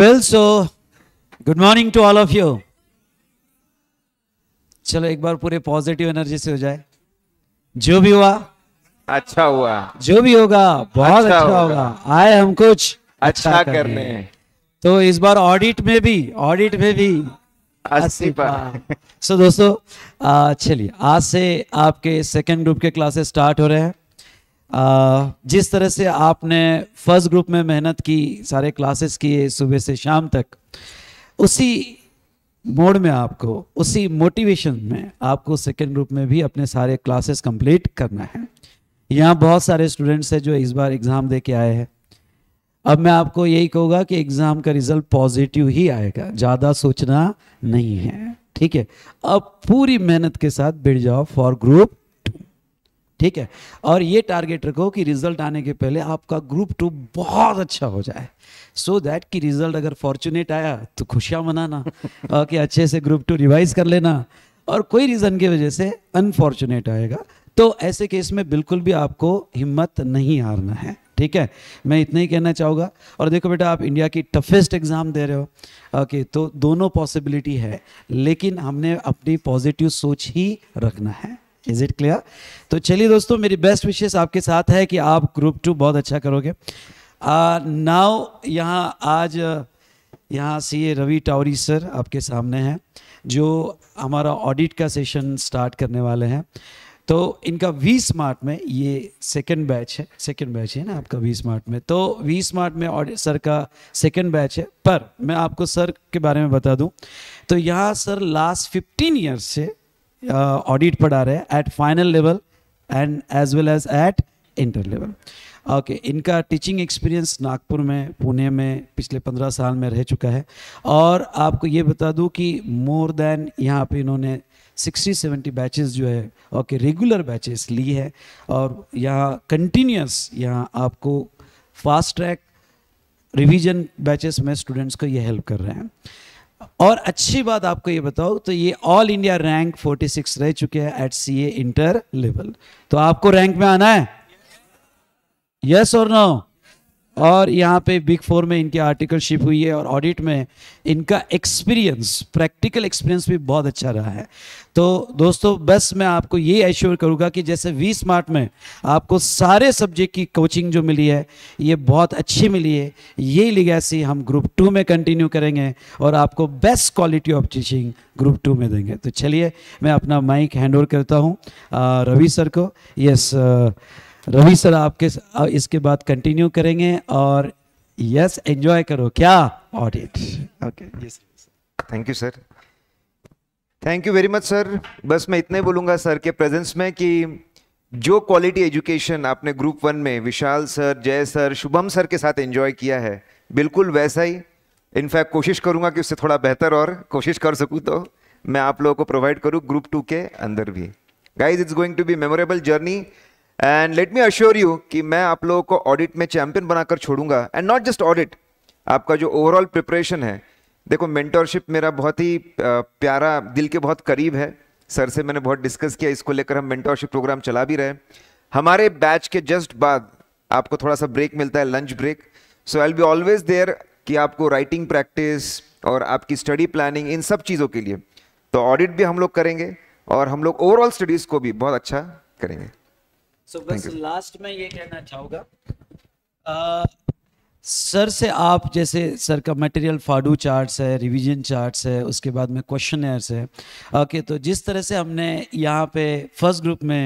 Well so good morning to all of you चलो एक बार पूरे पॉजिटिव एनर्जी से हो जाए जो भी हुआ अच्छा हुआ जो भी होगा बहुत अच्छा, अच्छा होगा आए हम कुछ अच्छा, अच्छा करने, करने। तो इस बार ऑडिट में भी ऑडिट में भी अस्सी पर सो दोस्तों चलिए आज से आपके सेकंड ग्रुप के क्लासेस स्टार्ट हो रहे हैं जिस तरह से आपने फर्स्ट ग्रुप में मेहनत की सारे क्लासेस किए सुबह से शाम तक उसी मोड में आपको उसी मोटिवेशन में आपको सेकेंड ग्रुप में भी अपने सारे क्लासेस कंप्लीट करना है यहाँ बहुत सारे स्टूडेंट्स हैं जो इस बार एग्ज़ाम दे के आए हैं अब मैं आपको यही कहूँगा कि एग्ज़ाम का रिज़ल्ट पॉजिटिव ही आएगा ज़्यादा सोचना नहीं है ठीक है अब पूरी मेहनत के साथ बिड़ जाओ फॉर ग्रुप ठीक है और ये टारगेट रखो कि रिजल्ट आने के पहले आपका ग्रुप टू बहुत अच्छा हो जाए सो so दैट कि रिजल्ट अगर फॉर्चुनेट आया तो खुशियाँ मनाना और कि अच्छे से ग्रुप टू रिवाइज कर लेना और कोई रीज़न की वजह से अनफॉर्चुनेट आएगा तो ऐसे केस में बिल्कुल भी आपको हिम्मत नहीं हारना है ठीक है मैं इतना ही कहना चाहूँगा और देखो बेटा आप इंडिया की टफेस्ट एग्ज़ाम दे रहे हो ओके तो दोनों पॉसिबिलिटी है लेकिन हमने अपनी पॉजिटिव सोच ही रखना है इज इट क्लियर तो चलिए दोस्तों मेरी बेस्ट विशेष आपके साथ है कि आप ग्रुप टू बहुत अच्छा करोगे नाव यहाँ आज यहाँ सी ए रवि टावरी सर आपके सामने हैं जो हमारा ऑडिट का सेशन स्टार्ट करने वाले हैं तो इनका वी स्मार्ट में ये सेकंड बैच है सेकंड बैच है ना आपका वी स्मार्ट में तो वी स्मार्ट में ऑडिट सर का सेकंड बैच है पर मैं आपको सर के बारे में बता दूं तो यहाँ सर लास्ट 15 इयर्स से ऑडिट uh, पढ़ा रहे at final level and as well as at inter level okay इनका टीचिंग एक्सपीरियंस नागपुर में पुणे में पिछले पंद्रह साल में रह चुका है और आपको ये बता दूं कि मोर देन यहाँ पे इन्होंने सिक्सटी सेवेंटी बैचेस जो है ओके रेगुलर बैचेस ली है और यहाँ कंटिन्यूस यहाँ आपको फास्ट ट्रैक रिवीजन बैचेस में स्टूडेंट्स को ये हेल्प कर रहे हैं और अच्छी बात आपको ये बताओ तो ये ऑल इंडिया रैंक 46 रह चुके हैं एट सी इंटर लेवल तो आपको रैंक में आना है यस और नो और यहाँ पे बिग फोर में इनकी आर्टिकलशिप हुई है और ऑडिट में इनका एक्सपीरियंस प्रैक्टिकल एक्सपीरियंस भी बहुत अच्छा रहा है तो दोस्तों बस मैं आपको ये एश्योर करूँगा कि जैसे वी स्मार्ट में आपको सारे सब्जेक्ट की कोचिंग जो मिली है ये बहुत अच्छी मिली है ये लिगेसी हम ग्रुप टू में कंटिन्यू करेंगे और आपको best quality of teaching group two में देंगे तो चलिए मैं अपना माइक हैंड करता हूँ रवि सर को यस रवि सर आपके इसके बाद कंटिन्यू करेंगे और यस एंजॉय करो क्या audit okay yes thank you sir thank you very much sir बस मैं इतने बोलूंगा सर के प्रेजेंस में कि जो क्वालिटी एजुकेशन आपने ग्रुप वन में Vishal sir Jay sir Shubham sir के साथ एंजॉय किया है बिल्कुल वैसा ही इनफैक्ट कोशिश करूंगा कि उससे थोड़ा बेहतर और कोशिश कर सकूं तो मैं आप लोगों को प्रोवाइड करूं ग्रुप टू के अंदर भी guys it's going to be memorable journey and let me assure you कि मैं आप लोगों को ऑडिट में चैंपियन बनाकर छोड़ूंगा एंड नॉट जस्ट ऑडिट आपका जो ओवरऑल प्रिपरेशन है देखो मेंटोरशिप मेरा बहुत ही प्यारा दिल के बहुत करीब है सर से मैंने बहुत डिस्कस किया इसको लेकर हम मेंटोरशिप प्रोग्राम चला भी रहे हमारे बैच के जस्ट बाद आपको थोड़ा सा ब्रेक मिलता है lunch break so I be always there कि आपको राइटिंग प्रैक्टिस और आपकी स्टडी प्लानिंग इन सब चीज़ों के लिए तो ऑडिट भी हम लोग करेंगे और हम लोग ओवरऑल स्टडीज़ को भी बहुत अच्छा करेंगे सो so, बस लास्ट में ये कहना चाहूँगा सर से आप जैसे सर का मटेरियल फाडू चार्ट्स है रिवीजन चार्ट्स है उसके बाद में क्वेश्चन है ओके तो जिस तरह से हमने यहाँ पे फर्स्ट ग्रुप में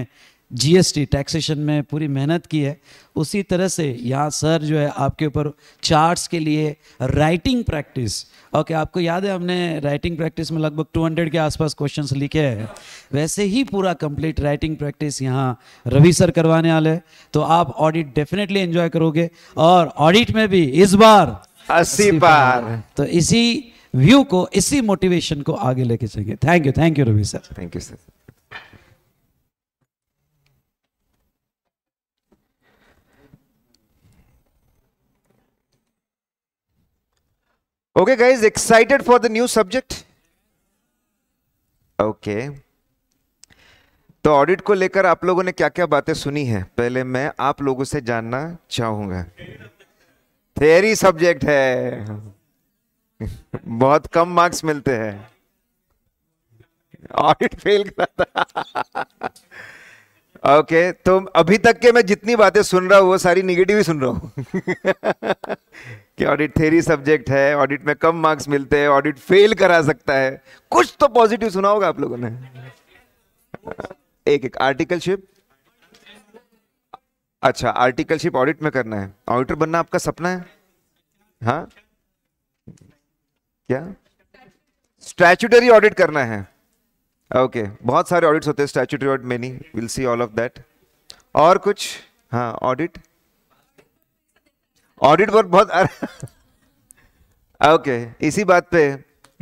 जीएसटी टैक्सेशन में पूरी मेहनत की है उसी तरह से यहाँ सर जो है आपके ऊपर चार्ट्स के लिए राइटिंग प्रैक्टिस ओके आपको याद है हमने राइटिंग प्रैक्टिस में लगभग 200 के आसपास क्वेश्चंस लिखे हैं वैसे ही पूरा कंप्लीट राइटिंग प्रैक्टिस यहाँ रवि सर करवाने वाले तो आप ऑडिट डेफिनेटली एंजॉय करोगे और ऑडिट में भी इस बार अस्सी बार तो इसी व्यू को इसी मोटिवेशन को आगे लेके चलेंगे thank you thank you Ravi sir thank you sir Okay, guys, excited for the new subject? Okay. तो ऑडिट को लेकर आप लोगों ने क्या क्या बातें सुनी है पहले मैं आप लोगों से जानना चाहूंगा थेरी सब्जेक्ट है बहुत कम मार्क्स मिलते हैं ऑडिट फेल कराता ओके okay, तो अभी तक के मैं जितनी बातें सुन रहा हूँ वो सारी निगेटिव ही सुन रहा हूँ कि ऑडिट थेरी सब्जेक्ट है ऑडिट में कम मार्क्स मिलते हैं ऑडिट फेल करा सकता है कुछ तो पॉजिटिव सुना होगा आप लोगों ने एक एक आर्टिकलशिप अच्छा आर्टिकलशिप ऑडिट में करना है ऑडिटर बनना आपका सपना है हाँ क्या स्टैचूटरी ऑडिट करना है ओके बहुत सारे ऑडिट्स होते हैं statutory audit many will see all of that और कुछ हाँ ऑडिट ऑडिट वर्क बहुत ओके इसी बात पे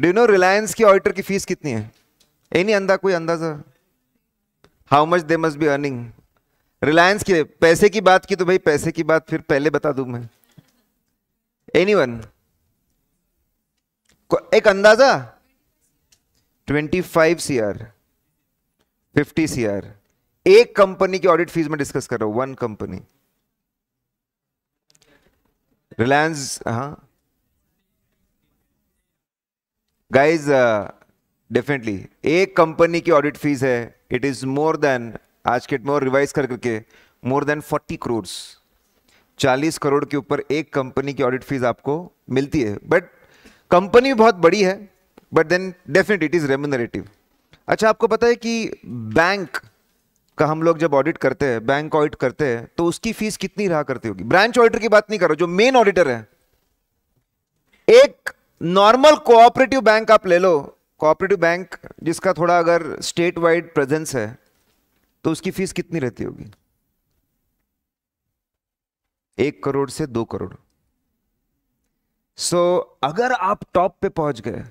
डू नो रिलायंस की ऑडिटर की फीस कितनी है एनी अंदा कोई अंदाजा how much they must be earning Reliance के पैसे की बात की तो भाई पैसे की बात फिर पहले बता दू मैं एनी वन एक अंदाजा twenty five C R fifty C R एक कंपनी की ऑडिट फीस में डिस्कस कर रहा हूं वन कंपनी रिलायंस हाँ गाइज डेफिनेटली uh, एक कंपनी की ऑडिट फीस है इट इज मोर देन आज के मोर रिवाइज कर करके मोर देन फोर्टी करोड़ चालीस करोड़ के ऊपर एक कंपनी की ऑडिट फीस आपको मिलती है बट कंपनी बहुत बड़ी है but then definite it is remunerative अच्छा आपको पता है कि बैंक का हम लोग जब ऑडिट करते हैं बैंक ऑडिट करते हैं तो उसकी फीस कितनी रहा करती होगी ब्रांच ऑडिटर की बात नहीं करो जो मेन ऑडिटर है एक नॉर्मल कोऑपरेटिव बैंक आप ले लो कोऑपरेटिव बैंक जिसका थोड़ा अगर स्टेट वाइड प्रेजेंस है तो उसकी फीस कितनी रहती होगी एक करोड़ से दो करोड़ सो so, अगर आप टॉप पे पहुंच गए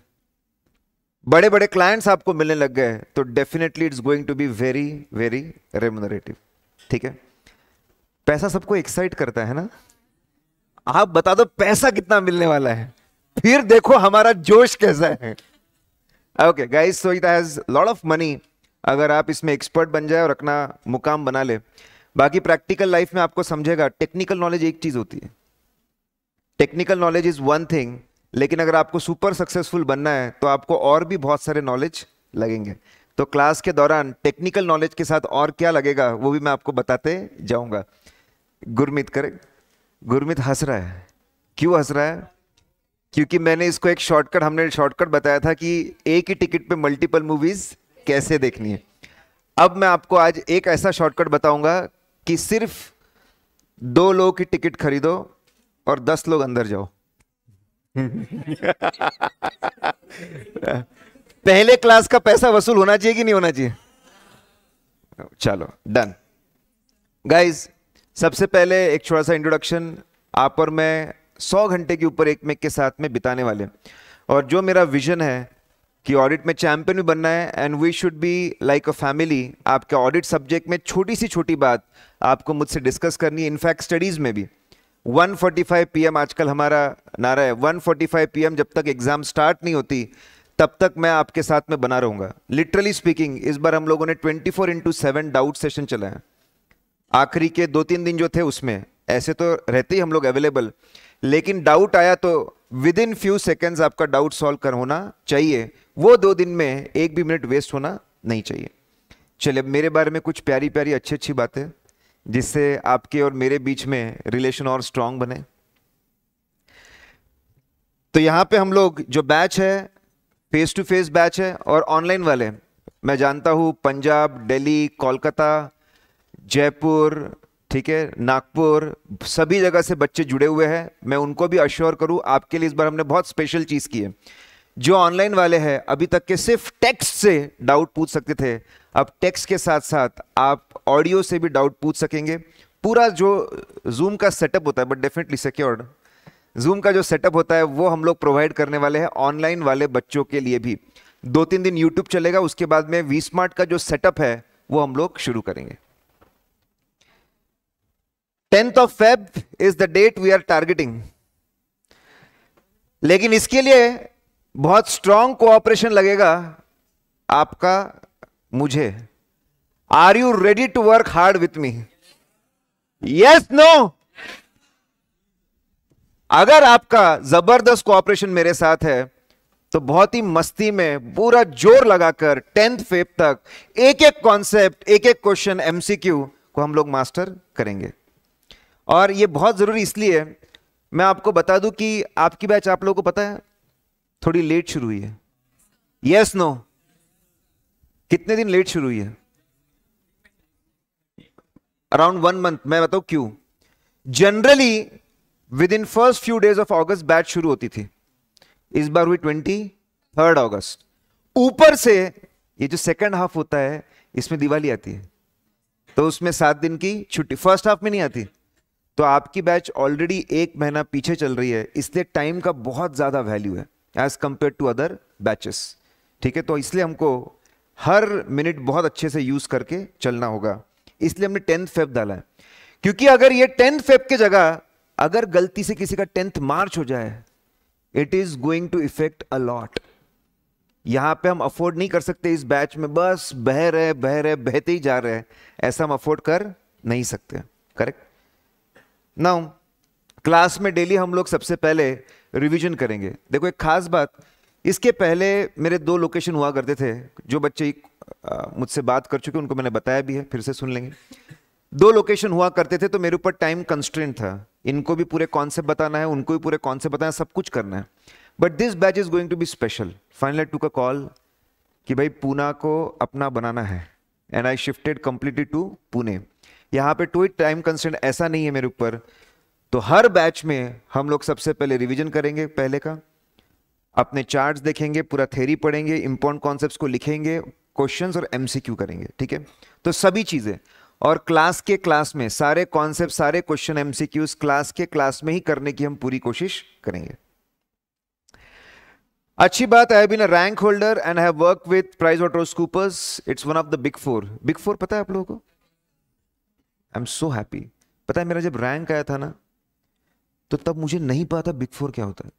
बड़े बड़े क्लाइंट्स आपको मिलने लग गए तो definitely it's going to be very very remunerative ठीक है पैसा सबको एक्साइट करता है ना आप बता दो पैसा कितना मिलने वाला है फिर देखो हमारा जोश कैसा है okay guys so it has lot of money अगर आप इसमें एक्सपर्ट बन जाए और अपना मुकाम बना ले बाकी प्रैक्टिकल लाइफ में आपको समझेगा टेक्निकल नॉलेज एक चीज होती है technical knowledge is one thing लेकिन अगर आपको सुपर सक्सेसफुल बनना है तो आपको और भी बहुत सारे नॉलेज लगेंगे तो क्लास के दौरान टेक्निकल नॉलेज के साथ और क्या लगेगा वो भी मैं आपको बताते जाऊंगा गुरमित करे गुरमित हंस रहा है क्यों हंस रहा है क्योंकि मैंने इसको एक शॉर्टकट हमने शॉर्टकट बताया था कि एक ही टिकट पे मल्टीपल मूवीज कैसे देखनी है अब मैं आपको आज एक ऐसा शॉर्टकट बताऊंगा कि सिर्फ दो लोग की टिकट खरीदो और दस लोग अंदर जाओ पहले क्लास का पैसा वसूल होना चाहिए कि नहीं होना चाहिए चलो डन गाइस सबसे पहले एक छोटा सा इंट्रोडक्शन आप और मैं सौ घंटे के ऊपर एक मेक के साथ में बिताने वाले और जो मेरा विजन है कि ऑडिट में चैंपियन भी बनना है and we should be like a family आपके ऑडिट सब्जेक्ट में छोटी सी छोटी बात आपको मुझसे डिस्कस करनी है इनफैक्ट स्टडीज़ में भी 1:45 पीएम आजकल हमारा नारा है 1:45 पीएम जब तक एग्जाम स्टार्ट नहीं होती तब तक मैं आपके साथ में बना रहूंगा लिटरली स्पीकिंग इस बार हम लोगों ने 24 four into seven doubt session चलाया आखिरी के दो तीन दिन जो थे उसमें ऐसे तो रहते ही हम लोग अवेलेबल लेकिन डाउट आया तो विद इन फ्यू सेकेंड्स आपका डाउट सॉल्व कर होना चाहिए वो दो दिन में एक भी मिनट वेस्ट होना नहीं चाहिए चलिए मेरे बारे में कुछ प्यारी प्यारी अच्छी अच्छी बातें जिससे आपके और मेरे बीच में रिलेशन और स्ट्रांग बने तो यहां पे हम लोग जो बैच है फेस टू फेस बैच है और ऑनलाइन वाले मैं जानता हूं पंजाब दिल्ली कोलकाता जयपुर ठीक है नागपुर सभी जगह से बच्चे जुड़े हुए हैं मैं उनको भी अश्योर करूं आपके लिए इस बार हमने बहुत स्पेशल चीज़ की है जो ऑनलाइन वाले हैं अभी तक के सिर्फ टेक्स्ट से डाउट पूछ सकते थे अब टेक्स्ट के साथ साथ आप ऑडियो से भी डाउट पूछ सकेंगे पूरा जो जूम का सेटअप होता है बट डेफिनेटली सिक्योर्ड जूम का जो सेटअप होता है वो हम लोग प्रोवाइड करने वाले हैं ऑनलाइन वाले बच्चों के लिए भी दो तीन दिन यूट्यूब चलेगा उसके बाद में वी स्मार्ट का जो सेटअप है वो हम लोग शुरू करेंगे tenth of Feb is the date we are targeting लेकिन इसके लिए बहुत स्ट्रांग कोऑपरेशन लगेगा आपका मुझे are you ready to work hard with me yes no अगर आपका जबरदस्त कोऑपरेशन मेरे साथ है तो बहुत ही मस्ती में पूरा जोर लगाकर टेंथ फेब तक एक एक कॉन्सेप्ट एक एक क्वेश्चन एमसीक्यू को हम लोग मास्टर करेंगे और ये बहुत जरूरी इसलिए मैं आपको बता दूं कि आपकी बैच आप लोगों को पता है थोड़ी लेट शुरू हुई है यस yes, नो no. कितने दिन लेट शुरू हुई है अराउंड वन मंथ मैं बताऊं क्यों generally within first few days of August batch शुरू होती थी इस बार हुई ट्वेंटी थर्ड ऑगस्ट ऊपर से ये जो सेकंड हाफ होता है इसमें दिवाली आती है तो उसमें सात दिन की छुट्टी फर्स्ट हाफ में नहीं आती तो आपकी बैच ऑलरेडी एक महीना पीछे चल रही है इसलिए टाइम का बहुत ज्यादा वैल्यू है as compare to other batches ठीक है तो इसलिए हमको हर मिनट बहुत अच्छे से यूज करके चलना होगा इसलिए हमने टेंथ फेब डाला है क्योंकि अगर ये टेंथ फेब के जगह अगर गलती से किसी का टेंथ मार्च हो जाए it is going to effect a lot यहां पे हम अफोर्ड नहीं कर सकते इस बैच में बस बह रहे बह रहे बहते ही जा रहे ऐसा हम अफोर्ड कर नहीं सकते करेक्ट नाउ क्लास में डेली हम लोग सबसे पहले रिवीजन करेंगे देखो एक खास बात इसके पहले मेरे दो लोकेशन हुआ करते थे जो बच्चे मुझसे बात कर चुके उनको मैंने बताया भी है फिर से सुन लेंगे दो लोकेशन हुआ करते थे तो मेरे ऊपर टाइम कंस्ट्रेंट था इनको भी पूरे कॉन्सेप्ट बताना है उनको भी पूरे कॉन्सेप्ट बताना है सब कुछ करना है but this batch is going to be special final two का कॉल कि भाई पूना को अपना बनाना है and I shifted completely to Pune यहाँ पे टू टाइम कंस्टेंट ऐसा नहीं है मेरे ऊपर तो हर बैच में हम लोग सबसे पहले रिवीजन करेंगे पहले का अपने चार्ट्स देखेंगे पूरा थेरी पढ़ेंगे इंपॉर्टेंट कॉन्सेप्ट्स को लिखेंगे क्वेश्चंस और एमसीक्यू करेंगे ठीक है तो सभी चीज़ें और क्लास के क्लास में सारे कॉन्सेप्ट सारे क्वेश्चन एमसीक्यू क्लास के क्लास में ही करने की हम पूरी कोशिश करेंगे अच्छी बात I been a rank holder and have work with Price Water it's one of the big four big four पता है आप लोगों को आई एम सो हैप्पी पता है मेरा जब रैंक आया था ना तो तब मुझे नहीं पता बिग फोर क्या होता है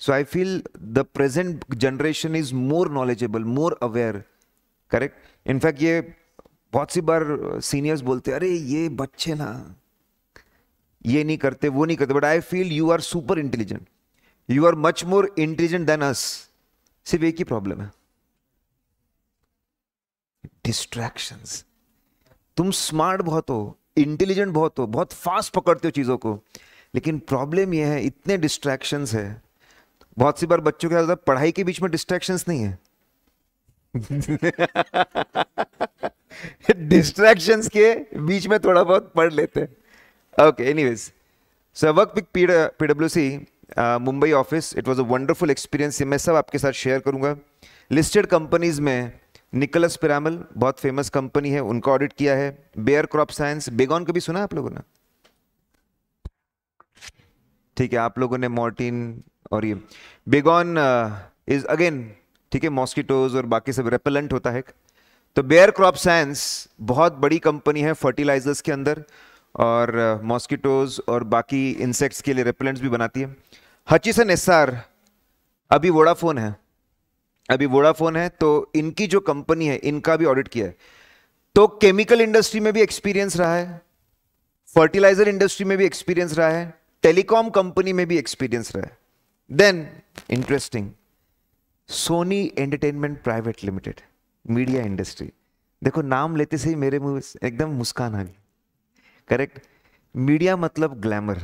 so I feel the present generation is more knowledgeable more aware correct in fact ये बहुत सी बार सीनियर्स बोलते अरे ये बच्चे ना ये नहीं करते वो नहीं करते but I feel you are super intelligent you are much more intelligent than us सिर्फ एक ही प्रॉब्लम है डिस्ट्रैक्शन तुम स्मार्ट बहुत हो इंटेलिजेंट बहुत हो बहुत फास्ट पकड़ते हो चीजों को लेकिन प्रॉब्लम यह है इतने डिस्ट्रैक्शंस है बहुत सी बार बच्चों के साथ पढ़ाई के बीच में डिस्ट्रैक्शंस नहीं है डिस्ट्रैक्शंस के बीच में थोड़ा बहुत पढ़ लेते हैं okay anyways so work with PW C Mumbai office it was a wonderful experience मैं सब आपके साथ शेयर करूंगा लिस्टेड कंपनीज में निकलस पिरामल बहुत फेमस कंपनी है उनका ऑडिट किया है बेयर क्रॉप साइंस बेगॉन कभी सुना आप लोगों ने ठीक है आप लोगों ने मोर्टिन और ये बेगॉन इज अगेन ठीक है मॉस्किटोज और बाकी सब रेपेलेंट होता है तो बेयर क्रॉप साइंस बहुत बड़ी कंपनी है फर्टिलाइजर्स के अंदर और मॉस्किटोज uh, और बाकी इंसेक्ट्स के लिए रेपेलेंट्स भी बनाती है हचिसन एस अभी वोडाफोन है अभी वोडाफोन है तो इनकी जो कंपनी है इनका भी ऑडिट किया है तो केमिकल इंडस्ट्री में भी एक्सपीरियंस रहा है फर्टिलाइजर इंडस्ट्री में भी एक्सपीरियंस रहा है टेलीकॉम कंपनी में भी एक्सपीरियंस रहा then interesting Sony Entertainment Private Limited media industry देखो नाम लेते से ही मेरे मुंह एकदम मुस्कान आ गई करेक्ट मीडिया मतलब ग्लैमर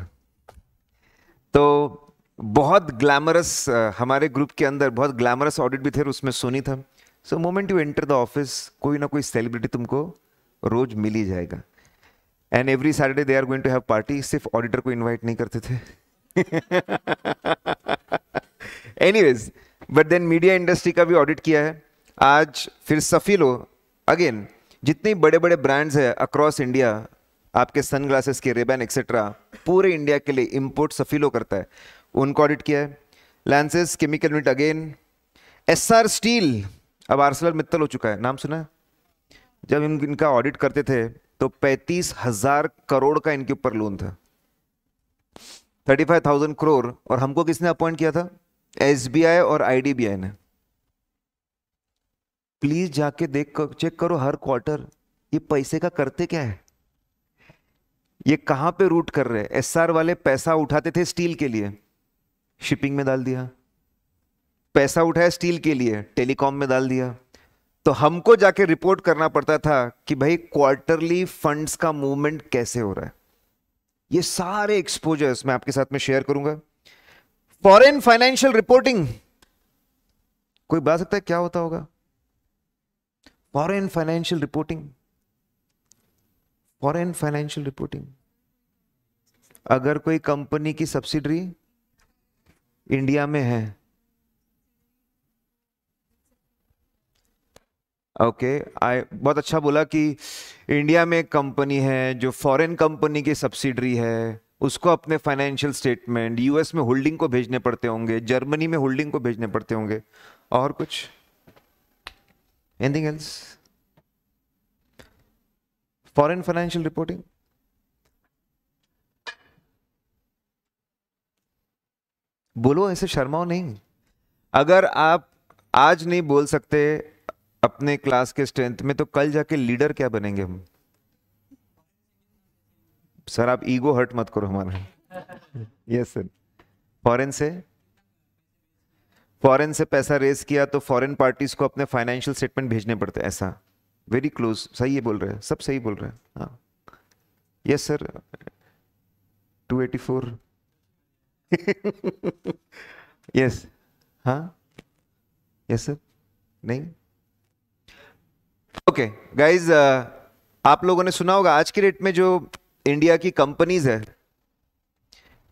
तो बहुत ग्लैमरस हमारे ग्रुप के अंदर बहुत ग्लैमरस ऑडिट भी थे उसमें सोनी था so moment you enter the office कोई ना कोई सेलिब्रिटी तुमको रोज मिल ही जाएगा and every Saturday they are going to have party सिर्फ ऑडिटर को इन्वाइट नहीं करते थे anyways but then media industry का भी ऑडिट किया है आज फिर हो अगेन जितने बड़े बड़े ब्रांड्स हैं अक्रॉस इंडिया आपके सनग्लासेस के रेबैन एक्सेट्रा पूरे इंडिया के लिए इम्पोर्ट सफीलो करता है उनको ऑडिट किया है lenses chemical unit again Essar steel अब आर्सलर मित्तल हो चुका है नाम सुना है? जब इन, इनका ऑडिट करते थे तो पैंतीस हजार करोड़ का इनके ऊपर लोन था थर्टी फाइव थाउजेंड करोड़ और हमको किसने अपॉइंट किया था एसबीआई और आईडीबीआई ने प्लीज जाके देख कर, चेक करो हर क्वार्टर ये पैसे का करते क्या है ये कहां पे रूट कर रहे हैं एसआर वाले पैसा उठाते थे स्टील के लिए शिपिंग में डाल दिया पैसा उठाया स्टील के लिए टेलीकॉम में डाल दिया तो हमको जाके रिपोर्ट करना पड़ता था कि भाई क्वार्टरली फंड्स का मूवमेंट कैसे हो रहा है ये सारे एक्सपोजर्स मैं आपके साथ में शेयर करूंगा फॉरेन फाइनेंशियल रिपोर्टिंग कोई बता सकता है क्या होता होगा foreign financial reporting foreign financial reporting अगर कोई कंपनी की सब्सिडरी इंडिया में है ओके आई बहुत अच्छा बोला कि इंडिया में एक कंपनी है जो फॉरेन कंपनी की सब्सिडरी है उसको अपने फाइनेंशियल स्टेटमेंट यूएस में होल्डिंग को भेजने पड़ते होंगे जर्मनी में होल्डिंग को भेजने पड़ते होंगे और कुछ anything else foreign financial reporting बोलो ऐसे शर्माओ नहीं अगर आप आज नहीं बोल सकते अपने क्लास के स्ट्रेंथ में तो कल जाके लीडर क्या बनेंगे हम सर आप ईगो हर्ट मत करो हमारा यस सर फॉरेन से फॉरेन से पैसा रेस किया तो फॉरेन पार्टीज को अपने फाइनेंशियल स्टेटमेंट भेजने पड़ते ऐसा वेरी क्लोज सही है बोल रहे हैं सब सही बोल रहे हैं हाँ यस सर 284 यस हाँ यस सर नहीं ओके गाइज uh, आप लोगों ने सुना होगा आज की डेट में जो इंडिया की कंपनीज है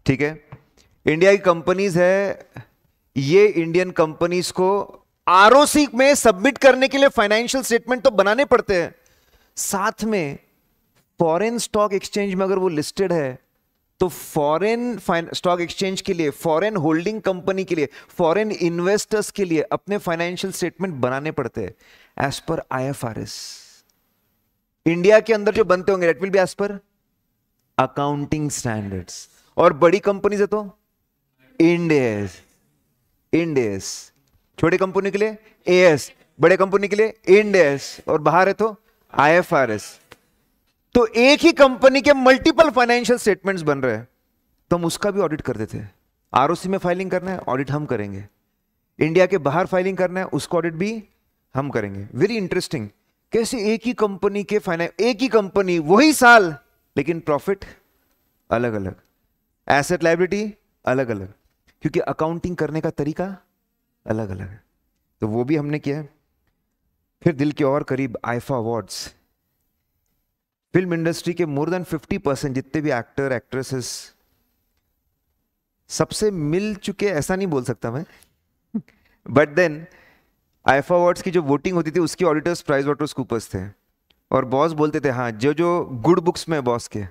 ठीक है इंडिया की कंपनीज है ये इंडियन कंपनीज को आर में सबमिट करने के लिए फाइनेंशियल स्टेटमेंट तो बनाने पड़ते हैं साथ में फॉरेन स्टॉक एक्सचेंज में अगर वो लिस्टेड है तो फॉरेन स्टॉक एक्सचेंज के लिए फॉरेन होल्डिंग कंपनी के लिए फॉरेन इन्वेस्टर्स के लिए अपने फाइनेंशियल स्टेटमेंट बनाने पड़ते हैं एज पर एस इंडिया के अंदर जो बनते होंगे will be as per accounting standards और बड़ी कंपनी से तो इंडियस इंडियस छोटी कंपनी के लिए एएस बड़े कंपनी के लिए इंडेस और बाहर है तो आईएफआरएस तो एक ही कंपनी के मल्टीपल फाइनेंशियल स्टेटमेंट्स बन रहे हैं तो हम उसका भी ऑडिट कर देते हैं आरओसी में फाइलिंग करना है ऑडिट हम करेंगे इंडिया के बाहर फाइलिंग करना है उसको ऑडिट भी हम करेंगे वेरी इंटरेस्टिंग कैसे एक ही कंपनी के फाइनेंस एक ही कंपनी वही साल लेकिन प्रॉफिट अलग अलग एसेट लाइबिलिटी अलग अलग क्योंकि अकाउंटिंग करने का तरीका अलग अलग है तो वो भी हमने किया फिर दिल के और करीब आइफा अवार्ड्स फिल्म इंडस्ट्री के मोर देन 50 परसेंट जितने भी एक्टर एक्ट्रेसेस सबसे मिल चुके ऐसा नहीं बोल सकता मैं बट देन आईफा अवार्ड्स की जो वोटिंग होती थी उसकी ऑडिटर्स प्राइज वाटर कूपर्स थे और बॉस बोलते थे हाँ जो जो गुड बुक्स में बॉस के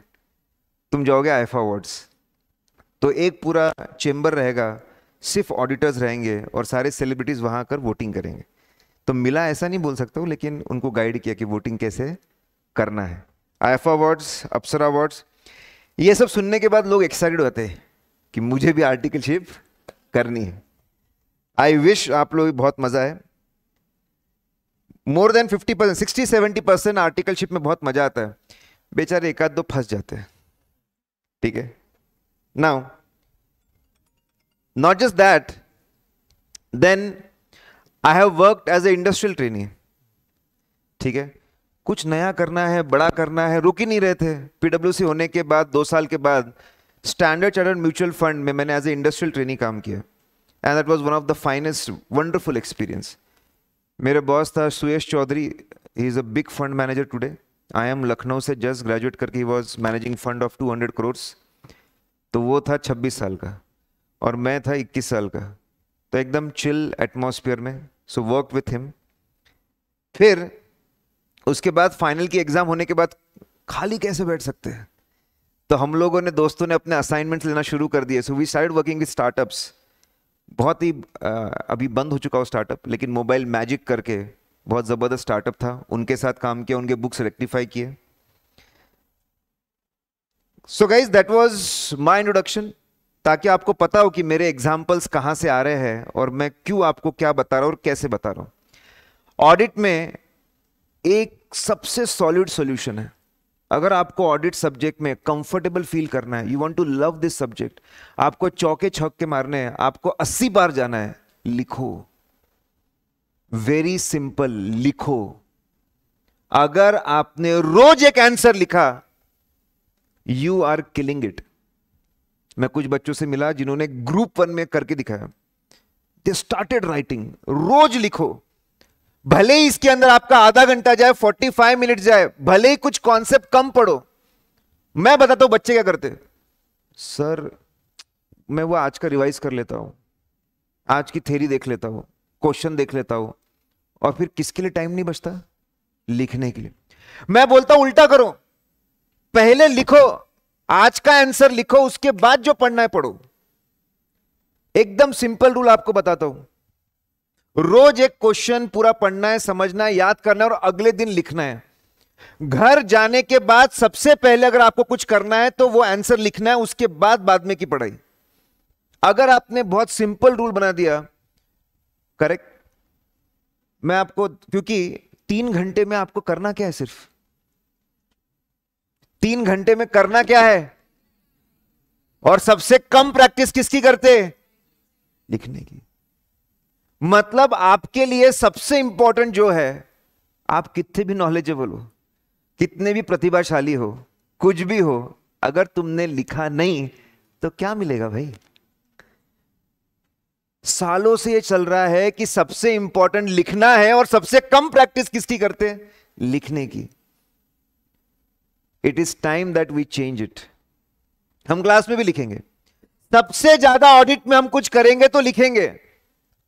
तुम जाओगे आईफा अवार्ड्स तो एक पूरा चैम्बर रहेगा सिर्फ ऑडिटर्स रहेंगे और सारे सेलिब्रिटीज़ वहाँ आकर वोटिंग करेंगे तो मिला ऐसा नहीं बोल सकता हूँ लेकिन उनको गाइड किया कि वोटिंग कैसे करना है आईफा अवार्ड्स अप्सरा अवार्ड्स ये सब सुनने के बाद लोग एक्साइटेड होते हैं कि मुझे भी आर्टिकलशिप करनी है आई विश आप लोग बहुत मज़ा है more than fifty percent sixty seventy percent articleship में बहुत मजा आता है बेचारे एक आध दो फंस जाते हैं ठीक है now not just that then I have worked as a industrial training ठीक है कुछ नया करना है बड़ा करना है रुक ही नहीं रहे थे पीडब्ल्यू होने के बाद दो साल के बाद स्टैंडर्ड चार्ट म्यूचुअल फंड में मैंने एज ए इंडस्ट्रियल ट्रेनिंग काम किया and that was one of the finest wonderful experience मेरा बॉस था Suyash Chaudhary he is a big fund manager today I am Lucknow से जस्ट ग्रेजुएट करके he was managing fund of 200 hundred crores तो वो था 26 साल का और मैं था 21 साल का तो एकदम चिल एटमोसफियर में सो वर्क विथ हिम फिर उसके बाद फाइनल की एग्ज़ाम होने के बाद खाली कैसे बैठ सकते हैं तो हम लोगों ने दोस्तों ने अपने असाइनमेंट्स लेना शुरू कर दिए so we start working with startups बहुत ही अभी बंद हो चुका हो स्टार्टअप लेकिन मोबाइल मैजिक करके बहुत ज़बरदस्त स्टार्टअप था उनके साथ काम किया उनके बुक्स रेक्टिफाई किए so guys that was my introduction ताकि आपको पता हो कि मेरे एग्जाम्पल्स कहाँ से आ रहे हैं और मैं क्यों आपको क्या बता रहा हूँ और कैसे बता रहा हूँ ऑडिट में एक सबसे सॉलिड सॉल्यूशन है अगर आपको ऑडिट सब्जेक्ट में कंफर्टेबल फील करना है you want to love this subject आपको चौके छक्के मारने हैं आपको अस्सी बार जाना है लिखो वेरी सिंपल लिखो अगर आपने रोज एक आंसर लिखा यू आर किलिंग इट मैं कुछ बच्चों से मिला जिन्होंने ग्रुप वन में करके दिखाया दे स्टार्टेड राइटिंग रोज लिखो भले ही इसके अंदर आपका आधा घंटा जाए 45 मिनट जाए भले ही कुछ कॉन्सेप्ट कम पढ़ो मैं बताता हूं बच्चे क्या करते सर मैं वो आज का रिवाइज कर लेता हूं आज की थेरी देख लेता हूं क्वेश्चन देख लेता हूं और फिर किसके लिए टाइम नहीं बचता लिखने के लिए मैं बोलता हूं उल्टा करो पहले लिखो आज का आंसर लिखो उसके बाद जो पढ़ना है पढ़ो एकदम सिंपल रूल आपको बताता हूं रोज एक क्वेश्चन पूरा पढ़ना है समझना है याद करना है और अगले दिन लिखना है घर जाने के बाद सबसे पहले अगर आपको कुछ करना है तो वो आंसर लिखना है उसके बाद बाद में की पढ़ाई अगर आपने बहुत सिंपल रूल बना दिया करेक्ट मैं आपको क्योंकि तीन घंटे में आपको करना क्या है सिर्फ तीन घंटे में करना क्या है और सबसे कम प्रैक्टिस किसकी करते लिखने की मतलब आपके लिए सबसे इंपॉर्टेंट जो है आप कितने भी नॉलेजेबल हो कितने भी प्रतिभाशाली हो कुछ भी हो अगर तुमने लिखा नहीं तो क्या मिलेगा भाई सालों से ये चल रहा है कि सबसे इंपॉर्टेंट लिखना है और सबसे कम प्रैक्टिस किसकी करते हैं लिखने की it is time that we change it हम क्लास में भी लिखेंगे सबसे ज्यादा ऑडिट में हम कुछ करेंगे तो लिखेंगे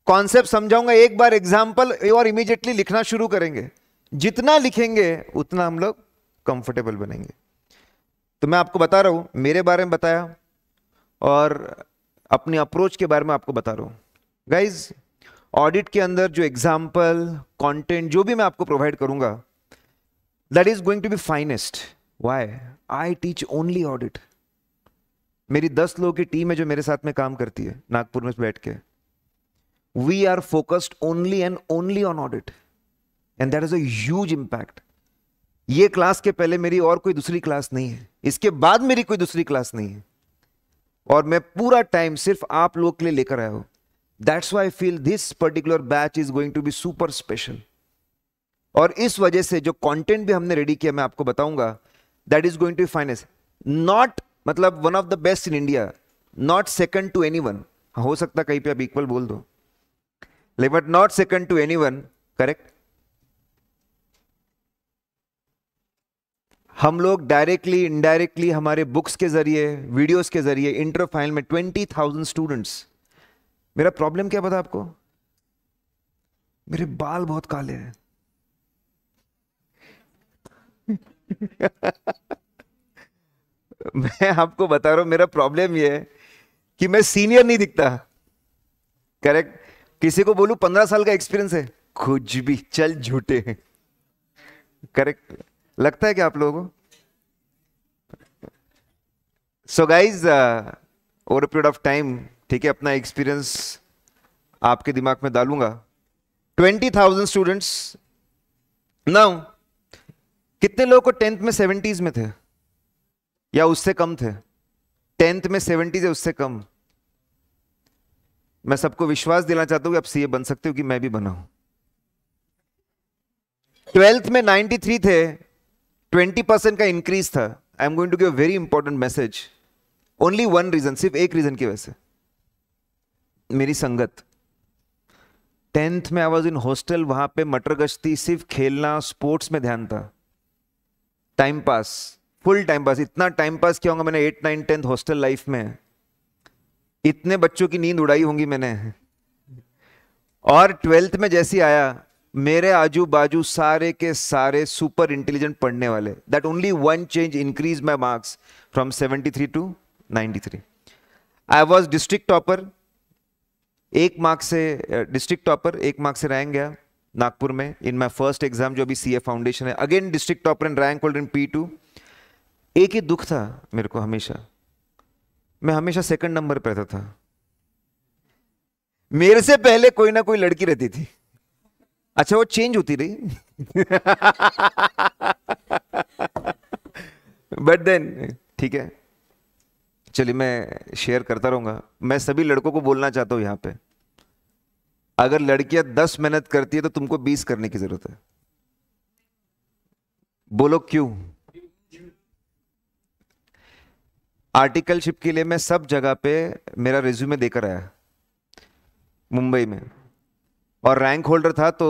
कॉन्सेप्ट समझाऊंगा एक बार एग्जाम्पल और इमीजिएटली लिखना शुरू करेंगे जितना लिखेंगे उतना हम लोग कंफर्टेबल बनेंगे तो मैं आपको बता रहा हूं मेरे बारे में बताया और अपनी अप्रोच के बारे में आपको बता रहा हूँ गाइज ऑडिट के अंदर जो एग्जाम्पल कॉन्टेंट जो भी मैं आपको प्रोवाइड करूंगा that is going to be finest why I teach only audit मेरी दस लोगों की टीम है जो मेरे साथ में काम करती है नागपुर में बैठ के we are focused only and only on audit and that is a huge impact ये क्लास के पहले मेरी और कोई दूसरी क्लास नहीं है इसके बाद मेरी कोई दूसरी क्लास नहीं है और मैं पूरा टाइम सिर्फ आप लोग के लिए लेकर आया हूं that's why feel this particular batch is going to be super special और इस वजह से जो कंटेंट भी हमने रेडी किया मैं आपको बताऊंगा that is going to finance not मतलब one of the best in India not second to any one हो सकता कहीं पे आप इक्वल बोल दो not second to any one correct हम लोग डायरेक्टली इनडायरेक्टली हमारे बुक्स के जरिए वीडियोस के जरिए इंटर फाइनल में ट्वेंटी थाउजेंड स्टूडेंट्स मेरा प्रॉब्लम क्या पता आपको मेरे बाल बहुत काले हैं मैं आपको बता रहा हूं मेरा प्रॉब्लम यह है कि मैं सीनियर नहीं दिखता करेक्ट किसी को बोलू पंद्रह साल का एक्सपीरियंस है कुछ भी चल झूठे हैं करेक्ट लगता है क्या आप लोगों को so guys over period of time ठीक है अपना एक्सपीरियंस आपके दिमाग में डालूंगा ट्वेंटी थाउजेंड स्टूडेंट्स नाउ कितने लोग को टेंथ में सेवेंटीज में थे या उससे कम थे टेंथ में सेवेंटीज या उससे कम मैं सबको विश्वास देना चाहता हूं कि आप सीए बन सकते हो कि मैं भी बना हूं ट्वेल्थ में 93 थे 20 परसेंट का इंक्रीज था I am going to give very important message only one reason सिर्फ एक रीजन की वजह से मेरी संगत टेंथ में आई वॉज इन हॉस्टल वहां पे मटर गश्ती सिर्फ खेलना स्पोर्ट्स में ध्यान था time pass full time pass इतना टाइम पास किया होगा मैंने eight nine tenth hostel life में इतने बच्चों की नींद उड़ाई होंगी मैंने और ट्वेल्थ में जैसे आया मेरे आजू बाजू सारे के सारे सुपर इंटेलिजेंट पढ़ने वाले that only one change increase my marks from 73 to three I was district topper एक मार्क से डिस्ट्रिक्ट टॉपर एक मार्क से रैंक गया नागपुर में इन माई फर्स्ट एग्जाम जो अभी सी ए फाउंडेशन है again district topper and rank holder in P two एक ही दुख था मेरे को हमेशा मैं हमेशा सेकंड नंबर पर रहता था मेरे से पहले कोई ना कोई लड़की रहती थी अच्छा वो चेंज होती रही बट देन ठीक है चलिए मैं शेयर करता रहूंगा मैं सभी लड़कों को बोलना चाहता हूं यहां पे अगर लड़कियां दस मेहनत करती है तो तुमको बीस करने की जरूरत है बोलो क्यों आर्टिकलशिप के लिए मैं सब जगह पे मेरा रिज्यूमे देकर आया मुंबई में और रैंक होल्डर था तो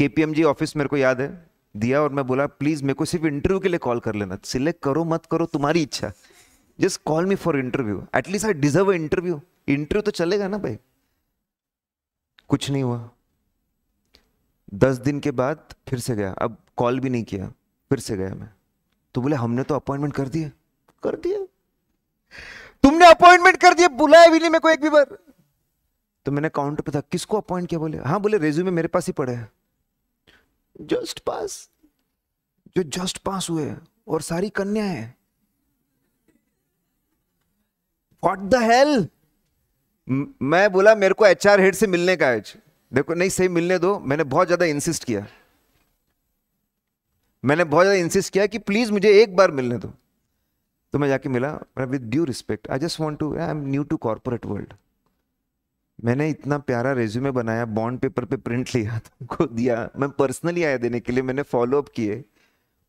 के ऑफिस मेरे को याद है दिया और मैं बोला प्लीज़ मेरे को सिर्फ इंटरव्यू के लिए कॉल कर लेना सिलेक्ट करो मत करो तुम्हारी इच्छा just call me for interview at least I deserve interview interview तो चलेगा ना भाई कुछ नहीं हुआ दस दिन के बाद फिर से गया अब कॉल भी नहीं किया फिर से गया मैं तो बोले हमने तो अपॉइंटमेंट कर दिया कर दिया तुमने अपॉइंटमेंट कर दिया बुलाया भी नहीं मेरे को एक भी बार तो मैंने काउंटर पे था किसको अपॉइंट किया बोले हाँ बोले रेज्यूमे मेरे पास ही पड़े जस्ट पास जो जस्ट पास हुए और सारी कन्या है वॉट द हेल मैं बोला मेरे को एचआर हेड से मिलने का आज देखो नहीं सही मिलने दो मैंने बहुत ज्यादा इंसिस्ट किया मैंने बहुत ज्यादा इंसिस्ट किया कि प्लीज मुझे एक बार मिलने दो तो मैं जाके मिला with due respect I just want to I am new to corporate world मैंने इतना प्यारा रेज्यूमे बनाया बॉन्ड पेपर पे प्रिंट लिया तुमको दिया मैं पर्सनली आया देने के लिए मैंने फॉलो अप किए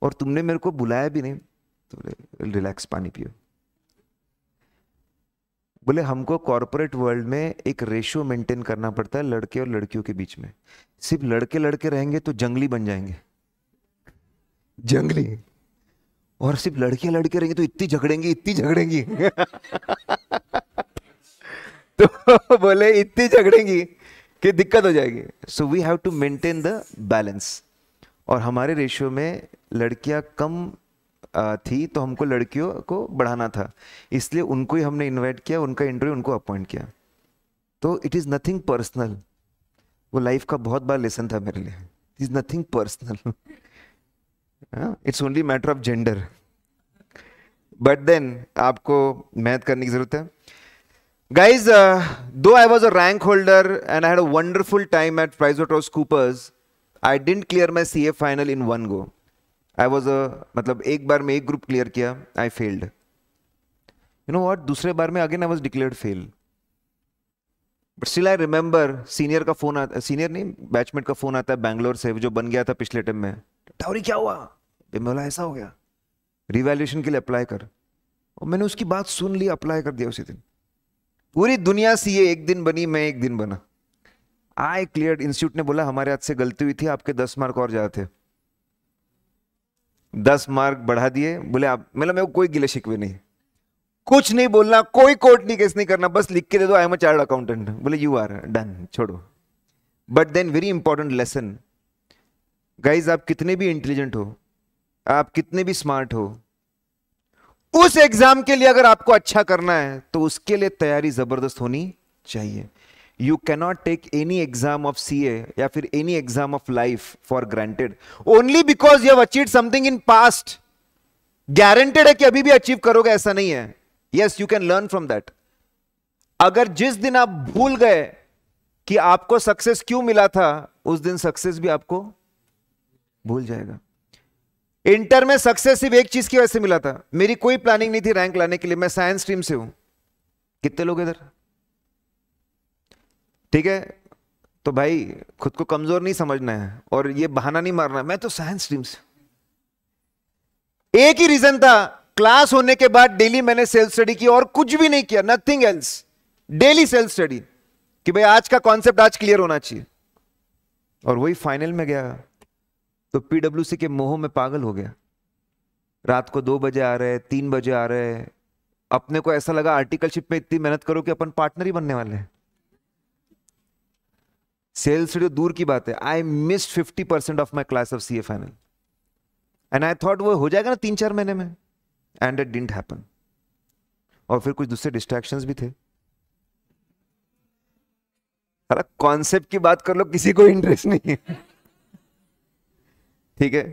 और तुमने मेरे को बुलाया भी नहीं तो बोले रिलैक्स पानी पियो बोले हमको कॉरपोरेट वर्ल्ड में एक रेशियो मेंटेन करना पड़ता है लड़के और लड़कियों के बीच में सिर्फ लड़के लड़के रहेंगे तो जंगली बन जाएंगे जंगली और सिर्फ लड़कियां लड़के रहेंगी तो इतनी झगड़ेंगी इतनी झगड़ेंगी तो बोले इतनी झगड़ेंगी कि दिक्कत हो जाएगी so we have to maintain the balance और हमारे रेशियो में लड़कियां कम थी तो हमको लड़कियों को बढ़ाना था इसलिए उनको ही हमने इनवाइट किया उनका इंटरव्यू उनको अपॉइंट किया तो इट इज़ नथिंग पर्सनल वो लाइफ का बहुत बड़ा लेसन था मेरे लिए it is nothing personal uh, it's only matter of gender but then आपको मेहनत करने की जरूरत है guys though I was a rank holder and I had a wonderful time at Price Waterhouse Coopers I didn't clear my C A final in one go I was a मतलब एक बार में एक ग्रुप क्लियर किया I failed you know what दूसरे बार में again I was declared fail but still I remember senior का फोन आता सीनियर नहीं बैचमेट का फोन आता है बैंगलोर से जो बन गया था पिछले टाइम में तावरी क्या हुआ बोला ऐसा हो गया रिवैल्यूशन के लिए अप्लाई कर और मैंने उसकी बात सुन ली अप्लाई कर दिया उसी दिन पूरी दुनिया सी ये एक दिन बनी मैं एक दिन बना आई क्लियर इंस्टीट्यूट ने बोला हमारे हाथ से गलती हुई थी आपके दस मार्क और ज्यादा थे दस मार्क बढ़ा दिए बोले आप मतलब मेरे को कोई गिले शिकवे नहीं कुछ नहीं बोलना कोई कोर्ट नहीं केस नहीं करना बस लिख के दे दो I am a chartered accountant बोले यू आर डन छोड़ो but then very important lesson guys आप कितने भी इंटेलिजेंट हो आप कितने भी स्मार्ट हो उस एग्जाम के लिए अगर आपको अच्छा करना है तो उसके लिए तैयारी जबरदस्त होनी चाहिए you cannot take any exam of C A या फिर any exam of life for granted only because you achieve something in past guaranteed है कि अभी भी अचीव करोगे ऐसा नहीं है yes you can learn from that अगर जिस दिन आप भूल गए कि आपको सक्सेस क्यों मिला था उस दिन सक्सेस भी आपको भूल जाएगा इंटर में सक्सेस सिर्फ एक चीज की वजह से मिला था मेरी कोई प्लानिंग नहीं थी रैंक लाने के लिए मैं साइंस स्ट्रीम से हूं कितने लोग इधर ठीक है तो भाई खुद को कमजोर नहीं समझना है और ये बहाना नहीं मारना मैं तो साइंस स्ट्रीम से एक ही रीजन था क्लास होने के बाद डेली मैंने सेल्फ स्टडी की और कुछ भी नहीं किया nothing else daily self study कि भाई आज का कॉन्सेप्ट आज क्लियर होना चाहिए और वही फाइनल में गया तो पीडब्ल्यू के मोह में पागल हो गया रात को दो बजे आ रहे तीन बजे आ रहे अपने को ऐसा लगा आर्टिकलशिप में इतनी मेहनत करो कि अपन पार्टनर ही बनने वाले हैं सेल्स रेडियो दूर की बात है I miss fifty percent of my class of C A final and I thought वो हो जाएगा ना तीन चार महीने में एंड इट डिंट हैपन और फिर कुछ दूसरे डिस्ट्रैक्शन भी थे कॉन्सेप्ट की बात कर लो किसी को इंटरेस्ट नहीं है ठीक है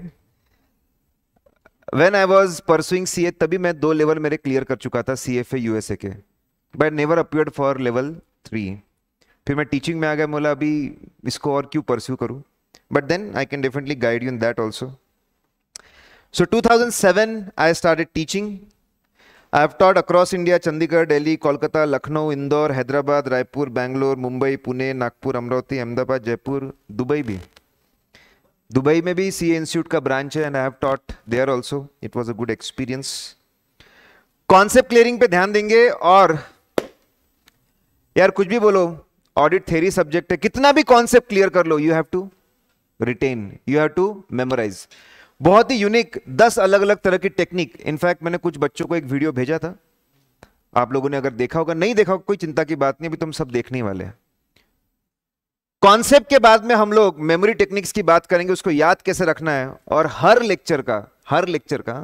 when I was pursuing C A तभी मैं दो लेवल मेरे क्लियर कर चुका था C F A U S A के but never appeared for level three फिर मैं टीचिंग में आ गया बोला अभी इसको और क्यों परस्यू करूँ but then I can definitely guide you in that also so two thousand seven I start teaching I have taught across India Chandigarh Delhi Kolkata Lucknow Indore Hyderabad Raipur Bangalore Mumbai Pune Nagpur Amravati Ahmedabad Jaipur Dubai भी दुबई में भी सी इंस्टीट्यूट का ब्रांच है and I have taught there also it was a good experience concept clearing पे ध्यान देंगे और यार कुछ भी बोलो ऑडिट थेरी सब्जेक्ट है कितना भी कॉन्सेप्ट क्लियर कर लो you have to retain you have to memorise बहुत ही यूनिक दस अलग अलग तरह की टेक्निक इनफैक्ट मैंने कुछ बच्चों को एक वीडियो भेजा था आप लोगों ने अगर देखा होगा नहीं देखा होगा कोई चिंता की बात नहीं अभी तुम तो सब देखने वाले हैं कॉन्सेप्ट के बाद में हम लोग मेमोरी टेक्निक्स की बात करेंगे उसको याद कैसे रखना है और हर लेक्चर का हर लेक्चर का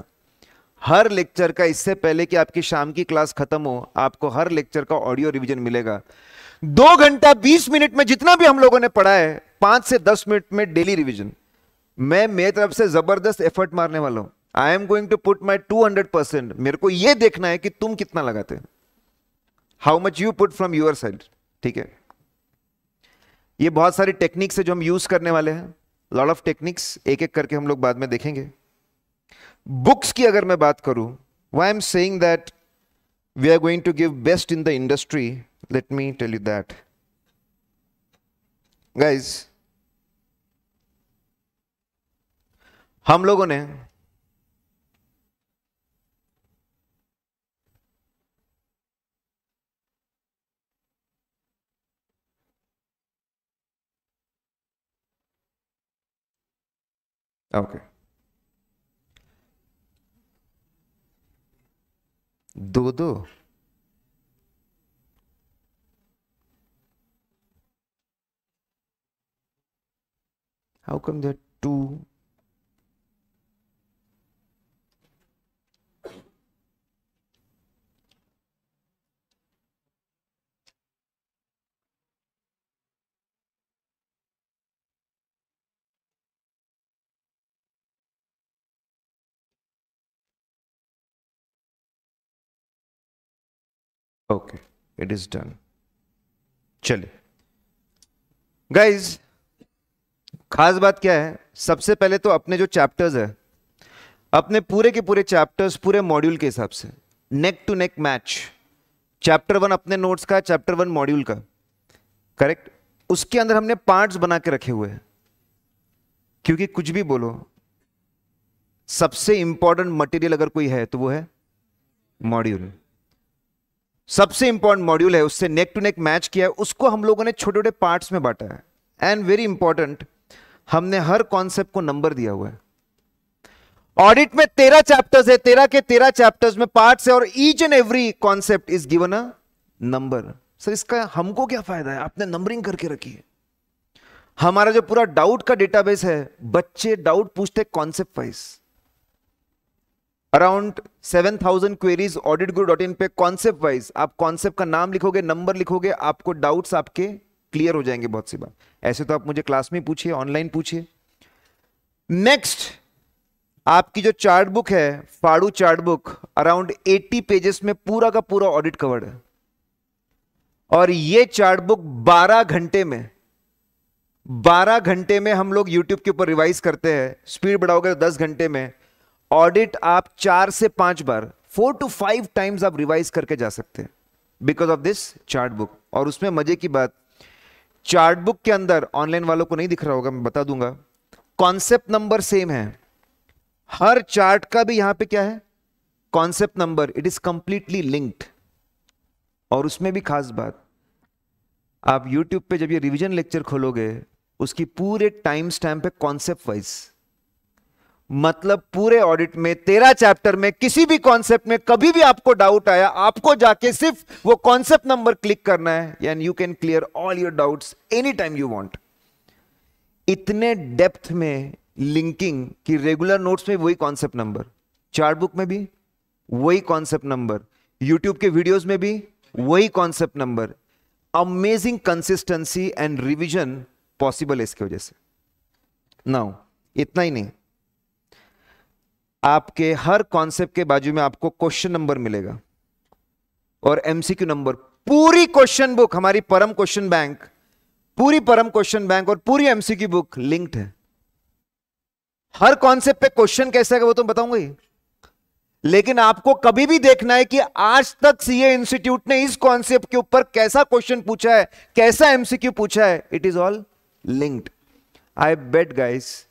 हर लेक्चर का इससे पहले कि आपकी शाम की क्लास खत्म हो आपको हर लेक्चर का ऑडियो रिवीजन मिलेगा दो घंटा बीस मिनट में जितना भी हम लोगों ने पढ़ा है पांच से दस मिनट में डेली रिविजन मैं मेरी तरफ से जबरदस्त एफर्ट मारने वाला हूं I am going to put my two hundred percent मेरे को यह देखना है कि तुम कितना लगाते how much you put from your side ठीक है ये बहुत सारी टेक्निक्स है जो हम यूज करने वाले हैं लॉट ऑफ टेक्निक्स एक एक करके हम लोग बाद में देखेंगे बुक्स की अगर मैं बात करूं why am saying that we are going to give best in the industry let me tell you that guys हम लोगों ने Ah, okay. do. How come there are two okay it is done चलिए guys खास बात क्या है सबसे पहले तो अपने जो चैप्टर्स है अपने पूरे के पूरे चैप्टर्स पूरे मॉड्यूल के हिसाब से neck to neck match chapter one अपने नोट्स का चैप्टर वन मॉड्यूल का करेक्ट उसके अंदर हमने पार्ट्स बना के रखे हुए हैं क्योंकि कुछ भी बोलो सबसे इंपॉर्टेंट मटेरियल अगर कोई है तो वो है मॉड्यूल सबसे इंपॉर्टेंट मॉड्यूल है उससे नेक टू नेक मैच किया है उसको हम लोगों ने छोटे छोटे पार्ट्स में बांटा है एंड वेरी इंपॉर्टेंट हमने हर कॉन्सेप्ट को नंबर दिया हुआ है ऑडिट में तेरह चैप्टर्स है तेरह के तेरह चैप्टर्स में पार्ट्स है और each and every concept is given a number sir इसका हमको क्या फायदा है आपने नंबरिंग करके रखी है हमारा जो पूरा डाउट का डेटाबेस है बच्चे डाउट पूछते concept wise around seven thousand queries audit Guru dot in पे कॉन्सेप्ट वाइज आप कॉन्सेप्ट का नाम लिखोगे नंबर लिखोगे आपको डाउट्स आपके क्लियर हो जाएंगे बहुत सी बात ऐसे तो आप मुझे क्लास में पूछिए ऑनलाइन पूछिए नेक्स्ट आपकी जो चार्ट बुक है फाड़ू चार्ट बुक अराउंड 80 पेजेस में पूरा का पूरा ऑडिट कवर्ड है और ये चार्ट बुक 12 घंटे में 12 घंटे में हम लोग यूट्यूब के ऊपर रिवाइज करते हैं स्पीड बढ़ाओगे तो 10 घंटे में ऑडिट आप चार से पांच बार फोर टू फाइव टाइम्स आप रिवाइज करके जा सकते हैं because of this chart book और उसमें मजे की बात चार्ट बुक के अंदर ऑनलाइन वालों को नहीं दिख रहा होगा मैं बता दूंगा कॉन्सेप्ट नंबर सेम है हर चार्ट का भी यहां पे क्या है concept number it is completely linked और उसमें भी खास बात आप यूट्यूब पे जब ये रिवीजन लेक्चर खोलोगे उसकी पूरे टाइम स्टैम्प है कॉन्सेप्ट वाइज मतलब पूरे ऑडिट में तेरह चैप्टर में किसी भी कॉन्सेप्ट में कभी भी आपको डाउट आया आपको जाके सिर्फ वो कॉन्सेप्ट नंबर क्लिक करना है and you can clear all your doubts any time you want इतने डेप्थ में लिंकिंग कि रेगुलर नोट्स में वही कॉन्सेप्ट नंबर चार्ट बुक में भी वही कॉन्सेप्ट नंबर यूट्यूब के वीडियोज में भी वही concept number amazing consistency and revision possible है इसकी वजह से नाउ इतना ही नहीं आपके हर कॉन्सेप्ट के बाजू में आपको क्वेश्चन नंबर मिलेगा और एमसीक्यू नंबर पूरी क्वेश्चन बुक हमारी परम क्वेश्चन बैंक पूरी परम क्वेश्चन बैंक और पूरी एमसीक्यू बुक लिंक्ड है हर कॉन्सेप्ट पे क्वेश्चन कैसा है वो तो बताऊंगा ही लेकिन आपको कभी भी देखना है कि आज तक सीए इंस्टीट्यूट ने इस कॉन्सेप्ट के ऊपर कैसा क्वेश्चन पूछा है कैसा एमसीक्यू पूछा है it is all linked I bet guys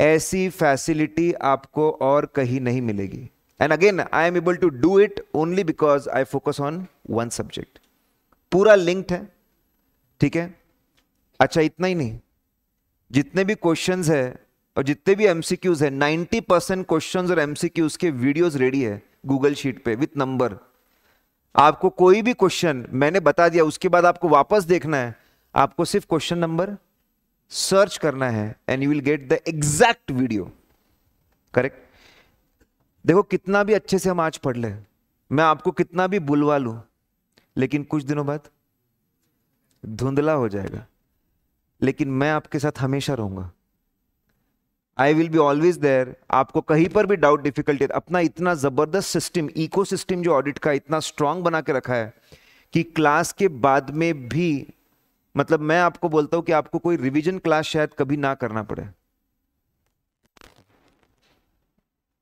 ऐसी फैसिलिटी आपको और कहीं नहीं मिलेगी and again I am able to do it only because I focus on one subject पूरा लिंक्ड है ठीक है अच्छा इतना ही नहीं जितने भी क्वेश्चंस है और जितने भी एमसीक्यूज है 90 परसेंट क्वेश्चन और एमसीक्यूज के वीडियोस रेडी है गूगल शीट पे विथ नंबर आपको कोई भी क्वेश्चन मैंने बता दिया उसके बाद आपको वापस देखना है आपको सिर्फ क्वेश्चन नंबर सर्च करना है and you will get the exact video correct देखो कितना भी अच्छे से हम आज पढ़ ले मैं आपको कितना भी बुलवा लू लेकिन कुछ दिनों बाद धुंधला हो जाएगा लेकिन मैं आपके साथ हमेशा रहूंगा I will be always there आपको कहीं पर भी डाउट डिफिकल्टी अपना इतना जबरदस्त सिस्टम इकोसिस्टम जो ऑडिट का इतना स्ट्रांग बना के रखा है कि क्लास के बाद में भी मतलब मैं आपको बोलता हूं कि आपको कोई रिवीजन क्लास शायद कभी ना करना पड़े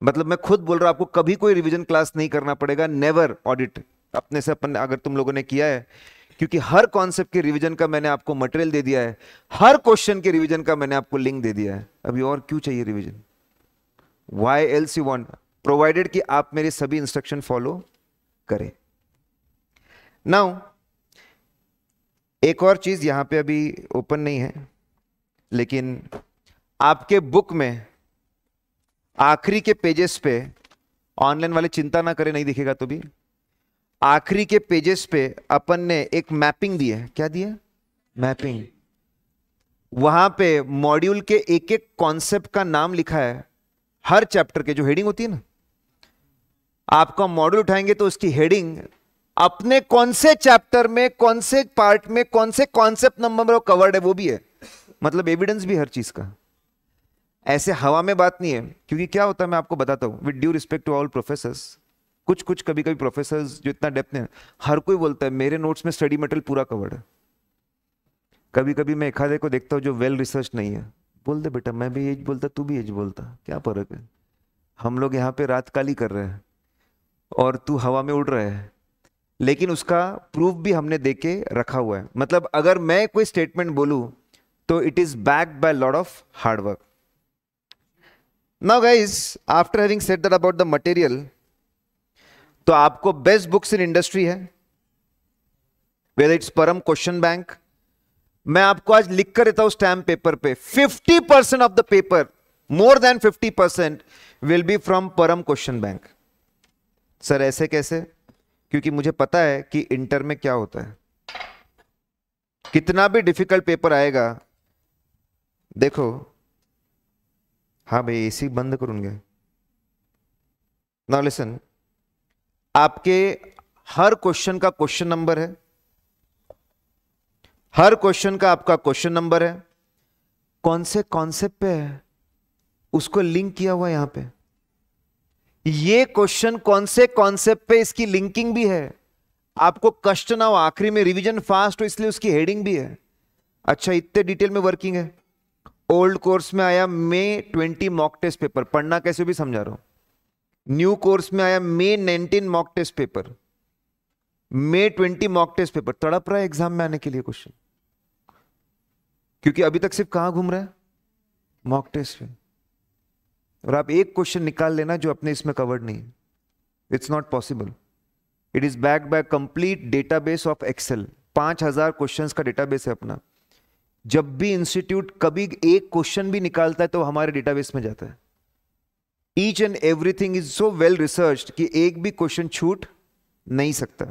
मतलब मैं खुद बोल रहा हूं आपको कभी कोई रिवीजन क्लास नहीं करना पड़ेगा नेवर ऑडिट अपने से अपन अगर तुम लोगों ने किया है क्योंकि हर कॉन्सेप्ट के रिवीजन का मैंने आपको मटेरियल दे दिया है हर क्वेश्चन के रिवीजन का मैंने आपको लिंक दे दिया है अभी और क्यों चाहिए revision why else you want provided कि आप मेरे सभी इंस्ट्रक्शन फॉलो करें नाउ एक और चीज़ यहां पे अभी ओपन नहीं है लेकिन आपके बुक में आखिरी के पेजेस पे ऑनलाइन वाले चिंता ना करें नहीं दिखेगा तो भी आखिरी के पेजेस पे अपन ने एक मैपिंग दी है क्या दिया मैपिंग वहां पे मॉड्यूल के एक एक कॉन्सेप्ट का नाम लिखा है हर चैप्टर के जो हेडिंग होती है ना आपका मॉड्यूल उठाएंगे तो उसकी हेडिंग अपने कौन से चैप्टर में कौन से पार्ट में कौन से कॉन्सेप्ट नंबर में कवर्ड है वो भी है मतलब एविडेंस भी हर चीज का ऐसे हवा में बात नहीं है क्योंकि क्या होता है मैं आपको बताता हूँ with due respect to all professor कुछ कुछ कभी कभी प्रोफेसर जो इतना डेप्थ है हर कोई बोलता है मेरे नोट्स में स्टडी मटेरियल पूरा कवर्ड है कभी कभी मैं एखादे को देखता हूँ जो वेल रिसर्च नहीं है बोल दे बेटा मैं भी एज बोलता तू भी एज बोलता क्या फर्क है हम लोग यहाँ पे रात काली कर रहे हैं और तू हवा में उड़ रहे हैं लेकिन उसका प्रूफ भी हमने दे के रखा हुआ है मतलब अगर मैं कोई स्टेटमेंट बोलूं तो it is backed by lot of hard work now guys after having set that about the material तो आपको बेस्ट बुक्स इन इंडस्ट्री है whether it's Param question bank मैं आपको आज लिख कर देता हूं स्टैम्प पेपर पे 50 percent of the paper more than 50 percent will be from Param question bank sir ऐसे कैसे क्योंकि मुझे पता है कि इंटर में क्या होता है कितना भी डिफिकल्ट पेपर आएगा देखो हाँ भाई एसी बंद करूंगे नाउ लिसन आपके हर क्वेश्चन का क्वेश्चन नंबर है हर क्वेश्चन का आपका क्वेश्चन नंबर है कौन से कॉन्सेप्ट पे है उसको लिंक किया हुआ यहां पे ये क्वेश्चन कौन से कॉन्सेप्ट पे इसकी लिंकिंग भी है आपको कष्ट ना हो आखिरी में रिवीजन फास्ट हो इसलिए उसकी हेडिंग भी है अच्छा इतने डिटेल में वर्किंग है ओल्ड कोर्स में आया May twenty mock test paper पढ़ना कैसे भी समझा रहा हूं न्यू कोर्स में आया May nineteen mock test paper May twenty mock test paper तड़प रहा है एग्जाम में आने के लिए क्वेश्चन क्योंकि अभी तक सिर्फ कहां घूम रहा है मॉक टेस्ट में और आप एक क्वेश्चन निकाल लेना जो अपने इसमें कवर्ड नहीं है it's not possible it is back by complete database of excel पांच हजार क्वेश्चन का डेटाबेस है अपना जब भी इंस्टीट्यूट कभी एक क्वेश्चन भी निकालता है तो हमारे डेटाबेस में जाता है each and everything is so well research कि एक भी क्वेश्चन छूट नहीं सकता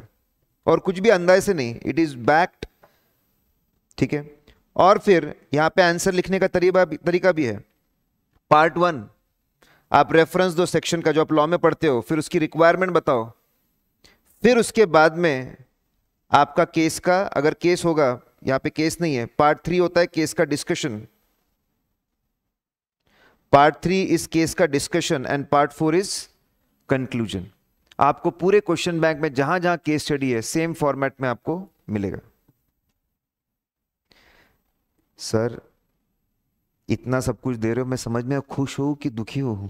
और कुछ भी अंदाज से नहीं इट इज बैक्ड ठीक है और फिर यहां पे आंसर लिखने का तरीका तरीका भी है पार्ट वन आप रेफरेंस दो सेक्शन का जो आप लॉ में पढ़ते हो फिर उसकी रिक्वायरमेंट बताओ फिर उसके बाद में आपका केस का अगर केस होगा यहां पे केस नहीं है पार्ट थ्री होता है केस का डिस्कशन पार्ट थ्री इस केस का discussion and part four is conclusion आपको पूरे क्वेश्चन बैंक में जहां जहां केस स्टडी है सेम फॉर्मेट में आपको मिलेगा सर इतना सब कुछ दे रहे हो मैं समझ में खुश हूं कि दुखी हो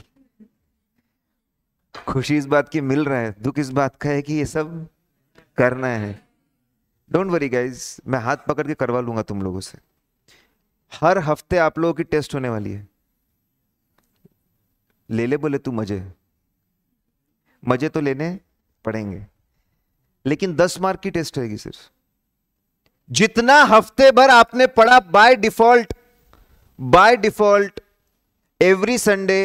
खुशी इस बात की मिल रहा है दुख इस बात का है कि ये सब करना है डोंट वरी गाइज मैं हाथ पकड़ के करवा लूंगा तुम लोगों से हर हफ्ते आप लोगों की टेस्ट होने वाली है ले ले बोले तू मजे मजे तो लेने पड़ेंगे लेकिन दस मार्क की टेस्ट रहेगी सिर्फ जितना हफ्ते भर आपने पढ़ा by default by default every Sunday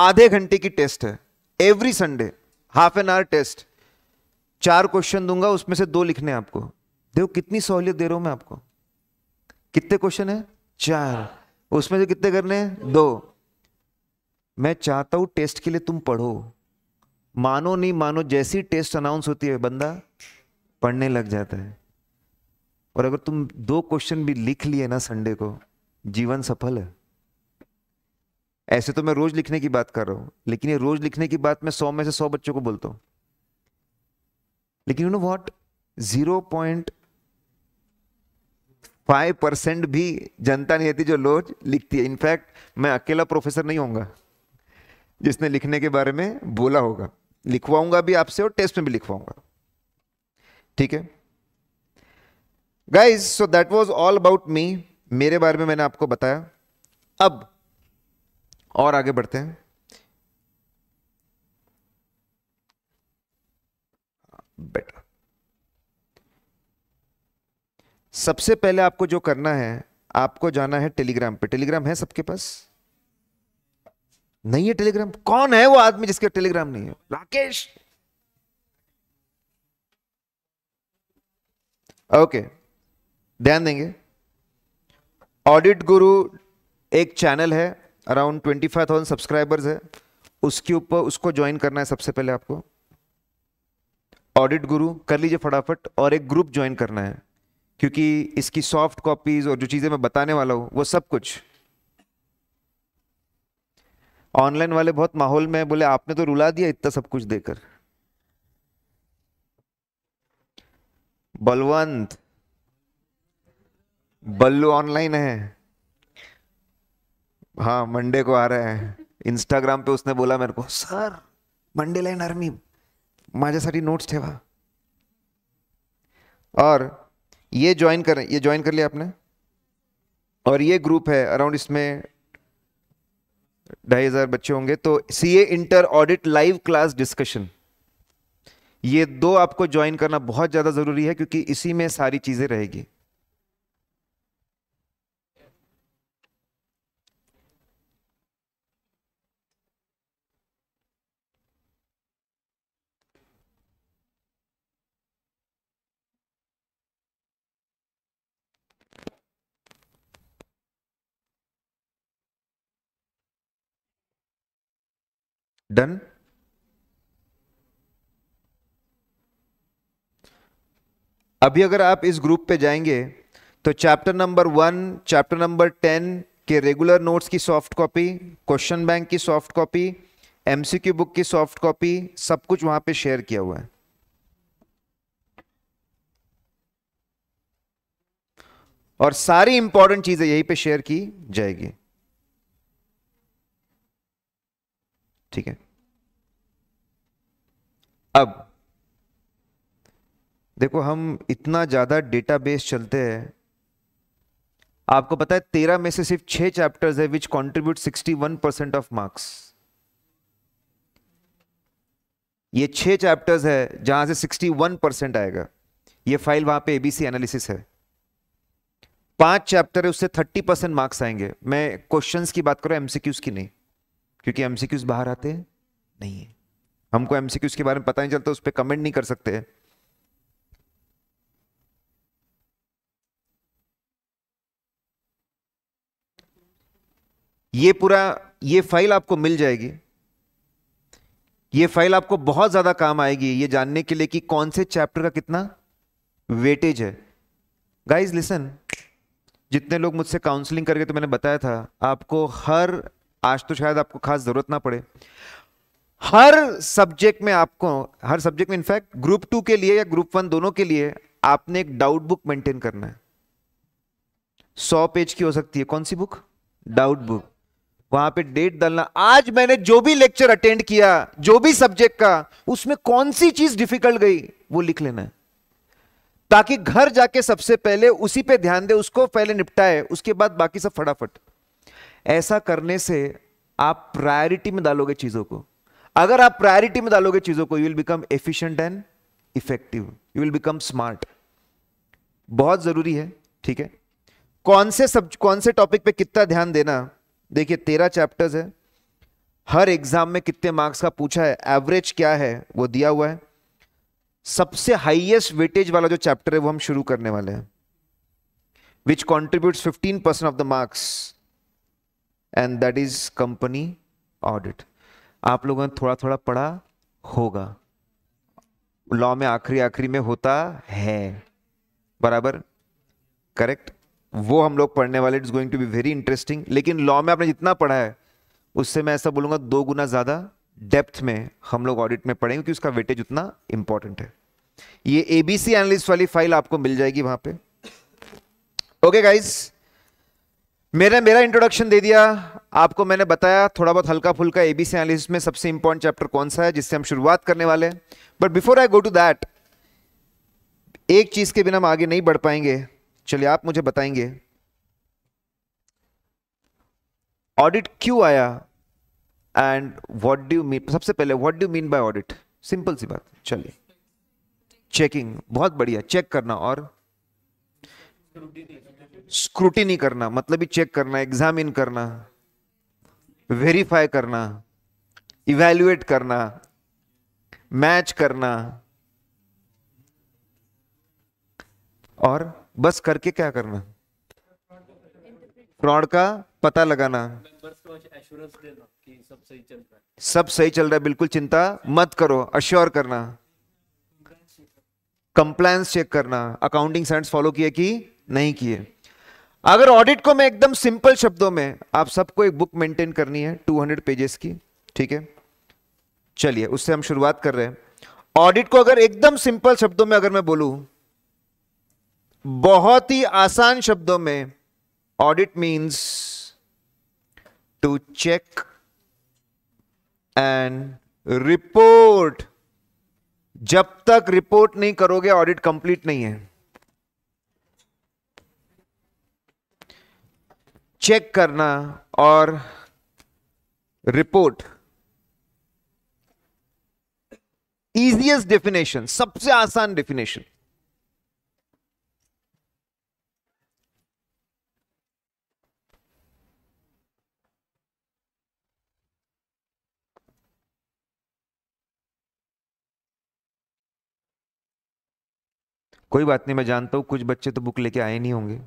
आधे घंटे की टेस्ट है every Sunday half an hour test चार क्वेश्चन दूंगा उसमें से दो लिखने आपको देखो कितनी सहूलियत दे रहा हूं मैं आपको कितने क्वेश्चन है चार उसमें से कितने करने हैं दो मैं चाहता हूं टेस्ट के लिए तुम पढ़ो मानो नहीं मानो जैसी टेस्ट अनाउंस होती है बंदा पढ़ने लग जाता है और अगर तुम दो क्वेश्चन भी लिख लिए ना संडे को जीवन सफल है ऐसे तो मैं रोज लिखने की बात कर रहा हूं लेकिन ये रोज लिखने की बात मैं सौ में से सौ बच्चों को बोलता हूं लेकिन you know what zero point five percent भी जनता नहीं रहती जो रोज लिखती है इनफैक्ट मैं अकेला प्रोफेसर नहीं होऊंगा जिसने लिखने के बारे में बोला होगा लिखवाऊंगा भी आपसे और टेस्ट में भी लिखवाऊंगा ठीक है guys so that was all about me मेरे बारे में मैंने आपको बताया अब और आगे बढ़ते हैं बेटर सबसे पहले आपको जो करना है आपको जाना है टेलीग्राम पे टेलीग्राम है सबके पास नहीं है टेलीग्राम कौन है वो आदमी जिसके टेलीग्राम नहीं है राकेश ओके ध्यान देंगे ऑडिट गुरु एक चैनल है around twenty five thousand subscribers है उसके ऊपर उसको ज्वाइन करना है सबसे पहले आपको ऑडिट गुरु कर लीजिए फटाफट और एक ग्रुप ज्वाइन करना है क्योंकि इसकी सॉफ्ट कॉपीज और जो चीज़ें मैं बताने वाला हूँ वो सब कुछ ऑनलाइन वाले बहुत माहौल में बोले आपने तो रुला दिया इतना सब कुछ देकर बलवंत बल्लू ऑनलाइन है हाँ मंडे को आ रहे हैं इंस्टाग्राम पे उसने बोला मेरे को सर मंडे लाइन आर्मी सारी नोट्स ठेवा और ये ज्वाइन कर ये ज्वाइन कर लिया आपने और ये ग्रुप है अराउंड इसमें ढाई हजार बच्चे होंगे तो C A inter audit live class discussion ये दो आपको ज्वाइन करना बहुत ज़्यादा ज़रूरी है क्योंकि इसी में सारी चीज़ें रहेगी डन अभी अगर आप इस ग्रुप पे जाएंगे तो chapter number one chapter number ten के रेगुलर नोट्स की सॉफ्ट कॉपी क्वेश्चन बैंक की सॉफ्ट कॉपी एमसीक्यू बुक की सॉफ्ट कॉपी सब कुछ वहां पे शेयर किया हुआ है और सारी इंपॉर्टेंट चीजें यहीं पे शेयर की जाएगी ठीक है अब देखो हम इतना ज़्यादा डेटाबेस चलते हैं आपको पता है तेरह में से सिर्फ छह चैप्टर्स है which contribute 61 percent of marks ये छह चैप्टर्स है जहां से 61 परसेंट आएगा ये फाइल वहां पे एबीसी एनालिसिस है पांच चैप्टर है उससे 30 परसेंट मार्क्स आएंगे मैं क्वेश्चंस की बात कर रहा एमसीक्यूज की नहीं क्योंकि एम बाहर आते हैं नहीं है हमको एम के बारे में पता नहीं चलता उस पर कमेंट नहीं कर सकते ये पूरा ये फाइल आपको मिल जाएगी ये फाइल आपको बहुत ज़्यादा काम आएगी ये जानने के लिए कि कौन से चैप्टर का कितना वेटेज है गाइज लिसन जितने लोग मुझसे काउंसलिंग करके तो मैंने बताया था आपको हर आज तो शायद आपको खास जरूरत ना पड़े हर सब्जेक्ट में आपको हर सब्जेक्ट में इनफैक्ट ग्रुप टू के लिए या ग्रुप वन दोनों के लिए आपने एक डाउट बुक मेंटेन करना है सौ पेज की हो सकती है कौन सी बुक डाउट बुक वहां पे डेट डालना आज मैंने जो भी लेक्चर अटेंड किया जो भी सब्जेक्ट का उसमें कौन सी चीज डिफिकल्ट गई वो लिख लेना है ताकि घर जाके सबसे पहले उसी पे ध्यान दे उसको पहले निपटाए उसके बाद बाकी सब फटाफट ऐसा करने से आप प्रायोरिटी में डालोगे चीजों को अगर आप प्रायोरिटी में डालोगे चीजों को you will become efficient and effective you will become smart बहुत जरूरी है ठीक है कौन से सब कौन से टॉपिक पे कितना ध्यान देना देखिए तेरह चैप्टर्स है हर एग्जाम में कितने मार्क्स का पूछा है एवरेज क्या है वो दिया हुआ है सबसे हाईएस्ट वेटेज वाला जो चैप्टर है वो हम शुरू करने वाले हैं which contribute fifteen percent of the marks and that is company audit आप लोगों ने थोड़ा थोड़ा पढ़ा होगा लॉ में आखिरी आखिरी में होता है बराबर करेक्ट वो हम लोग पढ़ने वाले it's going to be very interesting लेकिन लॉ में आपने जितना पढ़ा है उससे मैं ऐसा बोलूंगा दो गुना ज़्यादा डेप्थ में हम लोग ऑडिट में पढ़ेंगे क्योंकि उसका वेटेज उतना इंपॉर्टेंट है ये एबीसी एनालिस्ट वाली फाइल आपको मिल जाएगी वहां पे ओके गाइज़ मेरे मेरा इंट्रोडक्शन दे दिया आपको मैंने बताया थोड़ा बहुत हल्का फुल्का ए बी सी एनालिसिस में सबसे इंपॉर्टेंट चैप्टर कौन सा है जिससे हम शुरुआत करने वाले हैं but before I go to that एक चीज के बिना हम आगे नहीं बढ़ पाएंगे चलिए आप मुझे बताएंगे ऑडिट क्यों आया एंड व्हाट डू मीन सबसे पहले what do mean by audit simple सी बात चलिए चेकिंग बहुत बढ़िया चेक करना और स्क्रूटिनी करना मतलब ही चेक करना एग्जामिन करना वेरीफाई करना इवेल्युएट करना मैच करना और बस करके क्या करना फ्रॉड का पता लगाना सब सही चल रहा है बिल्कुल चिंता मत करो अश्योर करना कंप्लायंस चेक करना अकाउंटिंग साइंस फॉलो किए कि नहीं किए अगर ऑडिट को मैं एकदम सिंपल शब्दों में आप सबको एक बुक मेंटेन करनी है 200 पेजेस की ठीक है चलिए उससे हम शुरुआत कर रहे हैं ऑडिट को अगर एकदम सिंपल शब्दों में अगर मैं बोलू बहुत ही आसान शब्दों में audit means to check and report जब तक रिपोर्ट नहीं करोगे ऑडिट कंप्लीट नहीं है चेक करना और रिपोर्ट इजीएस्ट डेफिनेशन सबसे आसान डेफिनेशन कोई बात नहीं मैं जानता हूं कुछ बच्चे तो बुक लेके आए नहीं होंगे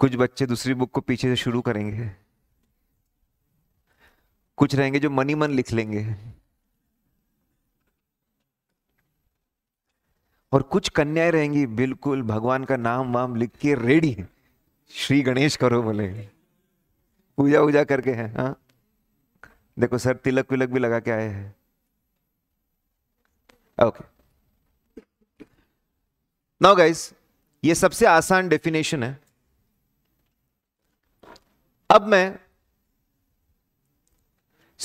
कुछ बच्चे दूसरी बुक को पीछे से शुरू करेंगे कुछ रहेंगे जो मनी मन लिख लेंगे और कुछ कन्याएं रहेंगी बिल्कुल भगवान का नाम वाम लिख के रेडी श्री गणेश करो बोले पूजा उजा करके है हाँ देखो सर तिलक विलक भी लगा के आए हैं ओके नाउ गाइस ये सबसे आसान डेफिनेशन है अब मैं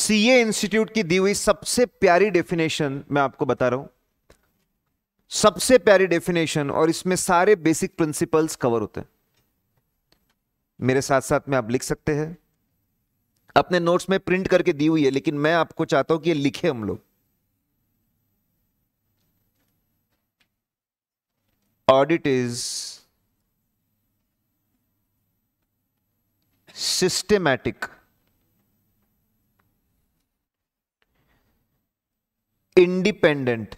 सीए इंस्टीट्यूट की दी हुई सबसे प्यारी डेफिनेशन मैं आपको बता रहा हूं सबसे प्यारी डेफिनेशन और इसमें सारे बेसिक प्रिंसिपल्स कवर होते हैं मेरे साथ साथ में आप लिख सकते हैं अपने नोट्स में प्रिंट करके दी हुई है लेकिन मैं आपको चाहता हूं कि ये लिखे हम लोग ऑडिट इज systematic इंडिपेंडेंट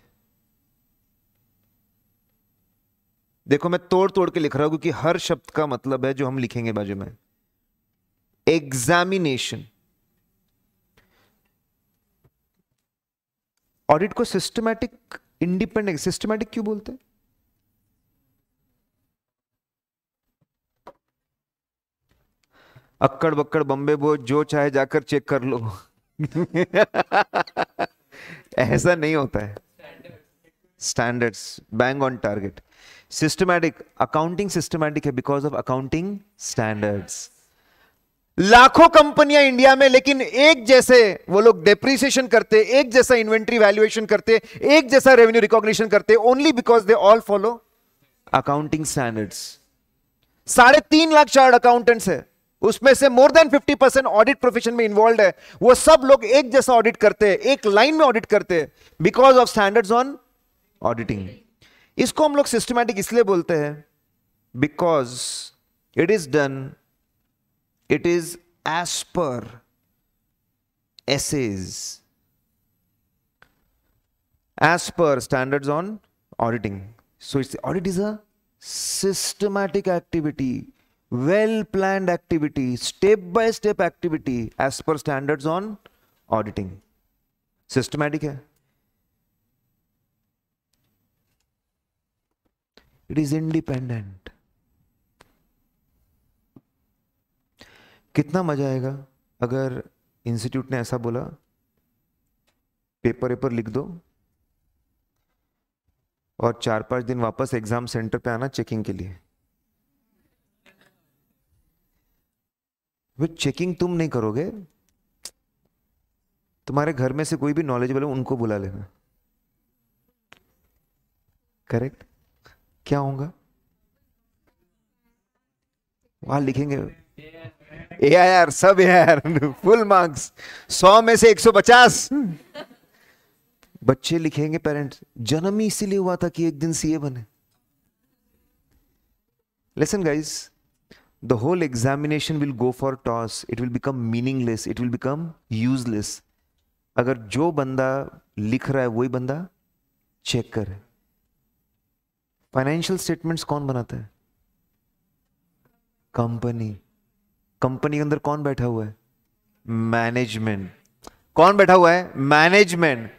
देखो मैं तोड़ तोड़ के लिख रहा हूं क्योंकि हर शब्द का मतलब है जो हम लिखेंगे बाजू में एग्जामिनेशन ऑडिट को सिस्टमैटिक इंडिपेंडेंट सिस्टमैटिक क्यों बोलते हैं अक्कड़ बक्कड़ बम्बे बो जो चाहे जाकर चेक कर लो ऐसा नहीं होता है standards bang on target systematic accounting systematic है बिकॉज ऑफ अकाउंटिंग स्टैंडर्ड्स लाखों कंपनियां इंडिया में लेकिन एक जैसे वो लोग डेप्रिसिएशन करते एक जैसा इन्वेंट्री वैल्यूएशन करते एक जैसा रेवेन्यू रिकॉग्निशन करते only because they all follow accounting standards साढ़े तीन लाख चार्ट अकाउंटेंट्स है उसमें से more than 50 percent audit profession में इन्वॉल्व है वो सब लोग एक जैसा ऑडिट करते हैं एक लाइन में ऑडिट करते हैं because of standards on auditing इसको हम लोग सिस्टमैटिक इसलिए बोलते हैं because it is done it is as per SAs as per standards on auditing so it's audit is a systematic activity well plan activity step by step activity as per standard on auditing systematic है it is independent कितना मजा आएगा अगर institute ने ऐसा बोला paper vapour लिख दो और चार पांच दिन वापस एग्जाम सेंटर पे आना चेकिंग के लिए वो चेकिंग तुम नहीं करोगे तुम्हारे घर में से कोई भी नॉलेजेबल है उनको बुला लेना करेक्ट क्या होगा वहां लिखेंगे ए आर सब ए आर फुल मार्क्स सौ में से एक सौ पचास बच्चे लिखेंगे पेरेंट्स जन्म ही इसीलिए हुआ था कि एक दिन सीए बने lesson guys the whole examination will go for toss it will become meaningless it will become useless अगर जो बंदा लिख रहा है वही बंदा चेक कर फाइनेंशियल स्टेटमेंट्स कौन बनाता है कंपनी कंपनी के अंदर कौन बैठा हुआ है मैनेजमेंट कौन बैठा हुआ है मैनेजमेंट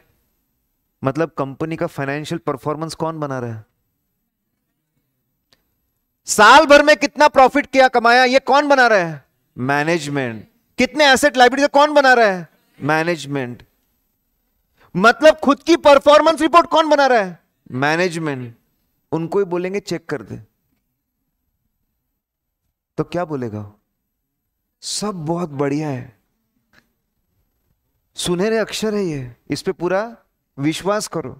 मतलब कंपनी का फाइनेंशियल परफॉर्मेंस कौन बना रहा है साल भर में कितना प्रॉफिट किया कमाया ये कौन बना रहा है मैनेजमेंट कितने एसेट लाइब्रेरी कौन बना रहा है मैनेजमेंट मतलब खुद की परफॉर्मेंस रिपोर्ट कौन बना रहा है मैनेजमेंट उनको ही बोलेंगे चेक कर दे तो क्या बोलेगा सब बहुत बढ़िया है सुनहरे अक्षर है ये इस पे पूरा विश्वास करो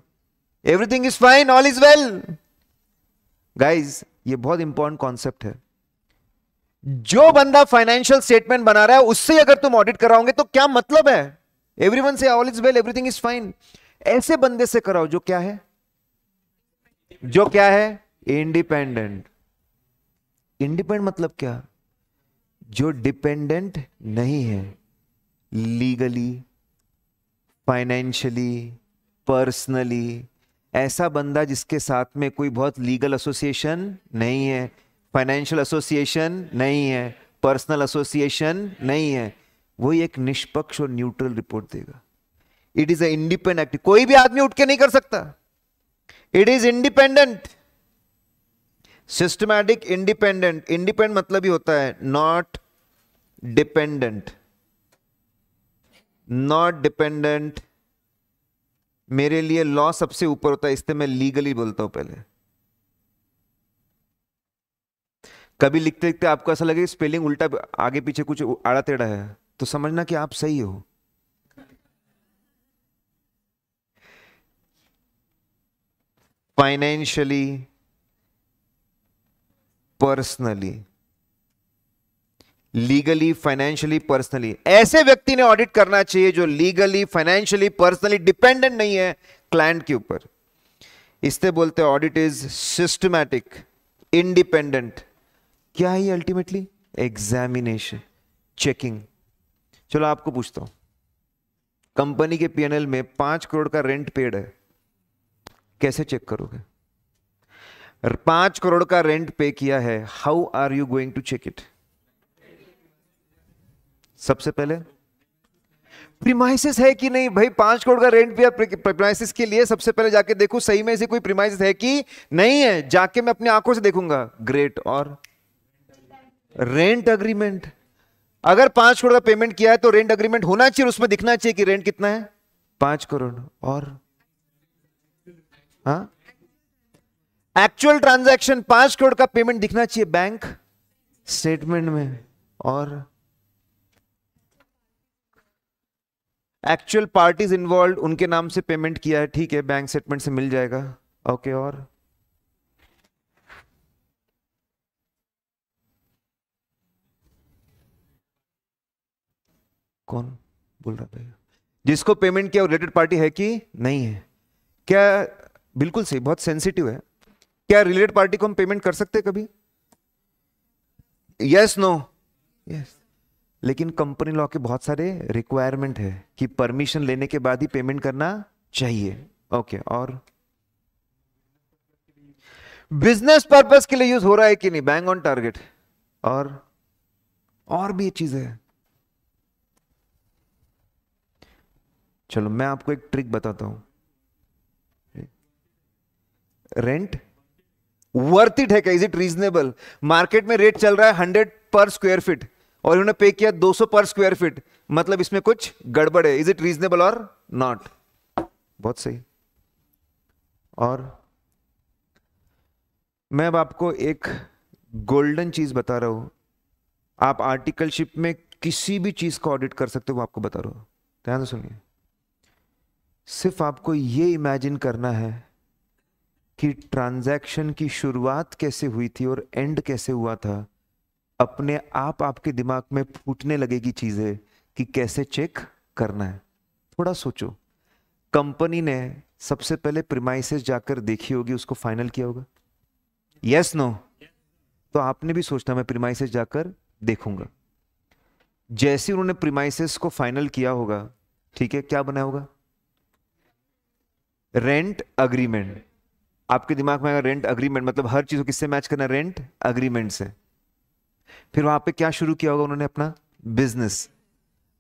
everything is fine all is well guys ये बहुत इंपॉर्टेंट कॉन्सेप्ट है जो बंदा फाइनेंशियल स्टेटमेंट बना रहा है उससे अगर तुम ऑडिट कराओगे तो क्या मतलब है एवरी वन से all is well everything is fine ऐसे बंदे से कराओ जो क्या है जो क्या है इंडिपेंडेंट इंडिपेंडेंट मतलब क्या जो डिपेंडेंट नहीं है लीगली फाइनेंशियली पर्सनली ऐसा बंदा जिसके साथ में कोई बहुत लीगल एसोसिएशन नहीं है फाइनेंशियल एसोसिएशन नहीं है पर्सनल एसोसिएशन नहीं है वही एक निष्पक्ष और न्यूट्रल रिपोर्ट देगा इट इज इंडिपेंडेंट एक्टिव कोई भी आदमी उठ के नहीं कर सकता it is independent systematic independent independent मतलब ही होता है नॉट डिपेंडेंट नॉट डिपेंडेंट मेरे लिए लॉ सबसे ऊपर होता है इसलिए मैं लीगली बोलता हूं पहले कभी लिखते लिखते आपको ऐसा लगे स्पेलिंग उल्टा आगे पीछे कुछ आड़ा टेढ़ा है तो समझना कि आप सही हो financially personally legally financially personally ऐसे व्यक्ति ने ऑडिट करना चाहिए जो लीगली फाइनेंशियली पर्सनली डिपेंडेंट नहीं है क्लाइंट के ऊपर इससे बोलते ऑडिट इज सिस्टमैटिक इंडिपेंडेंट क्या है अल्टीमेटली एग्जामिनेशन चेकिंग चलो आपको पूछता हूं कंपनी के पीएनएल में पांच करोड़ का रेंट पेड है कैसे चेक करोगे पांच करोड़ का रेंट पे किया है how are you going to check it सबसे पहले प्रीमाइसिस है कि नहीं भाई पांच करोड़ का रेंट भी प्रीमाइसिस के लिए सबसे पहले जाके देखो सही में से कोई प्रीमाइसिस है कि नहीं है जाके मैं अपनी आंखों से देखूंगा ग्रेट और रेंट अग्रीमेंट अगर पांच करोड़ का पेमेंट किया है तो रेंट अग्रीमेंट होना चाहिए उसमें दिखना चाहिए कि रेंट कितना है पांच करोड़ और एक्चुअल हाँ? ट्रांजैक्शन पांच करोड़ का पेमेंट दिखना चाहिए बैंक स्टेटमेंट में और एक्चुअल पार्टीज इन्वॉल्व उनके नाम से पेमेंट किया है ठीक है बैंक स्टेटमेंट से मिल जाएगा ओके okay, और कौन बोल रहा भाई जिसको पेमेंट किया रिलेटेड पार्टी है कि नहीं है क्या बिल्कुल सही बहुत सेंसिटिव है क्या रिलेटेड पार्टी को हम पेमेंट कर सकते कभी यस नो यस लेकिन कंपनी लॉ के बहुत सारे रिक्वायरमेंट है कि परमिशन लेने के बाद ही पेमेंट करना चाहिए ओके okay, और बिजनेस पर्पस के लिए यूज हो रहा है कि नहीं बैंग ऑन टारगेट और और भी चीज है चलो मैं आपको एक ट्रिक बताता हूं रेंट वर्थ इट है क्या इज इट रीजनेबल मार्केट में रेट चल रहा है हंड्रेड पर स्क्वायर फीट और इन्होंने पे किया 200 पर स्क्वायर फीट मतलब इसमें कुछ गड़बड़ है इज इट रीजनेबल और नॉट बहुत सही और मैं अब आपको एक गोल्डन चीज बता रहा हूं आप आर्टिकलशिप में किसी भी चीज को ऑडिट कर सकते हो आपको बता रहा हूं ध्यान से सुनिए सिर्फ आपको ये इमेजिन करना है कि ट्रांजैक्शन की शुरुआत कैसे हुई थी और एंड कैसे हुआ था अपने आप आपके दिमाग में फूटने लगेगी चीजें कि कैसे चेक करना है थोड़ा सोचो कंपनी ने सबसे पहले प्रिमाइसेस जाकर देखी होगी उसको फाइनल किया होगा यस नो तो आपने भी सोचना मैं प्रिमाइसेस जाकर देखूंगा जैसे उन्होंने प्रिमाइसेस को फाइनल किया होगा ठीक है क्या बनाया होगा रेंट अग्रीमेंट आपके दिमाग में आएगा रेंट अग्रीमेंट मतलब हर चीज को किससे मैच करना रेंट अग्रीमेंट से फिर वहां पे क्या शुरू किया होगा उन्होंने अपना बिजनेस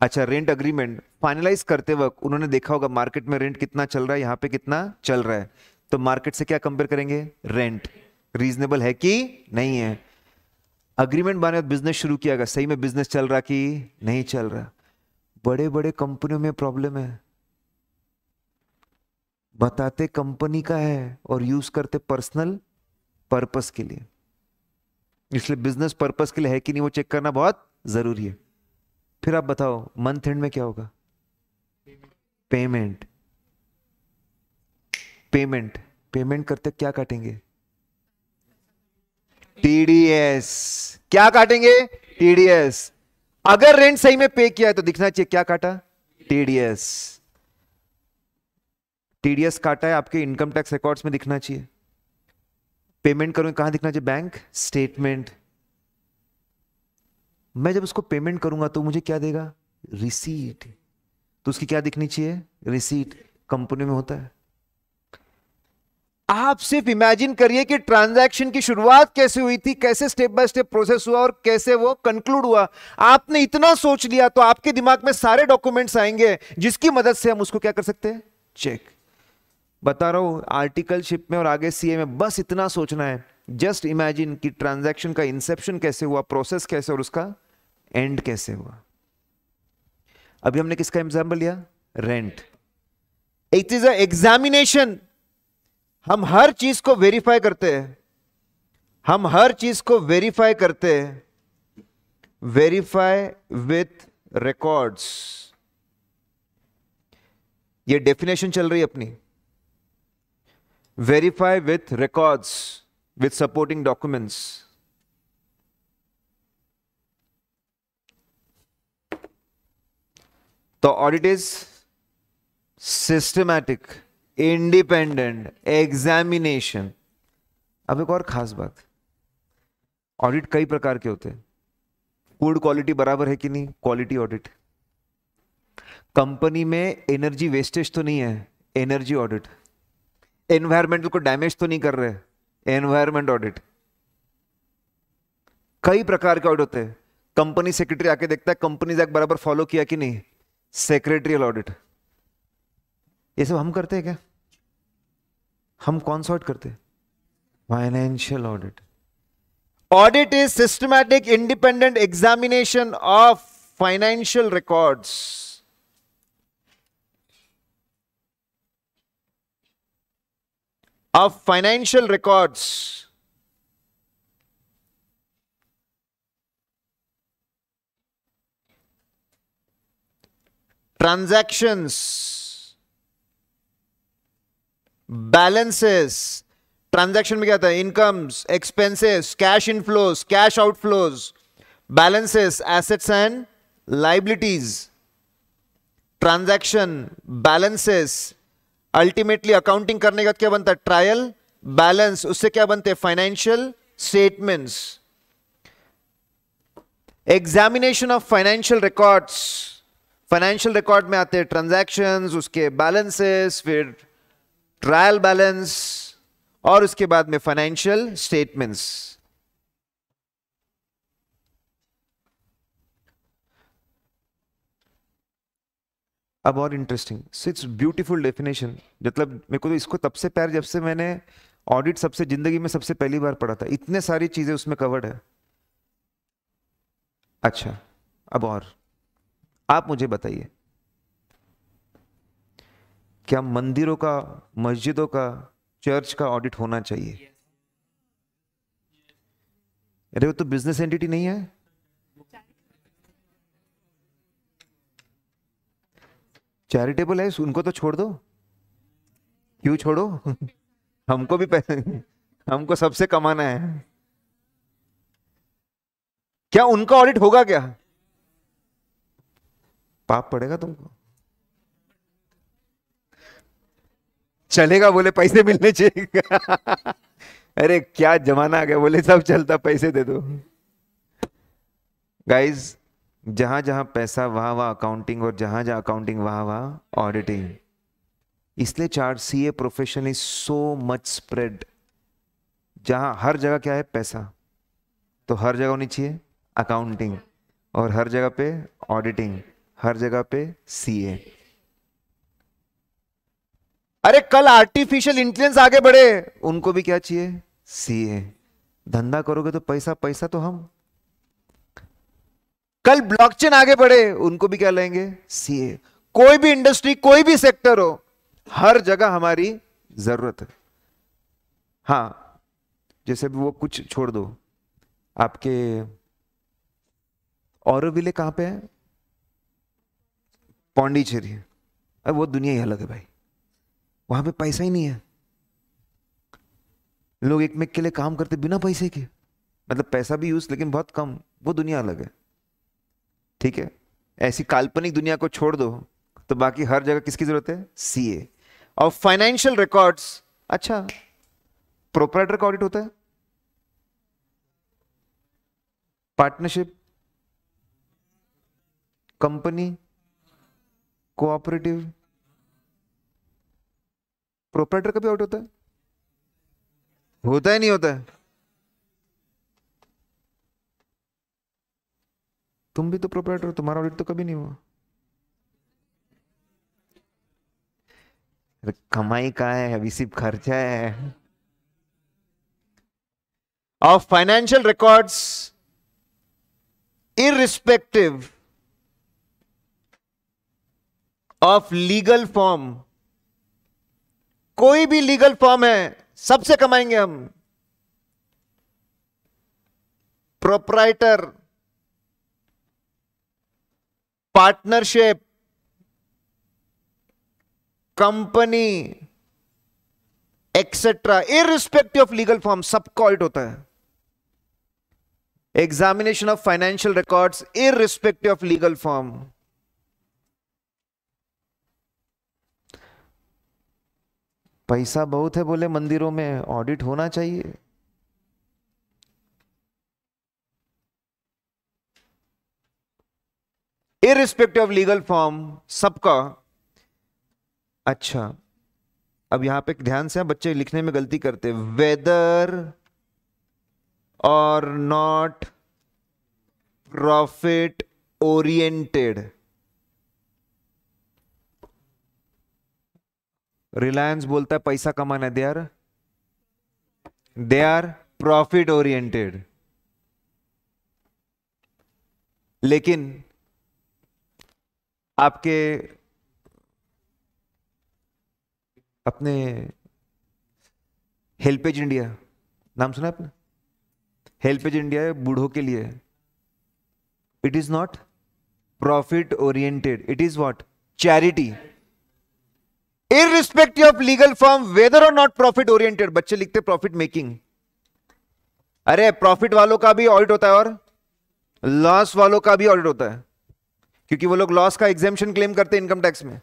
अच्छा रेंट अग्रीमेंट फाइनलाइज करते वक्त उन्होंने देखा होगा मार्केट में रेंट कितना चल रहा है यहाँ पे कितना चल रहा है तो मार्केट से क्या कंपेयर करेंगे रेंट रीजनेबल है कि नहीं है अग्रीमेंट बने बिजनेस शुरू किया गया सही में बिजनेस चल रहा कि नहीं चल रहा बड़े बड़े कंपनियों में प्रॉब्लम है बताते कंपनी का है और यूज करते पर्सनल पर्पस के लिए इसलिए बिजनेस पर्पज के लिए है कि नहीं वो चेक करना बहुत जरूरी है फिर आप बताओ मंथ एंड में क्या होगा पेमेंट पेमेंट पेमेंट करते क्या काटेंगे टीडीएस क्या काटेंगे टीडीएस अगर रेंट सही में पे किया है तो दिखना चाहिए क्या काटा टीडीएस टीडीएस काटा है आपके इनकम टैक्स रिकॉर्ड्स में दिखना चाहिए पेमेंट करूंगे कहां दिखना चाहिए बैंक स्टेटमेंट मैं जब उसको पेमेंट करूंगा तो मुझे क्या देगा रिसीट तो उसकी क्या दिखनी चाहिए रिसीट कंपनी में होता है आप सिर्फ इमेजिन करिए कि ट्रांजैक्शन की शुरुआत कैसे हुई थी कैसे स्टेप बाय स्टेप प्रोसेस हुआ और कैसे वो कंक्लूड हुआ आपने इतना सोच लिया तो आपके दिमाग में सारे डॉक्यूमेंट्स आएंगे जिसकी मदद से हम उसको क्या कर सकते हैं चेक बता रहा हूं आर्टिकलशिप में और आगे सीए में बस इतना सोचना है जस्ट इमेजिन कि ट्रांजैक्शन का इंसेप्शन कैसे हुआ प्रोसेस कैसे और उसका एंड कैसे हुआ अभी हमने किसका एग्जाम्पल लिया रेंट इट इज एग्जामिनेशन हम हर चीज को वेरीफाई करते हैं हम हर चीज को वेरीफाई करते हैं वेरीफाई विथ रिकॉर्ड्स ये डेफिनेशन चल रही है अपनी verify with records, with supporting documents. The audit is systematic, independent examination. अब एक और खास बात ऑडिट कई प्रकार के होते हैं फूड क्वालिटी बराबर है कि नहीं क्वालिटी ऑडिट कंपनी में एनर्जी वेस्टेज तो नहीं है एनर्जी ऑडिट एनवायरमेंटल को डैमेज तो नहीं कर रहे एनवायरमेंट ऑडिट कई प्रकार के ऑडिट होते हैं कंपनी सेक्रेटरी आके देखता है कंपनीज एक्ट बराबर फॉलो किया कि नहीं सेक्रेटरियल ऑडिट ये सब हम करते हैं क्या हम कौन सा ऑडिट करते financial audit audit is systematic independent examination of financial records of financial records transactions balances transaction mein kya incomes expenses cash inflows cash outflows balances assets and liabilities transaction balances ultimately accounting करने का क्या बनता है trial balance उससे क्या बनते हैं financial statements examination of financial records financial record में आते हैं ट्रांजैक्शंस उसके बैलेंसेस फिर ट्रायल बैलेंस और उसके बाद में फाइनेंशियल स्टेटमेंट्स अब और interesting so it's beautiful definition मतलब मेरे को तो इसको तब से प्यार जब से मैंने ऑडिट सबसे जिंदगी में सबसे पहली बार पढ़ा था इतने सारी चीजें उसमें कवर्ड है अच्छा अब और आप मुझे बताइए क्या मंदिरों का मस्जिदों का चर्च का ऑडिट होना चाहिए अरे वो तो बिजनेस एंटिटी नहीं है चैरिटेबल है उनको तो छोड़ दो क्यों छोड़ो हमको भी पैसे हमको सबसे कमाना है क्या उनका ऑडिट होगा क्या पाप पड़ेगा तुमको चलेगा बोले पैसे मिलने चाहिए अरे क्या जमाना आ गया बोले सब चलता पैसे दे दो गाइज जहां जहां पैसा वहां वहां अकाउंटिंग और जहां जहां अकाउंटिंग वहां वहां ऑडिटिंग इसलिए chartered C A profession is so much spread जहां हर जगह क्या है पैसा तो हर जगह होनी चाहिए अकाउंटिंग और हर जगह पे ऑडिटिंग हर जगह पे ए अरे कल आर्टिफिशियल इंटेलिजेंस आगे बढ़े उनको भी क्या चाहिए सीए धंधा करोगे तो पैसा पैसा तो हम कल ब्लॉकचेन आगे बढ़े उनको भी क्या लेंगे सीए कोई भी इंडस्ट्री कोई भी सेक्टर हो हर जगह हमारी जरूरत है हाँ जैसे भी वो कुछ छोड़ दो आपके और विले कहां पे है पौंडीचेरी अब वो दुनिया ही अलग है भाई वहां पे पैसा ही नहीं है लोग एक मेक के लिए काम करते बिना पैसे के मतलब पैसा भी यूज लेकिन बहुत कम वो दुनिया अलग है ठीक है ऐसी काल्पनिक दुनिया को छोड़ दो तो बाकी हर जगह किसकी जरूरत है सी ए और फाइनेंशियल रिकॉर्ड्स अच्छा प्रोपराइटर का ऑडिट होता है पार्टनरशिप कंपनी कोऑपरेटिव प्रोपराइटर का भी ऑडिट होता है होता ही नहीं होता है तुम भी तो प्रोपराइटर तुम्हारा ऑडिट तो कभी नहीं हुआ कमाई का है अभी सिर्फ खर्चा है of financial records irrespective of legal form कोई भी लीगल फॉर्म है सबसे कमाएंगे हम proprietor partnership company etcetera irrespective of legal form सब कॉल्ड होता है examination of financial records irrespective of legal form पैसा बहुत है बोले मंदिरों में ऑडिट होना चाहिए इरिस्पेक्टिव ऑफ लीगल फॉर्म सबका अच्छा अब यहां पे ध्यान से बच्चे लिखने में गलती करते वेदर और नॉट प्रॉफिट ओरिएंटेड रिलायंस बोलता है पैसा कमाना है they are they are profit oriented लेकिन आपके अपने हेल्पेज इंडिया नाम सुना आपने हेल्पेज इंडिया है बूढ़ों के लिए it is not profit oriented it is what charity in respect of legal form whether और नॉट प्रॉफिट ओरिएंटेड बच्चे लिखते प्रॉफिट मेकिंग अरे प्रॉफिट वालों का भी ऑडिट होता है और लॉस वालों का भी ऑडिट होता है क्योंकि वो लोग लॉस का एग्जेम्शन क्लेम करते हैं इनकम टैक्स में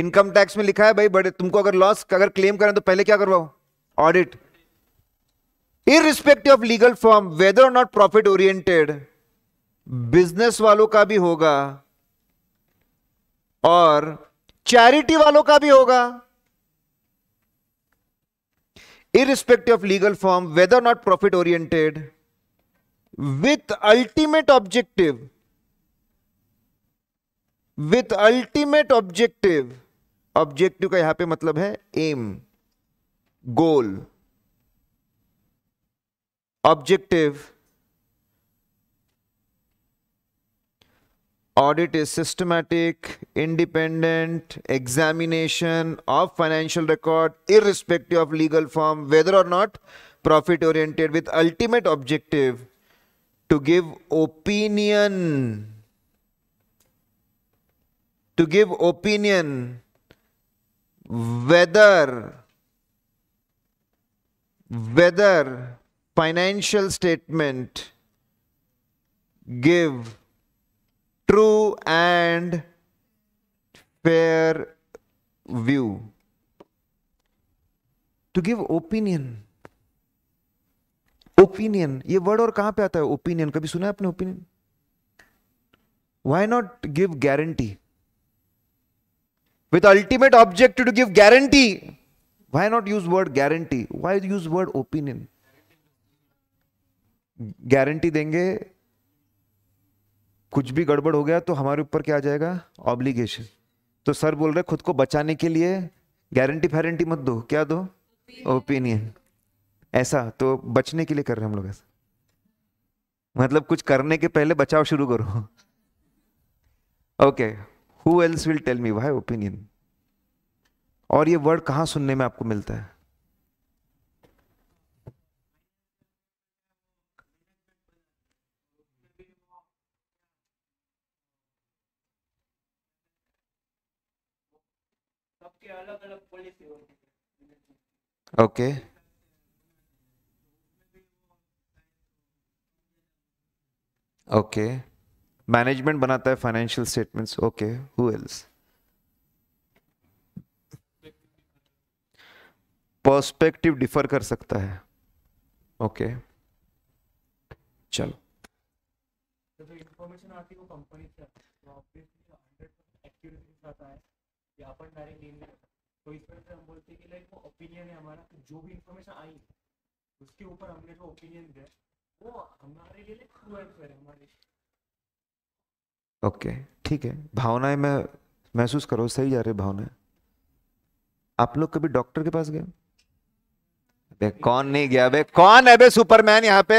इनकम टैक्स में लिखा है भाई बड़े तुमको अगर लॉस अगर क्लेम करें तो पहले क्या करवाओ audit irrespective of legal form whether not profit oriented business वालों का भी होगा और चैरिटी वालों का भी होगा irrespective of legal form whether not profit oriented with ultimate objective with ultimate objective objective का यहां पे मतलब है aim goal objective audit is systematic independent examination of financial record irrespective of legal form whether और not profit oriented with ultimate objective to give opinion to give opinion whether whether financial statement give true and fair view to give opinion opinion ये word और कहां पे आता है opinion कभी सुना है आपने opinion why not give guarantee with ultimate object to give guarantee. Why not use word guarantee? Why use word opinion? Guarantee देंगे कुछ भी गड़बड़ हो गया तो हमारे ऊपर क्या आ जाएगा ऑब्लिगेशन तो सर बोल रहे खुद को बचाने के लिए गारंटी फारंटी मत दो क्या दो ओपिनियन ऐसा तो बचने के लिए कर रहे हैं हम लोग ऐसा मतलब कुछ करने के पहले बचाव शुरू करो okay okay. Who else will tell me why opinion और ये वर्ड कहां सुनने में आपको मिलता है okay okay. Okay okay. Management बनाता है financial statements okay who else perspective differ कर सकता है ओके okay. चलो जो भी इंफॉर्मेशन आई उसके ऊपर हमने जो ओपिनियन दिया वो हमारे लिए ट्रू है हमारे ओके ठीक है भावनाएं मैं महसूस करो सही जा रही भावनाएं आप लोग कभी डॉक्टर के पास गए अबे कौन नहीं गया अबे कौन है बे सुपरमैन यहाँ पे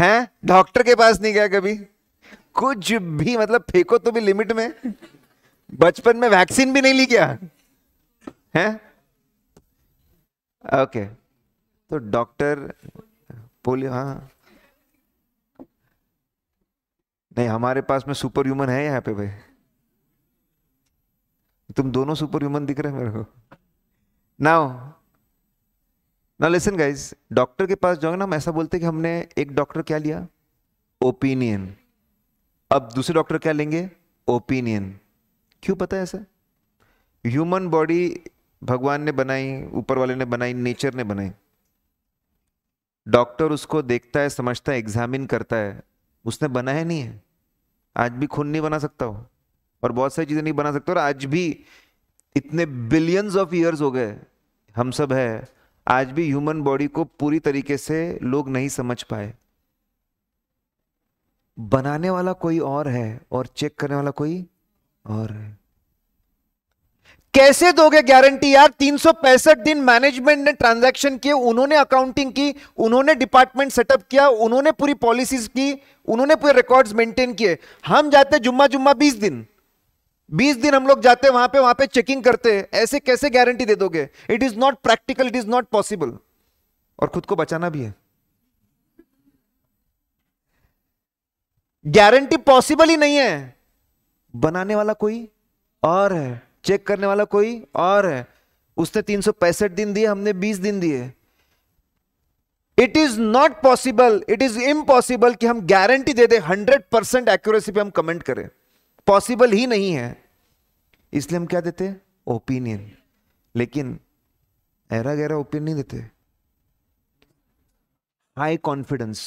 हैं डॉक्टर के पास नहीं गया कभी कुछ भी मतलब फेंको तो भी लिमिट में बचपन में वैक्सीन भी नहीं ली क्या है ओके तो डॉक्टर पोलियो हाँ नहीं हमारे पास में सुपर ह्यूमन है यहाँ पे भाई तुम दोनों सुपर ह्यूमन दिख रहे मेरे को नाउ ना लेसन गाइज डॉक्टर के पास जाओगे ना हम ऐसा बोलते कि हमने एक डॉक्टर क्या लिया ओपिनियन अब दूसरे डॉक्टर क्या लेंगे ओपिनियन क्यों पता है ऐसा ह्यूमन बॉडी भगवान ने बनाई ऊपर वाले ने बनाई नेचर ने बनाई डॉक्टर उसको देखता है समझता है एग्जामिन करता है उसने बनाया नहीं है आज भी खून नहीं बना सकता हो और बहुत सारी चीज़ें नहीं बना सकता और आज भी इतने बिलियंस ऑफ ईयर्स हो गए हम सब है आज भी ह्यूमन बॉडी को पूरी तरीके से लोग नहीं समझ पाए बनाने वाला कोई और है और चेक करने वाला कोई और है कैसे दोगे गारंटी यार तीन दिन मैनेजमेंट ने ट्रांजैक्शन किए उन्होंने अकाउंटिंग की उन्होंने डिपार्टमेंट सेटअप किया उन्होंने पूरी पॉलिसीज की उन्होंने पूरे रिकॉर्ड्स मेंटेन किए हम जाते जुम्मा जुम्मा 20 दिन 20 दिन हम लोग जाते वहां पे वहां पे चेकिंग करते ऐसे कैसे गारंटी दे दोगे it is not practical it is not possible और खुद को बचाना भी है गारंटी पॉसिबल ही नहीं है बनाने वाला कोई और है चेक करने वाला कोई और है उसने तीन दिन दिए हमने बीस दिन दिए it is not possible it is impossible कि हम गारंटी दे दे हंड्रेड परसेंट एक्यूरेसी पे हम कमेंट करें पॉसिबल ही नहीं है इसलिए हम क्या देते ओपिनियन लेकिन ऐरा गहरा ओपिनियन नहीं देते high confidence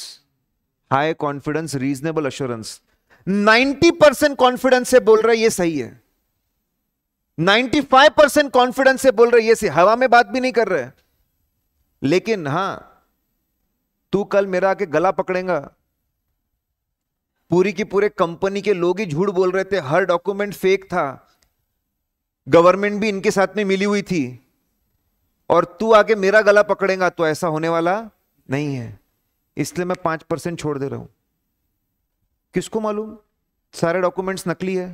high confidence reasonable assurance 90 percent confidence से बोल रहा है ये सही है 95 परसेंट कॉन्फिडेंस से बोल रहे ये हवा में बात भी नहीं कर रहे लेकिन हां तू कल मेरा आके गला पकड़ेगा पूरी की पूरे कंपनी के लोग ही झूठ बोल रहे थे हर डॉक्यूमेंट फेक था गवर्नमेंट भी इनके साथ में मिली हुई थी और तू आके मेरा गला पकड़ेगा तो ऐसा होने वाला नहीं है इसलिए मैं पांच परसेंट छोड़ दे रहा हूं किसको मालूम सारे डॉक्यूमेंट्स नकली है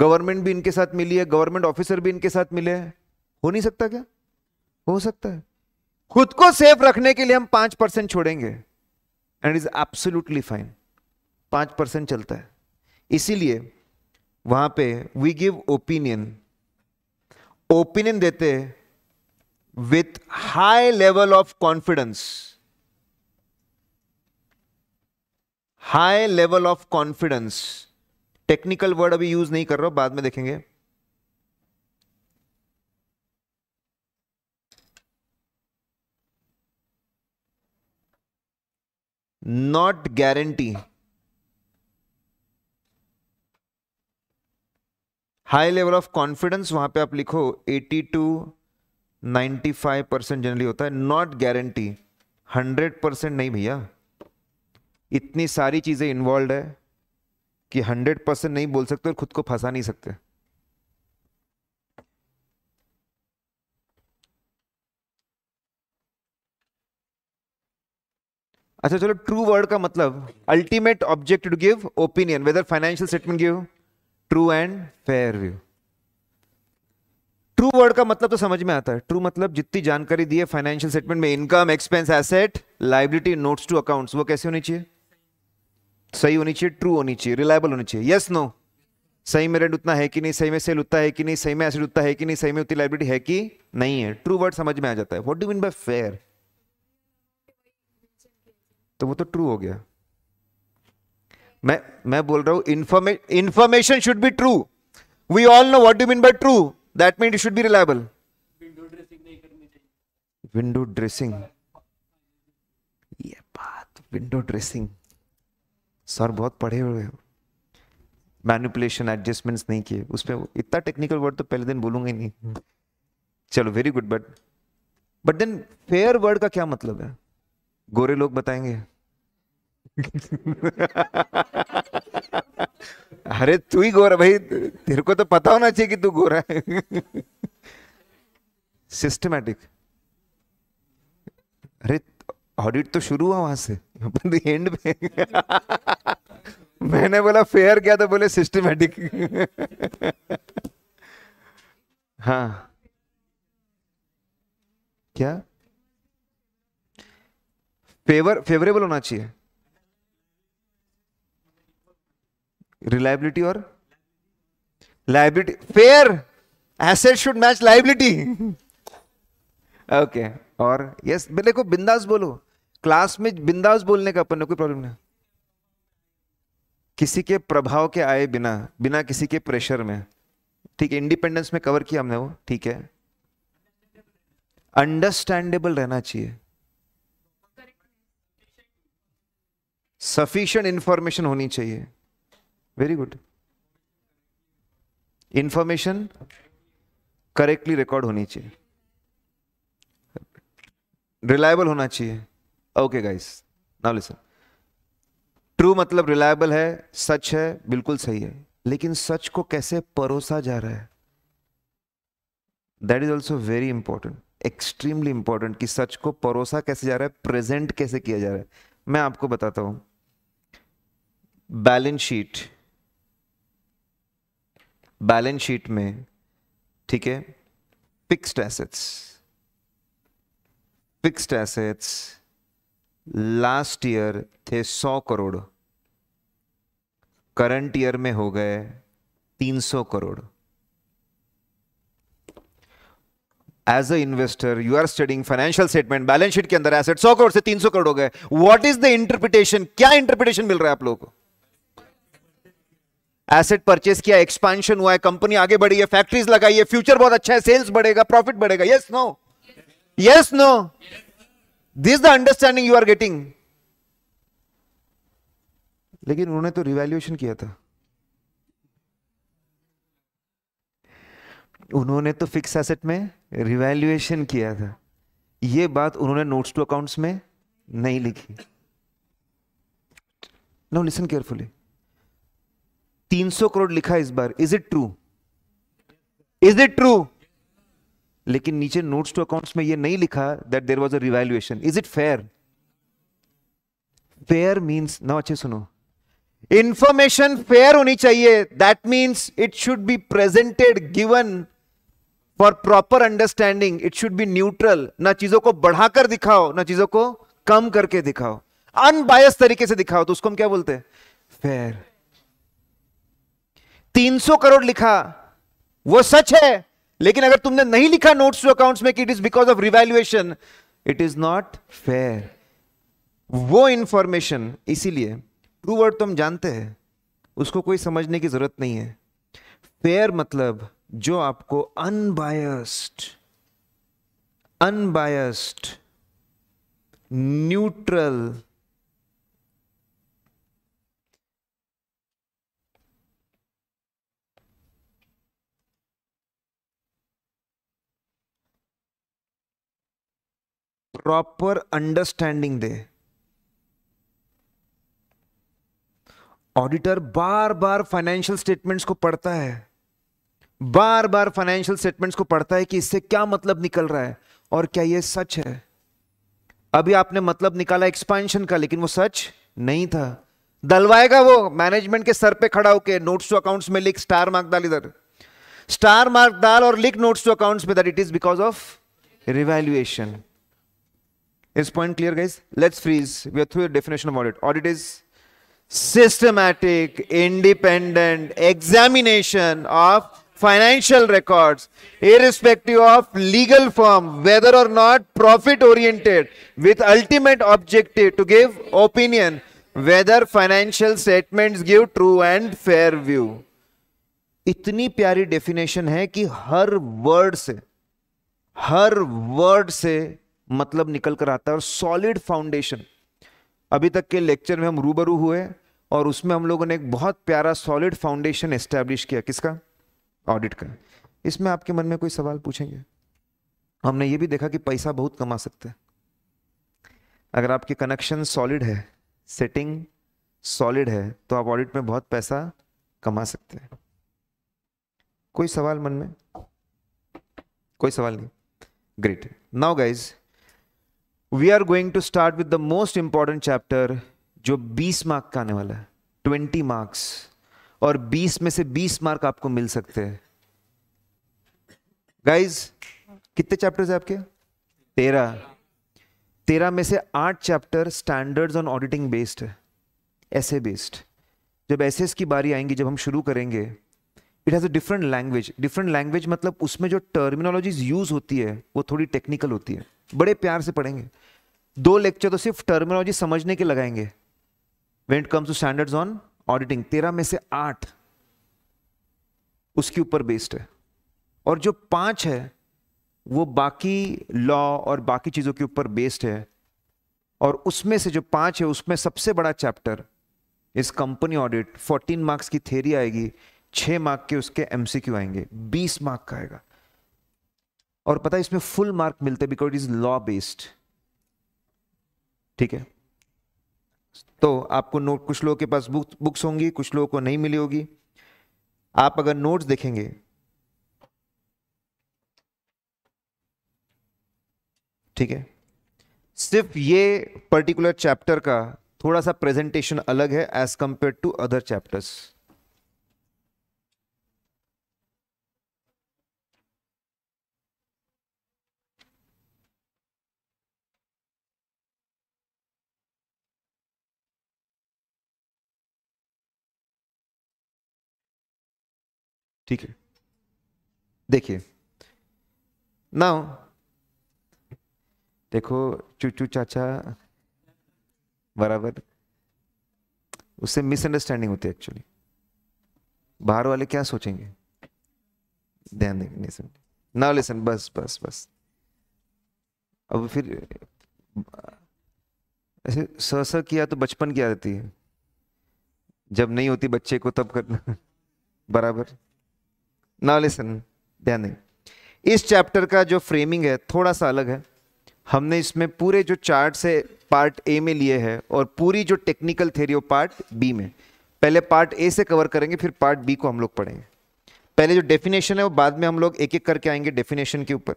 गवर्नमेंट भी इनके साथ मिली है गवर्नमेंट ऑफिसर भी इनके साथ मिले हैं हो नहीं सकता क्या हो सकता है खुद को सेफ रखने के लिए हम पांच परसेंट छोड़ेंगे एंड इज एब्सोल्युटली फाइन पांच परसेंट चलता है इसीलिए वहां पे वी गिव ओपिनियन ओपिनियन देते with high level of confidence high level of confidence technical word अभी यूज नहीं कर रहा बाद में देखेंगे not guarantee high level of confidence वहां पे आप लिखो 80 टू 95 परसेंट जनरली होता है नॉट गारंटी 100 परसेंट नहीं भैया इतनी सारी चीजें इन्वॉल्व है कि हंड्रेड परसेंट नहीं बोल सकते और खुद को फंसा नहीं सकते अच्छा चलो ट्रू वर्ड का मतलब ultimate object to give opinion whether financial statement give true and fair view true word का मतलब तो समझ में आता है ट्रू मतलब जितनी जानकारी दी है फाइनेंशियल स्टेटमेंट में income expense asset liability notes to accounts वो कैसे होनी चाहिए सही होनी चाहिए ट्रू होनी चाहिए रिलायबल होनी चाहिए यस नो सही में रेंट उतना है कि नहीं सही में सेल उतना है कि नहीं सही में एसिड उतना है कि नहीं सही में उतनी लाइब्रेरी है कि नहीं है ट्रू वर्ड समझ में आ जाता है what do mean by fair तो वो तो ट्रू हो गया मैं मैं बोल रहा हूं information should be true we all know what do mean by true that mean it should be reliable window dressing ये बात विंडो ड्रेसिंग सर बहुत पढ़े हुए हो मैनुपुलेशन एडजस्टमेंट्स नहीं किए उस पर इतना टेक्निकल वर्ड तो पहले दिन बोलूंगा ही नहीं हम्म। चलो very good but but then fair word का क्या मतलब है गोरे लोग बताएंगे अरे तू ही गोरा भाई तेरे को तो पता होना चाहिए कि तू गोरा है सिस्टमैटिक अरे ऑडिट तो शुरू हुआ वहां से एंड में मैंने बोला फेयर क्या तो बोले सिस्टमेटिक हाँ क्या फेवर फेवरेबल होना चाहिए रिलायबिलिटी और liability fair asset should match liability okay और यस yes, मेरे को बिंदास बोलो क्लास में बिंदास बोलने का अपन कोई प्रॉब्लम नहीं किसी के प्रभाव के आए बिना बिना किसी के प्रेशर में ठीक है इंडिपेंडेंस में कवर किया हमने वो ठीक है अंडरस्टैंडेबल रहना चाहिए सफिशियंट इंफॉर्मेशन होनी चाहिए very good information correctly record होनी चाहिए रिलायबल होना चाहिए okay guys now listen true मतलब रिलायबल है सच है बिल्कुल सही है लेकिन सच को कैसे परोसा जा रहा है that is also very important extremely important कि सच को परोसा कैसे जा रहा है प्रेजेंट कैसे किया जा रहा है मैं आपको बताता हूं बैलेंस शीट बैलेंस शीट में ठीक है fixed assets fixed assets last year थे सौ करोड़ करंट ईयर में हो गए तीन सौ crore as a investor you are studying financial statement balance sheet के अंदर एसेट सौ करोड़ से तीन सौ करोड़ हो गए व्हाट इज द इंटरप्रिटेशन क्या इंटरप्रिटेशन मिल रहा है आप लोगों को एसेट परचेस किया एक्सपांशन हुआ है कंपनी आगे बढ़ी है फैक्ट्रीज लगाई है फ्यूचर बहुत अच्छा है सेल्स बढ़ेगा प्रॉफिट बढ़ेगा yes no yes no this the understanding you are getting लेकिन उन्होंने तो रिवैल्यूएशन किया था उन्होंने तो फिक्स एसेट में रिवैल्यूएशन किया था यह बात उन्होंने नोट्स टू अकाउंट्स में नहीं लिखी नाउ लिसन केयरफुली 300 करोड़ लिखा इस बार is it true is it true लेकिन नीचे नोट्स टू अकाउंट्स में ये नहीं लिखा that there was a revaluation is it fair fair means ना अच्छे सुनो इंफॉर्मेशन फेयर होनी चाहिए that means it should be presented given for proper understanding it should be neutral ना चीजों को बढ़ाकर दिखाओ ना चीजों को कम करके दिखाओ अनबायस तरीके से दिखाओ तो उसको हम क्या बोलते हैं फेयर 300 करोड़ लिखा वो सच है लेकिन अगर तुमने नहीं लिखा नोट्स टू अकाउंट्स में कि it is because of revaluation it is not fair वो इंफॉर्मेशन इसीलिए ट्रू वर्ड तो हम जानते हैं उसको कोई समझने की जरूरत नहीं है फेयर मतलब जो आपको unbiased unbiased neutral proper understanding दे ऑडिटर बार बार फाइनेंशियल स्टेटमेंट्स को पढ़ता है बार बार फाइनेंशियल स्टेटमेंट्स को पढ़ता है कि इससे क्या मतलब निकल रहा है और क्या यह सच है अभी आपने मतलब निकाला एक्सपेंशन का लेकिन वो सच नहीं था दलवाएगा वो मैनेजमेंट के सर पे खड़ा होकर नोट्स टू अकाउंट्स में लिख स्टार मार्क डाल इधर स्टार मार्क डाल और लिख नोट्स टू अकाउंट्स में that it is because of revaluation Is point clear, guys? Let's freeze. We are through the definition of audit. Audit is systematic, independent examination of financial records, irrespective of legal firm, whether or not profit-oriented, with ultimate objective to give opinion whether financial statements give true and fair view. इतनी प्यारी definition है कि हर word से हर word से मतलब निकल कर आता है और सॉलिड फाउंडेशन अभी तक के लेक्चर में हम रूबरू हुए और उसमें हम लोगों ने एक बहुत प्यारा सॉलिड फाउंडेशन एस्टेब्लिश किया किसका ऑडिट का इसमें आपके मन में कोई सवाल पूछेंगे हमने ये भी देखा कि पैसा बहुत कमा सकते हैं अगर आपके कनेक्शन सॉलिड है सेटिंग सॉलिड है तो आप ऑडिट में बहुत पैसा कमा सकते हैं कोई सवाल मन में कोई सवाल नहीं great now guys we are going to start with the most important chapter जो 20 मार्क का आने वाला है ट्वेंटी मार्क्स और 20 में से 20 मार्क आपको मिल सकते हैं गाइज कितने चैप्टर्स है आपके तेरह तेरह में से आठ chapter standards on auditing based है ऐसे बेस्ड जब एस की बारी आएंगी जब हम शुरू करेंगे it has a different language different language मतलब उसमें जो टर्मिनोलॉजीज यूज होती है वो थोड़ी टेक्निकल होती है बड़े प्यार से पढ़ेंगे दो लेक्चर तो सिर्फ टर्मिनोलॉजी समझने के लगाएंगे when it comes to standards on auditing तेरह में से आठ उसके ऊपर बेस्ड है और जो पांच है वो बाकी लॉ और बाकी चीज़ों के ऊपर बेस्ड है और उसमें से जो पांच है उसमें सबसे बड़ा चैप्टर इस कंपनी ऑडिट 14 मार्क्स की थेरी आएगी छह मार्क के उसके एमसीक्यू आएंगे बीस मार्क का आएगा और पता है इसमें फुल मार्क मिलते because it is law based ठीक है तो आपको नोट कुछ लोगों के पास बुक बुक्स होंगी कुछ लोगों को नहीं मिली होगी आप अगर नोट्स देखेंगे ठीक है सिर्फ ये पर्टिकुलर चैप्टर का थोड़ा सा प्रेजेंटेशन अलग है as compare to other chapters ठीक है देखिए नाउ देखो चूचू चाचा बराबर उससे मिसअंडरस्टैंडिंग होती है एक्चुअली बाहर वाले क्या सोचेंगे ध्यान देंगे सुन नाउ लेसन बस बस बस अब फिर ऐसे स स किया तो बचपन की आदती है जब नहीं होती बच्चे को तब करना बराबर नाउ लिसन ध्यान दें इस चैप्टर का जो फ्रेमिंग है थोड़ा सा अलग है हमने इसमें पूरे जो चार्ट से पार्ट ए में लिए है और पूरी जो टेक्निकल थेरी वो पार्ट बी में पहले पार्ट ए से कवर करेंगे फिर पार्ट बी को हम लोग पढ़ेंगे पहले जो डेफिनेशन है वो बाद में हम लोग एक एक करके आएंगे डेफिनेशन के ऊपर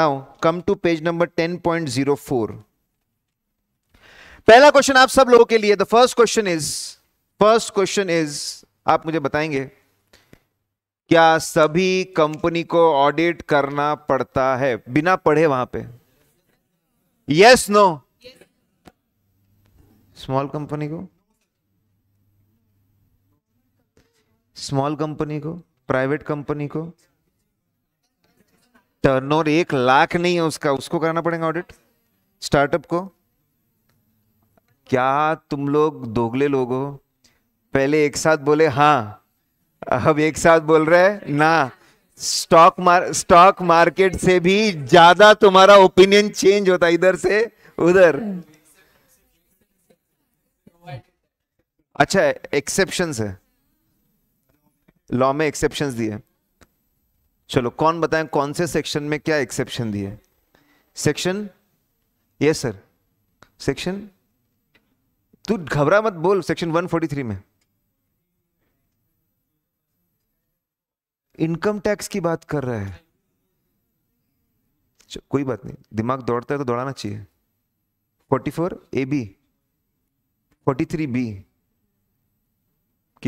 now come to page number ten point zero four पहला क्वेश्चन आप सब लोगों के लिए the first question is first question is आप मुझे बताएंगे क्या सभी कंपनी को ऑडिट करना पड़ता है बिना पढ़े वहां पे यस नो स्मॉल कंपनी को स्मॉल कंपनी को प्राइवेट कंपनी को टर्नओवर एक लाख नहीं है उसका उसको कराना पड़ेगा ऑडिट स्टार्टअप को क्या तुम लोग दोगले लोग हो पहले एक साथ बोले हाँ अब एक साथ बोल रहे हैं ना स्टॉक मार स्टॉक मार्केट से भी ज्यादा तुम्हारा ओपिनियन चेंज होता है इधर से उधर अच्छा एक्सेप्शन है लॉ में एक्सेप्शन दिए चलो कौन बताएं कौन से सेक्शन में क्या एक्सेप्शन दिए सेक्शन यस सर सेक्शन तू घबरा मत बोल सेक्शन 143 में इनकम टैक्स की बात कर रहा है कोई बात नहीं दिमाग दौड़ता है तो दौड़ाना चाहिए 44 A B three B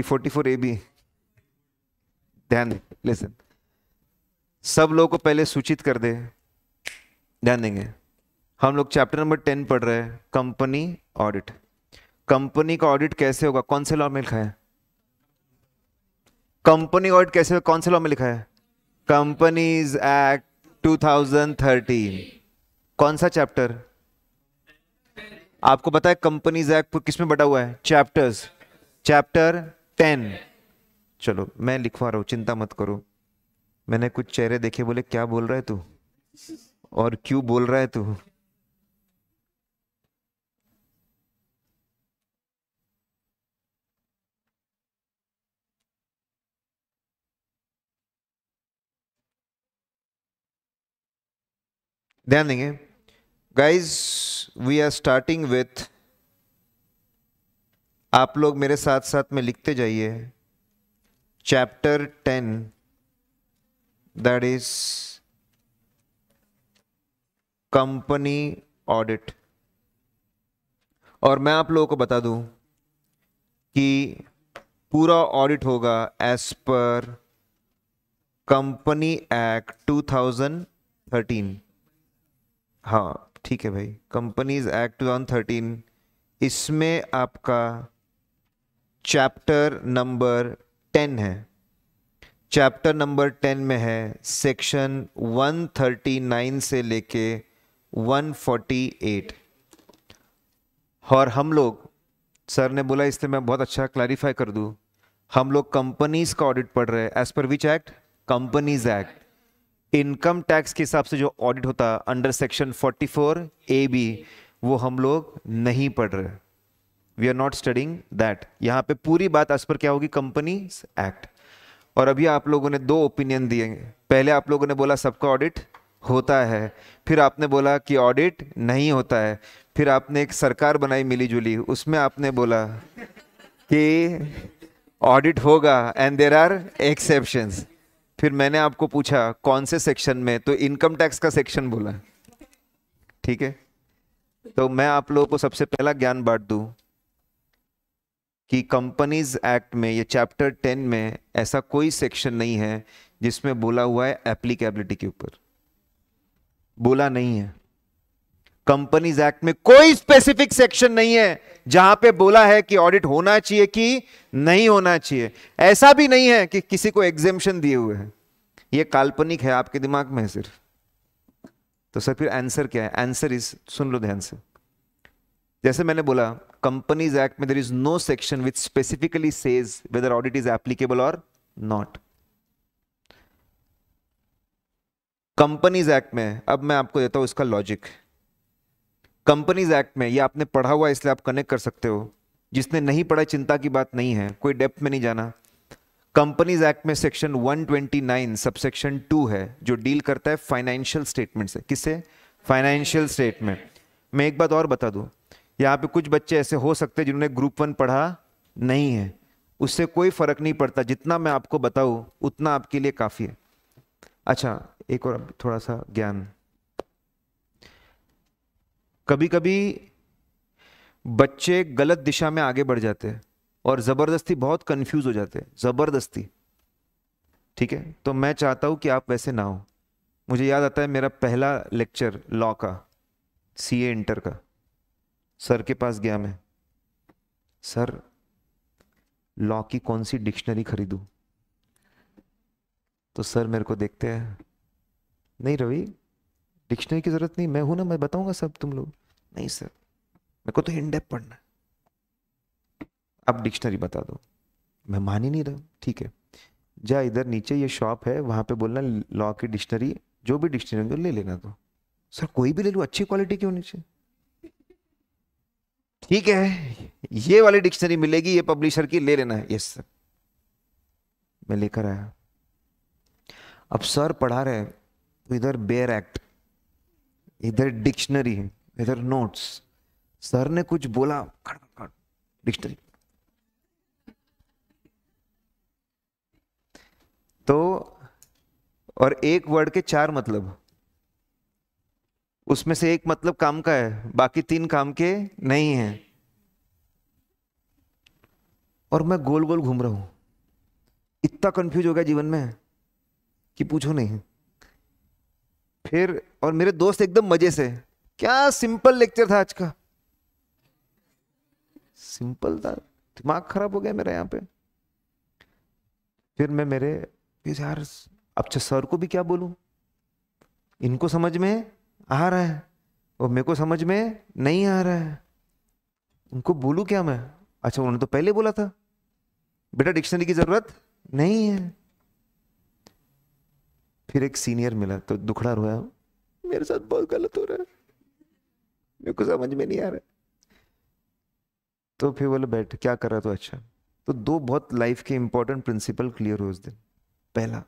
forty 44 A B ध्यान लेसन सब लोगों को पहले सूचित कर दे ध्यान देंगे हम लोग चैप्टर नंबर टेन पढ़ रहे हैं कंपनी ऑडिट कंपनी का ऑडिट कैसे होगा कौन से लॉ में लिखा है कंपनी ऑर्ड कैसे कौन से लॉ में लिखा है कंपनीज एक्ट 2013 कौन सा चैप्टर आपको पता है कंपनीज एक्ट किस में बटा हुआ है चैप्टर्स चैप्टर टेन चलो मैं लिखवा रहा हूं चिंता मत करो मैंने कुछ चेहरे देखे बोले क्या बोल रहा है तू और क्यों बोल रहा है तू ध्यान देंगे guys we are starting with आप लोग मेरे साथ साथ में लिखते जाइए chapter ten that is company audit और मैं आप लोगों को बता दूं कि पूरा ऑडिट होगा एज पर कंपनी एक्ट 2013 हाँ ठीक है भाई कंपनीज एक्ट थर्टीन इसमें आपका चैप्टर नंबर टेन है चैप्टर नंबर टेन में है सेक्शन वन थर्टी नाइन से लेके वन एट और हम लोग सर ने बोला इसलिए मैं बहुत अच्छा क्लैरिफाई कर दूँ हम लोग कंपनीज का ऑडिट पढ़ रहे हैं as per which act companies act income tax के हिसाब से जो ऑडिट होता है अंडर सेक्शन 44 ए बी वो हम लोग नहीं पढ़ रहे we are not studying that यहाँ पे पूरी बात आज पर क्या होगी कंपनी एक्ट और अभी आप लोगों ने दो ओपिनियन दिए पहले आप लोगों ने बोला सबका ऑडिट होता है फिर आपने बोला कि ऑडिट नहीं होता है फिर आपने एक सरकार बनाई मिली जुली उसमें आपने बोला कि ऑडिट होगा एंड देर आर एक्सेप्शंस फिर मैंने आपको पूछा कौन से सेक्शन में तो इनकम टैक्स का सेक्शन बोला ठीक है तो मैं आप लोगों को सबसे पहला ज्ञान बांट दूं कि कंपनीज एक्ट में ये चैप्टर टेन में ऐसा कोई सेक्शन नहीं है जिसमें बोला हुआ है एप्लीकेबिलिटी के ऊपर बोला नहीं है कंपनीज एक्ट में कोई स्पेसिफिक सेक्शन नहीं है जहां पे बोला है कि ऑडिट होना चाहिए कि नहीं होना चाहिए ऐसा भी नहीं है कि किसी को एग्जेम्पन दिए हुए हैं ये काल्पनिक है आपके दिमाग में सिर्फ तो सर फिर आंसर क्या है आंसर इज सुन लो ध्यान से जैसे मैंने बोला कंपनीज एक्ट में there is no section which specifically says whether audit is applicable और नॉट कंपनीज एक्ट में अब मैं आपको देता हूं इसका लॉजिक कंपनीज एक्ट में ये आपने पढ़ा हुआ इसलिए आप कनेक्ट कर सकते हो जिसने नहीं पढ़ा चिंता की बात नहीं है कोई डेप्थ में नहीं जाना कंपनीज एक्ट में सेक्शन 129 सबसेक्शन 2 है जो डील करता है फाइनेंशियल स्टेटमेंट से किससे फाइनेंशियल स्टेटमेंट मैं एक बात और बता दूं यहाँ पे कुछ बच्चे ऐसे हो सकते हैं जिन्होंने ग्रुप वन पढ़ा नहीं है उससे कोई फर्क नहीं पड़ता जितना मैं आपको बताऊँ उतना आपके लिए काफ़ी है अच्छा एक और थोड़ा सा ज्ञान कभी कभी बच्चे गलत दिशा में आगे बढ़ जाते हैं और ज़बरदस्ती बहुत कंफ्यूज हो जाते हैं ज़बरदस्ती ठीक है तो मैं चाहता हूँ कि आप वैसे ना हो मुझे याद आता है मेरा पहला लेक्चर लॉ का सी ए इंटर का सर के पास गया मैं सर लॉ की कौन सी डिक्शनरी खरीदूँ तो सर मेरे को देखते हैं नहीं रवि डिक्शनरी की ज़रूरत नहीं मैं हूं ना मैं बताऊंगा सब तुम लोग नहीं सर मेरे को तो इनडेप पढ़ना है अब डिक्शनरी बता दो मैं मान ही नहीं रहा ठीक है जा इधर नीचे ये शॉप है वहां पे बोलना लॉ की डिक्शनरी जो भी डिक्शनरी होंगे ले लेना तो सर कोई भी ले लो अच्छी क्वालिटी की होनी चाहिए ठीक है ये वाली डिक्शनरी मिलेगी ये पब्लिशर की ले लेना है यस सर मैं लेकर आया अब सर पढ़ा रहे तो इधर बेयर एक्ट इधर डिक्शनरी है इधर नोट्स सर ने कुछ बोला खड़ा डिक्शनरी तो और एक वर्ड के चार मतलब उसमें से एक मतलब काम का है बाकी तीन काम के नहीं है और मैं गोल गोल घूम रहा हूं इतना कंफ्यूज हो गया जीवन में कि पूछो नहीं फिर और मेरे दोस्त एकदम मजे से क्या सिंपल लेक्चर था आज का सिंपल था दिमाग खराब हो गया मेरा यहाँ पे फिर मैं मेरे यार अच्छा सर को भी क्या बोलूं इनको समझ में आ रहा है और मेरे को समझ में नहीं आ रहा है उनको बोलूं क्या मैं अच्छा उन्होंने तो पहले बोला था बेटा डिक्शनरी की ज़रूरत नहीं है फिर एक सीनियर मिला तो दुखड़ा रोया मेरे साथ बहुत गलत हो रहा है मेरे को समझ में नहीं आ रहा तो फिर बोले बैठ क्या कर रहा तो अच्छा तो दो बहुत लाइफ के इंपॉर्टेंट प्रिंसिपल क्लियर हो उस दिन पहला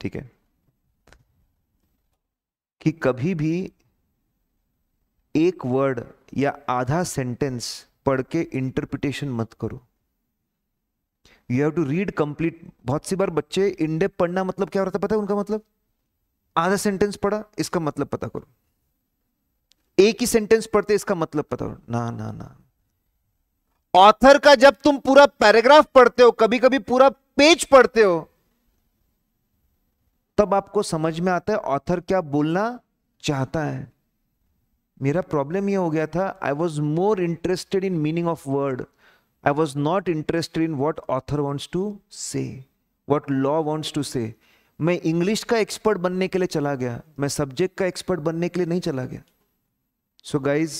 ठीक है कि कभी भी एक वर्ड या आधा सेंटेंस पढ़ के इंटरप्रिटेशन मत करो you have to read complete बहुत सी बार बच्चे इंडेप पढ़ना मतलब क्या होता है पता है उनका मतलब आधा सेंटेंस पढ़ा इसका मतलब पता करो एक ही सेंटेंस पढ़ते इसका मतलब पता करो ना ना ना ऑथर का जब तुम पूरा पैराग्राफ पढ़ते हो कभी कभी पूरा पेज पढ़ते हो तब आपको समझ में आता है ऑथर क्या बोलना चाहता है मेरा प्रॉब्लम यह हो गया था I was more interested in meaning of word I was not interested in what author wants to say, what law wants to say. मैं इंग्लिश का एक्सपर्ट बनने के लिए चला गया मैं सब्जेक्ट का एक्सपर्ट बनने के लिए नहीं चला गया सो so गाइज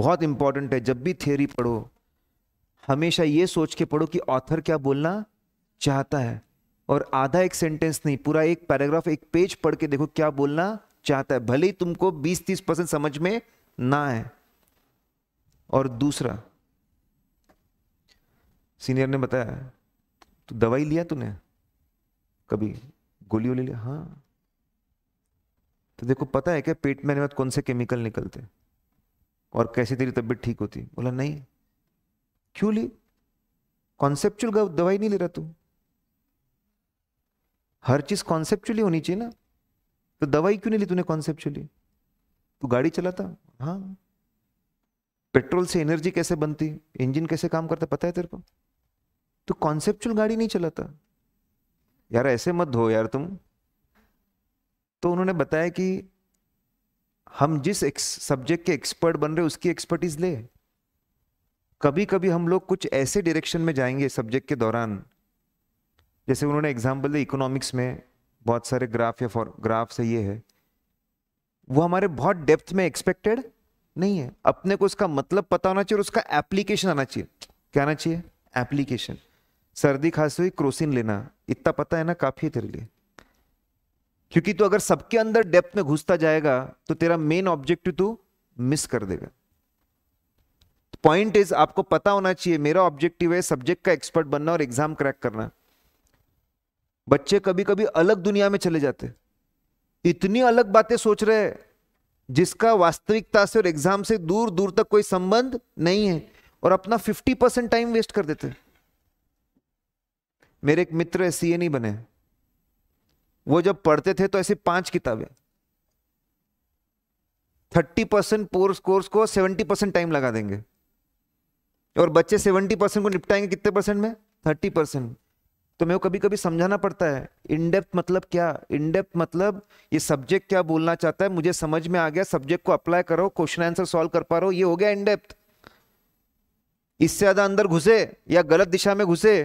बहुत इंपॉर्टेंट है जब भी थ्योरी पढ़ो हमेशा ये सोच के पढ़ो कि ऑथर क्या बोलना चाहता है और आधा एक सेंटेंस नहीं पूरा एक पैराग्राफ एक पेज पढ़ के देखो क्या बोलना चाहता है भले ही तुमको 20-30 परसेंट समझ में ना आए और दूसरा सीनियर ने बताया तो दवाई लिया तूने कभी गोली वोली लिया हाँ तो देखो पता है क्या पेट में बाद कौन से केमिकल निकलते और कैसे तेरी तबीयत ठीक होती बोला नहीं क्यों ली कॉन्सेप्चुअल दवाई नहीं ले रहा तू हर चीज कॉन्सेप्चुअली होनी चाहिए ना तो दवाई क्यों नहीं ली तूने कॉन्सेप्चुअली तू गाड़ी चलाता हाँ पेट्रोल से एनर्जी कैसे बनती इंजन कैसे काम करता पता है तेरे को तो कॉन्सेप्चुअल गाड़ी नहीं चलाता यार ऐसे मत धो यार तुम तो उन्होंने बताया कि हम जिस सब्जेक्ट के एक्सपर्ट बन रहे उसकी एक्सपर्टीज ले कभी कभी हम लोग कुछ ऐसे डायरेक्शन में जाएंगे सब्जेक्ट के दौरान जैसे उन्होंने एग्जाम्पल दिया इकोनॉमिक्स में बहुत सारे ग्राफ या फॉर ग्राफ से ये है वो हमारे बहुत डेप्थ में एक्सपेक्टेड नहीं है अपने को उसका मतलब पता होना चाहिए और उसका एप्लीकेशन आना चाहिए क्या आना चाहिए एप्लीकेशन सर्दी खांसी हुई क्रोसिन लेना इतना पता है ना काफी है तेरे लिए क्योंकि तू अगर सबके अंदर डेप्थ में घुसता जाएगा तो तेरा मेन ऑब्जेक्टिव तू मिस कर देगा पॉइंट इज आपको पता होना चाहिए मेरा ऑब्जेक्टिव है सब्जेक्ट का एक्सपर्ट बनना और एग्जाम क्रैक करना बच्चे कभी कभी अलग दुनिया में चले जाते इतनी अलग बातें सोच रहे हैं जिसका वास्तविकता से और एग्जाम से दूर दूर तक कोई संबंध नहीं है और अपना 50 परसेंट टाइम वेस्ट कर देते हैं मेरे एक मित्र है सीए नहीं बने वो जब पढ़ते थे तो ऐसे पांच किताबें थर्टी परसेंट कोर्स कोर्स को सेवेंटी परसेंट टाइम लगा देंगे और बच्चे सेवेंटी परसेंट को निपटाएंगे कितने परसेंट में थर्टी परसेंट तो मेरे को कभी कभी समझाना पड़ता है इनडेप्थ मतलब क्या इनडेप्थ मतलब ये सब्जेक्ट क्या बोलना चाहता है मुझे समझ में आ गया सब्जेक्ट को अप्लाई करो क्वेश्चन आंसर सॉल्व कर पा रहे हो ये हो गया इनडेप्थ इससे ज्यादा अंदर घुसे या गलत दिशा में घुसे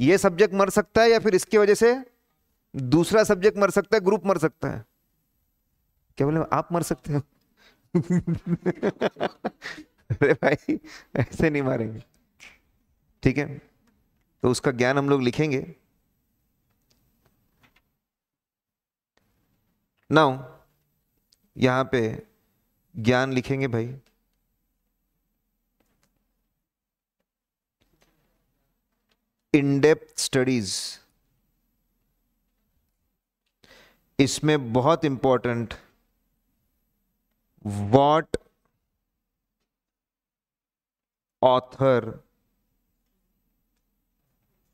ये सब्जेक्ट मर सकता है या फिर इसकी वजह से दूसरा सब्जेक्ट मर सकता है ग्रुप मर सकता है क्या बोले आप मर सकते हो अरे भाई ऐसे नहीं मारेंगे ठीक है तो उसका ज्ञान हम लोग लिखेंगे नाउ यहां पे ज्ञान लिखेंगे भाई इन डेप्थ स्टडीज इसमें बहुत important what author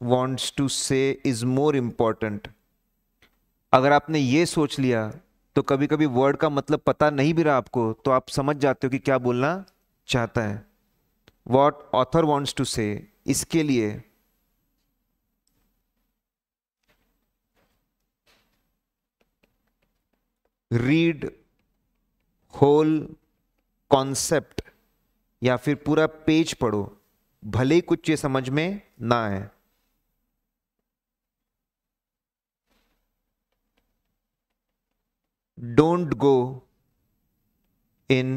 wants to say is more important अगर आपने ये सोच लिया तो कभी कभी वर्ड का मतलब पता नहीं भी रहा आपको तो आप समझ जाते हो कि क्या बोलना चाहता है वॉट ऑथर वॉन्ट्स टू से इसके लिए रीड होल कॉन्सेप्ट या फिर पूरा पेज पढ़ो भले ही कुछ ये समझ में ना आए don't go in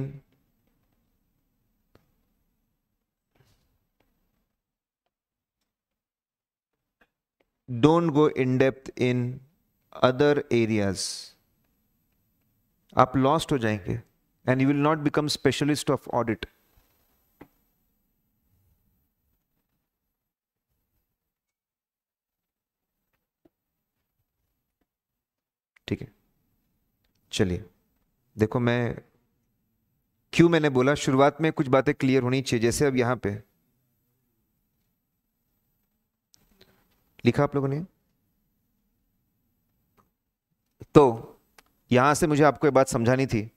don't go in depth in other areas आप लॉस्ट हो जाएंगे and you will not become specialist of audit ठीक है चलिए देखो मैं क्यों मैंने बोला शुरुआत में कुछ बातें क्लियर होनी चाहिए जैसे अब यहां पे लिखा आप लोगों ने तो यहां से मुझे आपको ये बात समझानी थी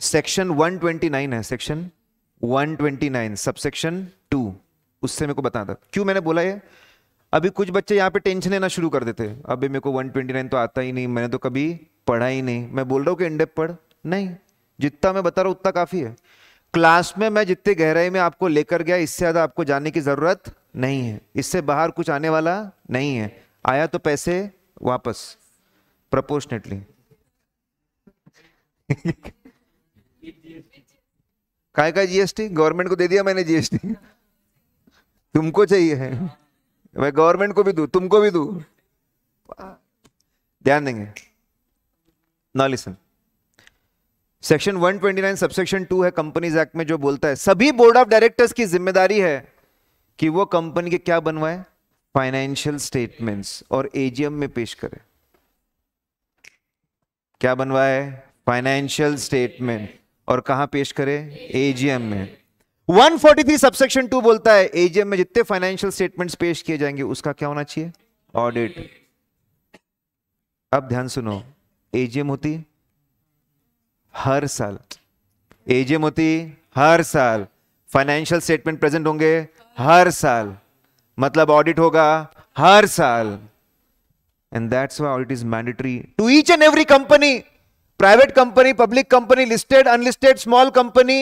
सेक्शन 129 है सेक्शन 129 सबसेक्शन टू उससे मेरे को बताना था क्यों मैंने बोला ये अभी कुछ बच्चे यहाँ पे टेंशन लेना शुरू कर देते अभी मेरे को 129 तो आता ही नहीं मैंने तो कभी पढ़ा ही नहीं मैं बोल रहा हूं कि इंडेप पढ़ नहीं जितना मैं बता रहा हूं उतना काफ़ी है क्लास में मैं जितने गहराई में आपको लेकर गया इससे ज़्यादा आपको जाने की ज़रूरत नहीं है इससे बाहर कुछ आने वाला नहीं है आया तो पैसे वापस प्रपोर्शनेटली काय का जीएसटी गवर्नमेंट को दे दिया मैंने जीएसटी तुमको चाहिए है मैं गवर्नमेंट को भी दू तुमको भी दू ध्यान देंगे ना लिसन सेक्शन 129 सबसेक्शन टू है कंपनीज एक्ट में जो बोलता है सभी बोर्ड ऑफ डायरेक्टर्स की जिम्मेदारी है कि वो कंपनी के क्या बनवाए फाइनेंशियल स्टेटमेंट्स और एजीएम में पेश करे क्या बनवाए फाइनेंशियल स्टेटमेंट और कहा पेश करे एजीएम में 143 सबसेक्शन टू बोलता है एजीएम में जितने फाइनेंशियल स्टेटमेंट्स पेश किए जाएंगे उसका क्या होना चाहिए ऑडिट अब ध्यान सुनो एजीएम होती हर साल एजीएम होती हर साल फाइनेंशियल स्टेटमेंट प्रेजेंट होंगे हर साल मतलब ऑडिट होगा हर साल and that's why audit is mandatory to each and every company private company public company listed unlisted small company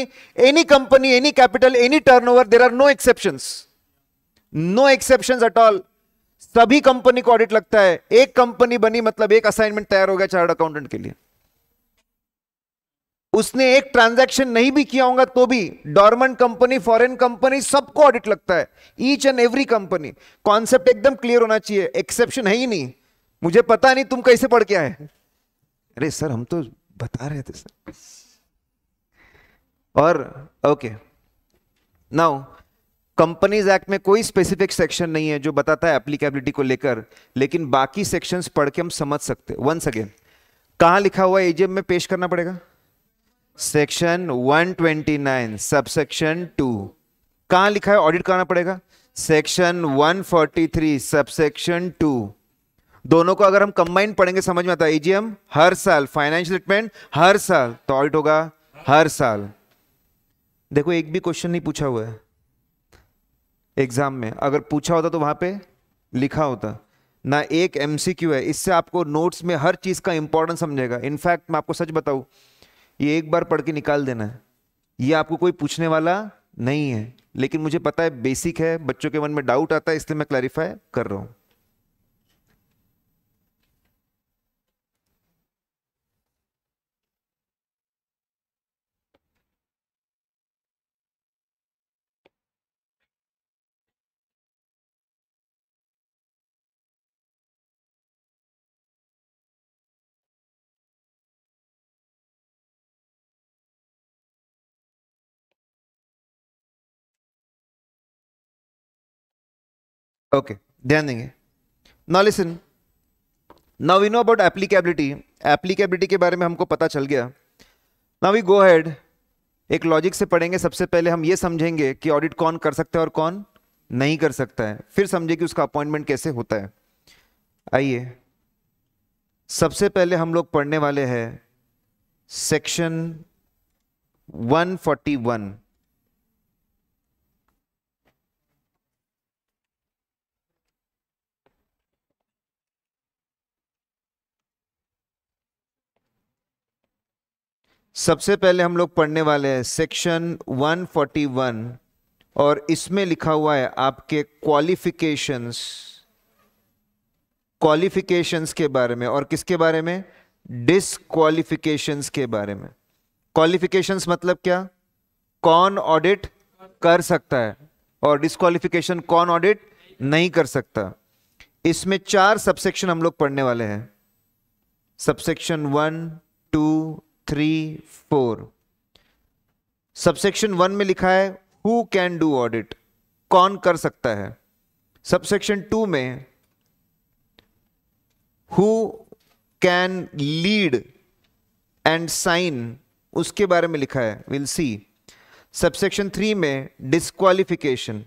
any company any capital any turnover there are no exception no exception at all सभी company को audit लगता है एक company बनी मतलब एक assignment तैयार हो गया चार्ट अकाउंटेंट के लिए उसने एक ट्रांजैक्शन नहीं भी किया होगा तो भी डॉर्मेंट कंपनी फॉरेन कंपनी सबको ऑडिट लगता है each and every company concept एकदम क्लियर होना चाहिए एक्सेप्शन है ही नहीं मुझे पता नहीं तुम कैसे पढ़ के आए अरे सर हम तो बता रहे थे सर और ओके नाउ कंपनीज एक्ट में कोई स्पेसिफिक सेक्शन नहीं है जो बताता है एप्लीकेबिलिटी को लेकर लेकिन बाकी सेक्शंस पढ़ के हम समझ सकते हैं वंस अगेन कहा लिखा हुआ एजीएम में पेश करना पड़ेगा सेक्शन 129 सबसेक्शन टू कहां लिखा है ऑडिट करना पड़ेगा सेक्शन 143 सबसेक्शन टू दोनों को अगर हम कंबाइन पढ़ेंगे समझ में आता है ईजीएम e हर साल फाइनेंशियल स्टेटमेंट हर साल तो ऑडिट होगा हर साल देखो एक भी क्वेश्चन नहीं पूछा हुआ है एग्जाम में अगर पूछा होता तो वहां पे लिखा होता ना एक एमसीक्यू है इससे आपको नोट्स में हर चीज का इंपॉर्टेंस समझेगा इनफैक्ट मैं आपको सच बताऊं ये एक बार पढ़ के निकाल देना है ये आपको कोई पूछने वाला नहीं है लेकिन मुझे पता है बेसिक है बच्चों के मन में डाउट आता है इसलिए मैं क्लैरिफाई कर रहा हूं ओके ध्यान देंगे ना listen now we know about applicability applicability के बारे में हमको पता चल गया नाउ वी गो हैड एक लॉजिक से पढ़ेंगे सबसे पहले हम ये समझेंगे कि ऑडिट कौन कर सकता है और कौन नहीं कर सकता है फिर समझे कि उसका अपॉइंटमेंट कैसे होता है आइए सबसे पहले हम लोग पढ़ने वाले हैं सेक्शन 141 सबसे पहले हम लोग पढ़ने वाले हैं सेक्शन 141 और इसमें लिखा हुआ है आपके क्वालिफिकेशंस क्वालिफिकेशंस के बारे में और किसके बारे में डिसक्वालिफिकेशंस के बारे में क्वालिफिकेशंस मतलब क्या कौन ऑडिट कर सकता है और डिसक्वालिफिकेशन कौन ऑडिट नहीं कर सकता इसमें चार सबसेक्शन हम लोग पढ़ने वाले हैं subsection one two three four subsection one में लिखा है हु कैन डू ऑडिट कौन कर सकता है सबसेक्शन टू में who can lead and sign उसके बारे में लिखा है विल सी सबसेक्शन थ्री में डिस्कालिफिकेशन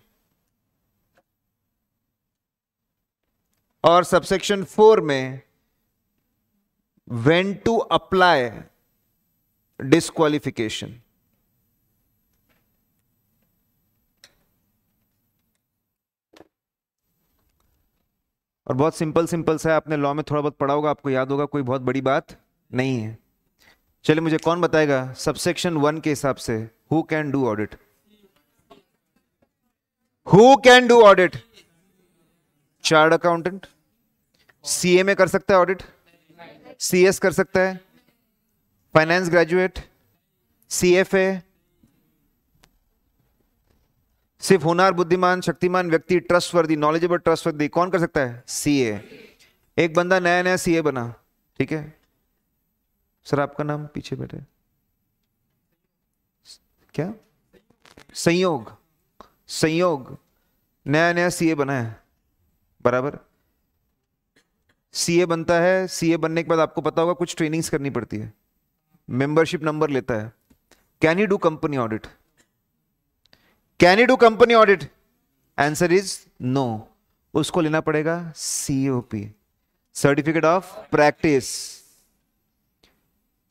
और सबसेक्शन फोर में वेन टू अप्लाई disqualification. और बहुत सिंपल सिंपल सा है आपने लॉ में थोड़ा बहुत पढ़ा होगा आपको याद होगा कोई बहुत बड़ी बात नहीं है चलिए मुझे कौन बताएगा सबसेक्शन वन के हिसाब से who can do audit who can do audit chartered accountant CA में कर सकता है ऑडिट सीएस कर सकता है फाइनेंस ग्रेजुएट सीएफए सिर्फ होनार बुद्धिमान शक्तिमान व्यक्ति ट्रस्ट वर्दी नॉलेजेबल ट्रस्ट वर्दी कौन कर सकता है सीए एक बंदा नया नया सीए बना ठीक है सर आपका नाम पीछे बैठे क्या संयोग संयोग नया नया सीए बना है बराबर सीए बनता है सीए बनने के बाद आपको पता होगा कुछ ट्रेनिंग्स करनी पड़ती है मेंबरशिप नंबर लेता है can you do company audit can you do company audit answer is no उसको लेना पड़ेगा COP certificate of practice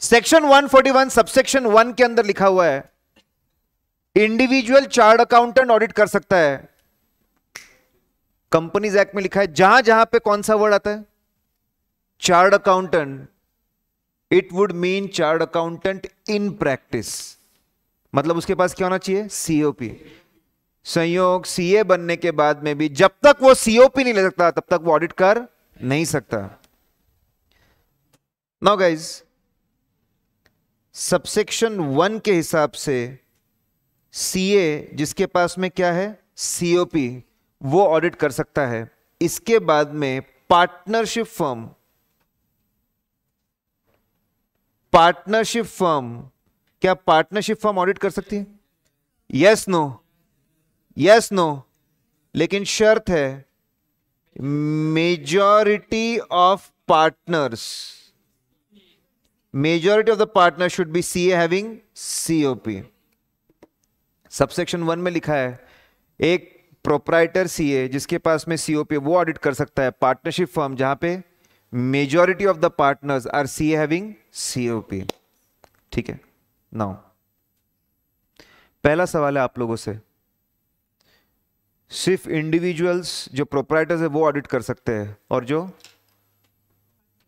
section 141 subsection one के अंदर लिखा हुआ है इंडिविजुअल चार्ट अकाउंटेंट ऑडिट कर सकता है कंपनीज एक्ट में लिखा है जहां जहां पे कौन सा वर्ड आता है chartered accountant it would mean chartered accountant in practice मतलब उसके पास क्या होना चाहिए सीओपी संयोग सीए बनने के बाद में भी जब तक वो सीओपी नहीं ले सकता तब तक वो ऑडिट कर नहीं सकता नाउ गाइज सबसेक्शन वन के हिसाब से सीए जिसके पास में क्या है सीओपी वो ऑडिट कर सकता है इसके बाद में पार्टनरशिप फर्म पार्टनरशिप फर्म क्या पार्टनरशिप फर्म ऑडिट कर सकती है यस नो यस नो लेकिन शर्त है majority of partners majority of the partner should be C A having COP subsection one में लिखा है एक प्रोपराइटर सीए जिसके पास में सीओपी वो ऑडिट कर सकता है पार्टनरशिप फर्म जहां पे majority of the partners are C having COP ठीक है नाउ पहला सवाल है आप लोगों से सिर्फ इंडिविजुअल्स जो प्रोपराइटर्स है वो ऑडिट कर सकते हैं और जो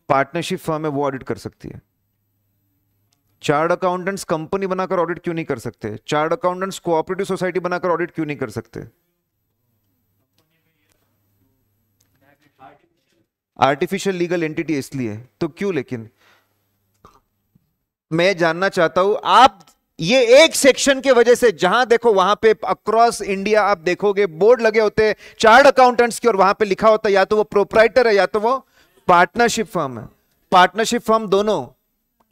पार्टनरशिप फर्म है वो ऑडिट कर सकती है चार्ट अकाउंटेंट्स कंपनी बनाकर ऑडिट क्यों नहीं कर सकते चार्ट अकाउंटेंट्स कोऑपरेटिव सोसाइटी बनाकर ऑडिट क्यों नहीं कर सकते आर्टिफिशियल लीगल एंटिटी इसलिए तो क्यों लेकिन मैं जानना चाहता हूं आप ये एक सेक्शन के वजह से जहां देखो वहां पे अक्रॉस इंडिया आप देखोगे बोर्ड लगे होते हैं चार्ट अकाउंटेंट्स की और वहां पे लिखा होता है या तो वो प्रोपराइटर है या तो वो पार्टनरशिप फर्म है पार्टनरशिप फर्म दोनों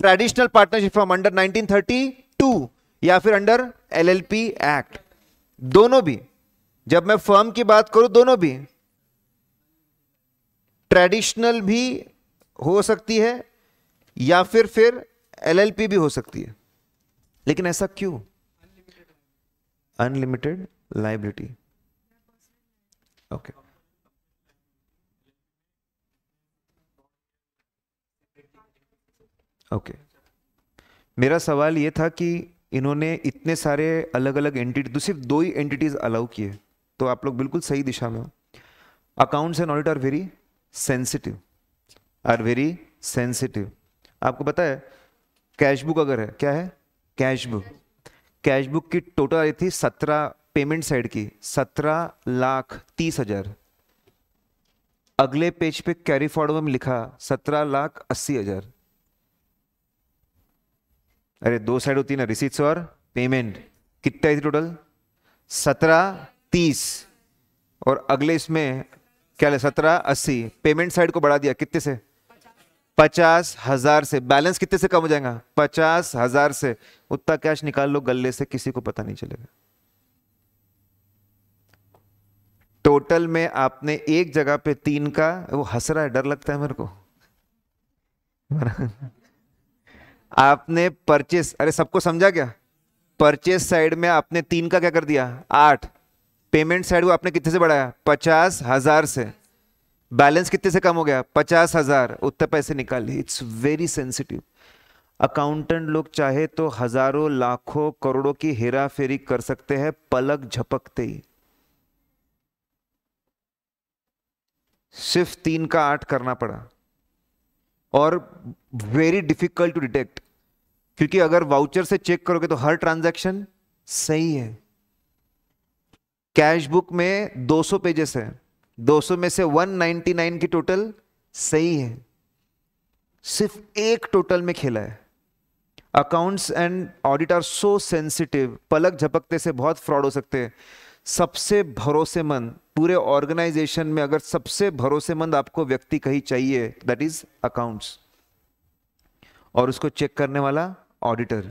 ट्रेडिशनल पार्टनरशिप फर्म अंडर 1932 या फिर अंडर एलएलपी एक्ट दोनों भी जब मैं फर्म की बात करूं दोनों भी ट्रेडिशनल भी हो सकती है या फिर फिर एलएलपी भी हो सकती है लेकिन ऐसा क्यों अनलिमिटेड लाइबिलिटी ओके ओके मेरा सवाल यह था कि इन्होंने इतने सारे अलग अलग एंटिटी तो सिर्फ दो ही एंटिटीज अलाउ किए तो आप लोग बिल्कुल सही दिशा में हो accounts and audit are very sensitive are very sensitive आपको पता है कैश बुक अगर है क्या है कैश बुक कैश बुक की टोटल आई थी सत्रह पेमेंट साइड की सत्रह लाख तीस हजार अगले पेज पे कैरी फॉरवर्ड में लिखा सत्रह लाख अस्सी हजार अरे दो साइड होती ना रिसीट्स और पेमेंट कितना आई थी टोटल सत्रह तीस और अगले इसमें क्या ले सत्रह अस्सी पेमेंट साइड को बढ़ा दिया कितने से पचास हजार से बैलेंस कितने से कम हो जाएगा पचास हजार से उतना कैश निकाल लो गले से किसी को पता नहीं चलेगा टोटल में आपने एक जगह पे तीन का वो हंस रहा है डर लगता है मेरे को आपने परचेस अरे सबको समझा क्या परचेस साइड में आपने तीन का क्या कर दिया आठ पेमेंट साइड को आपने कितने से बढ़ाया पचास हज़ार से बैलेंस कितने से कम हो गया पचास हज़ार उतने पैसे निकाले इट्स वेरी सेंसिटिव अकाउंटेंट लोग चाहे तो हज़ारों लाखों करोड़ों की हेरा फेरी कर सकते हैं पलक झपकते ही सिर्फ तीन का आठ करना पड़ा और वेरी डिफिकल्ट टू डिटेक्ट क्योंकि अगर वाउचर से चेक करोगे तो हर ट्रांजैक्शन सही है कैश बुक में 200 पेजेस है 200 में से 199 की टोटल सही है सिर्फ एक टोटल में खेला है accounts and audit are so sensitive पलक झपकते से बहुत फ्रॉड हो सकते हैं सबसे भरोसेमंद पूरे ऑर्गेनाइजेशन में अगर सबसे भरोसेमंद आपको व्यक्ति कहीं चाहिए दैट इज अकाउंट्स और उसको चेक करने वाला ऑडिटर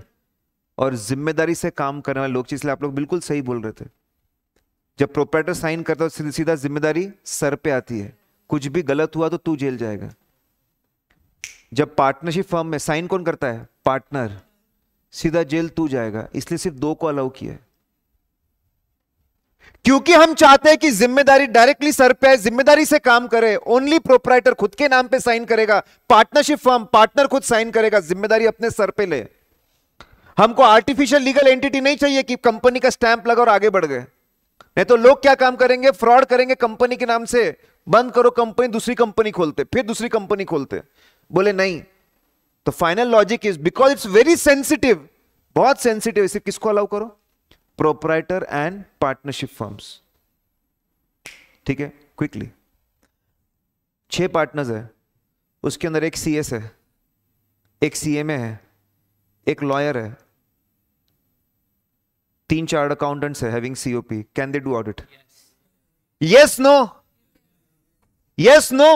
और जिम्मेदारी से काम करने वाले लोग चीज आप लोग बिल्कुल सही बोल रहे थे जब प्रोपराइटर साइन करता है तो सीधा जिम्मेदारी सर पे आती है कुछ भी गलत हुआ तो तू जेल जाएगा जब पार्टनरशिप फर्म में साइन कौन करता है पार्टनर सीधा जेल तू जाएगा इसलिए सिर्फ दो को अलाउ किया है क्योंकि हम चाहते हैं कि जिम्मेदारी डायरेक्टली सर पे है जिम्मेदारी से काम करे ओनली प्रोपराइटर खुद के नाम पे साइन करेगा पार्टनरशिप फर्म पार्टनर खुद साइन करेगा जिम्मेदारी अपने सर पे ले हमको आर्टिफिशियल लीगल एंटिटी नहीं चाहिए कि कंपनी का स्टैंप लगा और आगे बढ़ गए नहीं तो लोग क्या काम करेंगे फ्रॉड करेंगे कंपनी के नाम से बंद करो कंपनी दूसरी कंपनी खोलते फिर दूसरी कंपनी खोलते बोले नहीं तो final logic is because it's very sensitive बहुत सेंसिटिव इसे किसको अलाउ करो प्रोपराइटर एंड पार्टनरशिप फर्म्स ठीक है क्विकली छह पार्टनर्स है उसके अंदर एक सीएस है एक सीएमए है एक लॉयर है तीन चार अकाउंटेंट्स है having COP can they do audit yes no yes no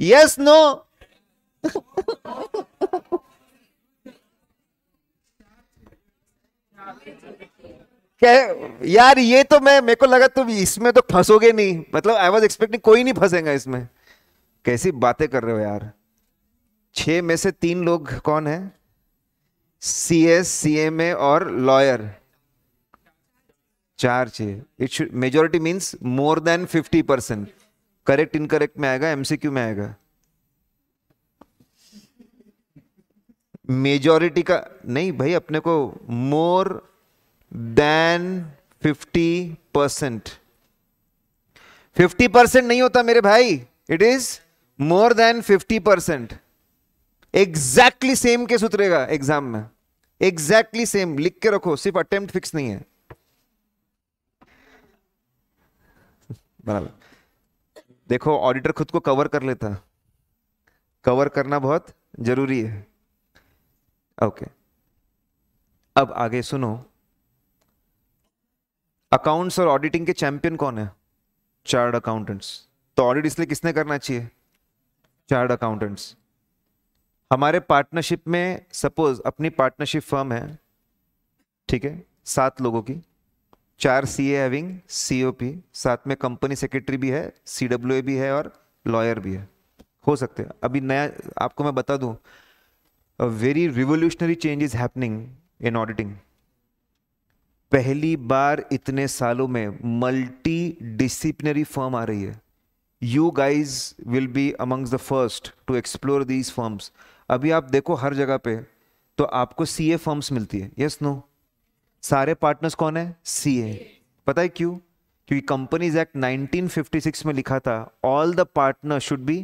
yes no क्या यार ये तो मैं मेरे को लगा तुम इसमें तो फंसोगे नहीं मतलब आई वॉज एक्सपेक्टिंग कोई नहीं फंसेगा इसमें कैसी बातें कर रहे हो यार छह में से तीन लोग कौन है C S C M A और लॉयर चार छ it should majority means more than fifty percent correct incorrect में आएगा एमसीक्यू में आएगा मेजोरिटी का नहीं भाई अपने को more than fifty percent fifty percent नहीं होता मेरे भाई it is more than fifty percent exactly same case उतरेगा एग्जाम में एग्जैक्टली exactly सेम लिख के रखो सिर्फ अटेम्प्ट फिक्स नहीं है बराबर देखो ऑडिटर खुद को कवर कर लेता कवर करना बहुत जरूरी है ओके अब आगे सुनो अकाउंट्स और ऑडिटिंग के चैंपियन कौन है चार्ट अकाउंटेंट्स तो ऑडिट इसलिए किसने करना चाहिए चार्ट अकाउंटेंट्स हमारे पार्टनरशिप में सपोज अपनी पार्टनरशिप फर्म है ठीक है सात लोगों की चार सी A having C O P साथ में कंपनी सेक्रेटरी भी है सी डब्ल्यू ए भी है और लॉयर भी है हो सकते हैं अभी नया आपको मैं बता दूं very revolutionary change is happening in auditing पहली बार इतने सालों में मल्टी डिसिप्लिनरी फर्म आ रही है you guys will be amongst the first to explore these firms अभी आप देखो हर जगह पे तो आपको सी ए फर्म्स मिलती है यस yes, नो no? सारे पार्टनर्स कौन है सी ए पता है क्यों क्योंकि कंपनीज एक्ट 1956 में लिखा था all the partner should be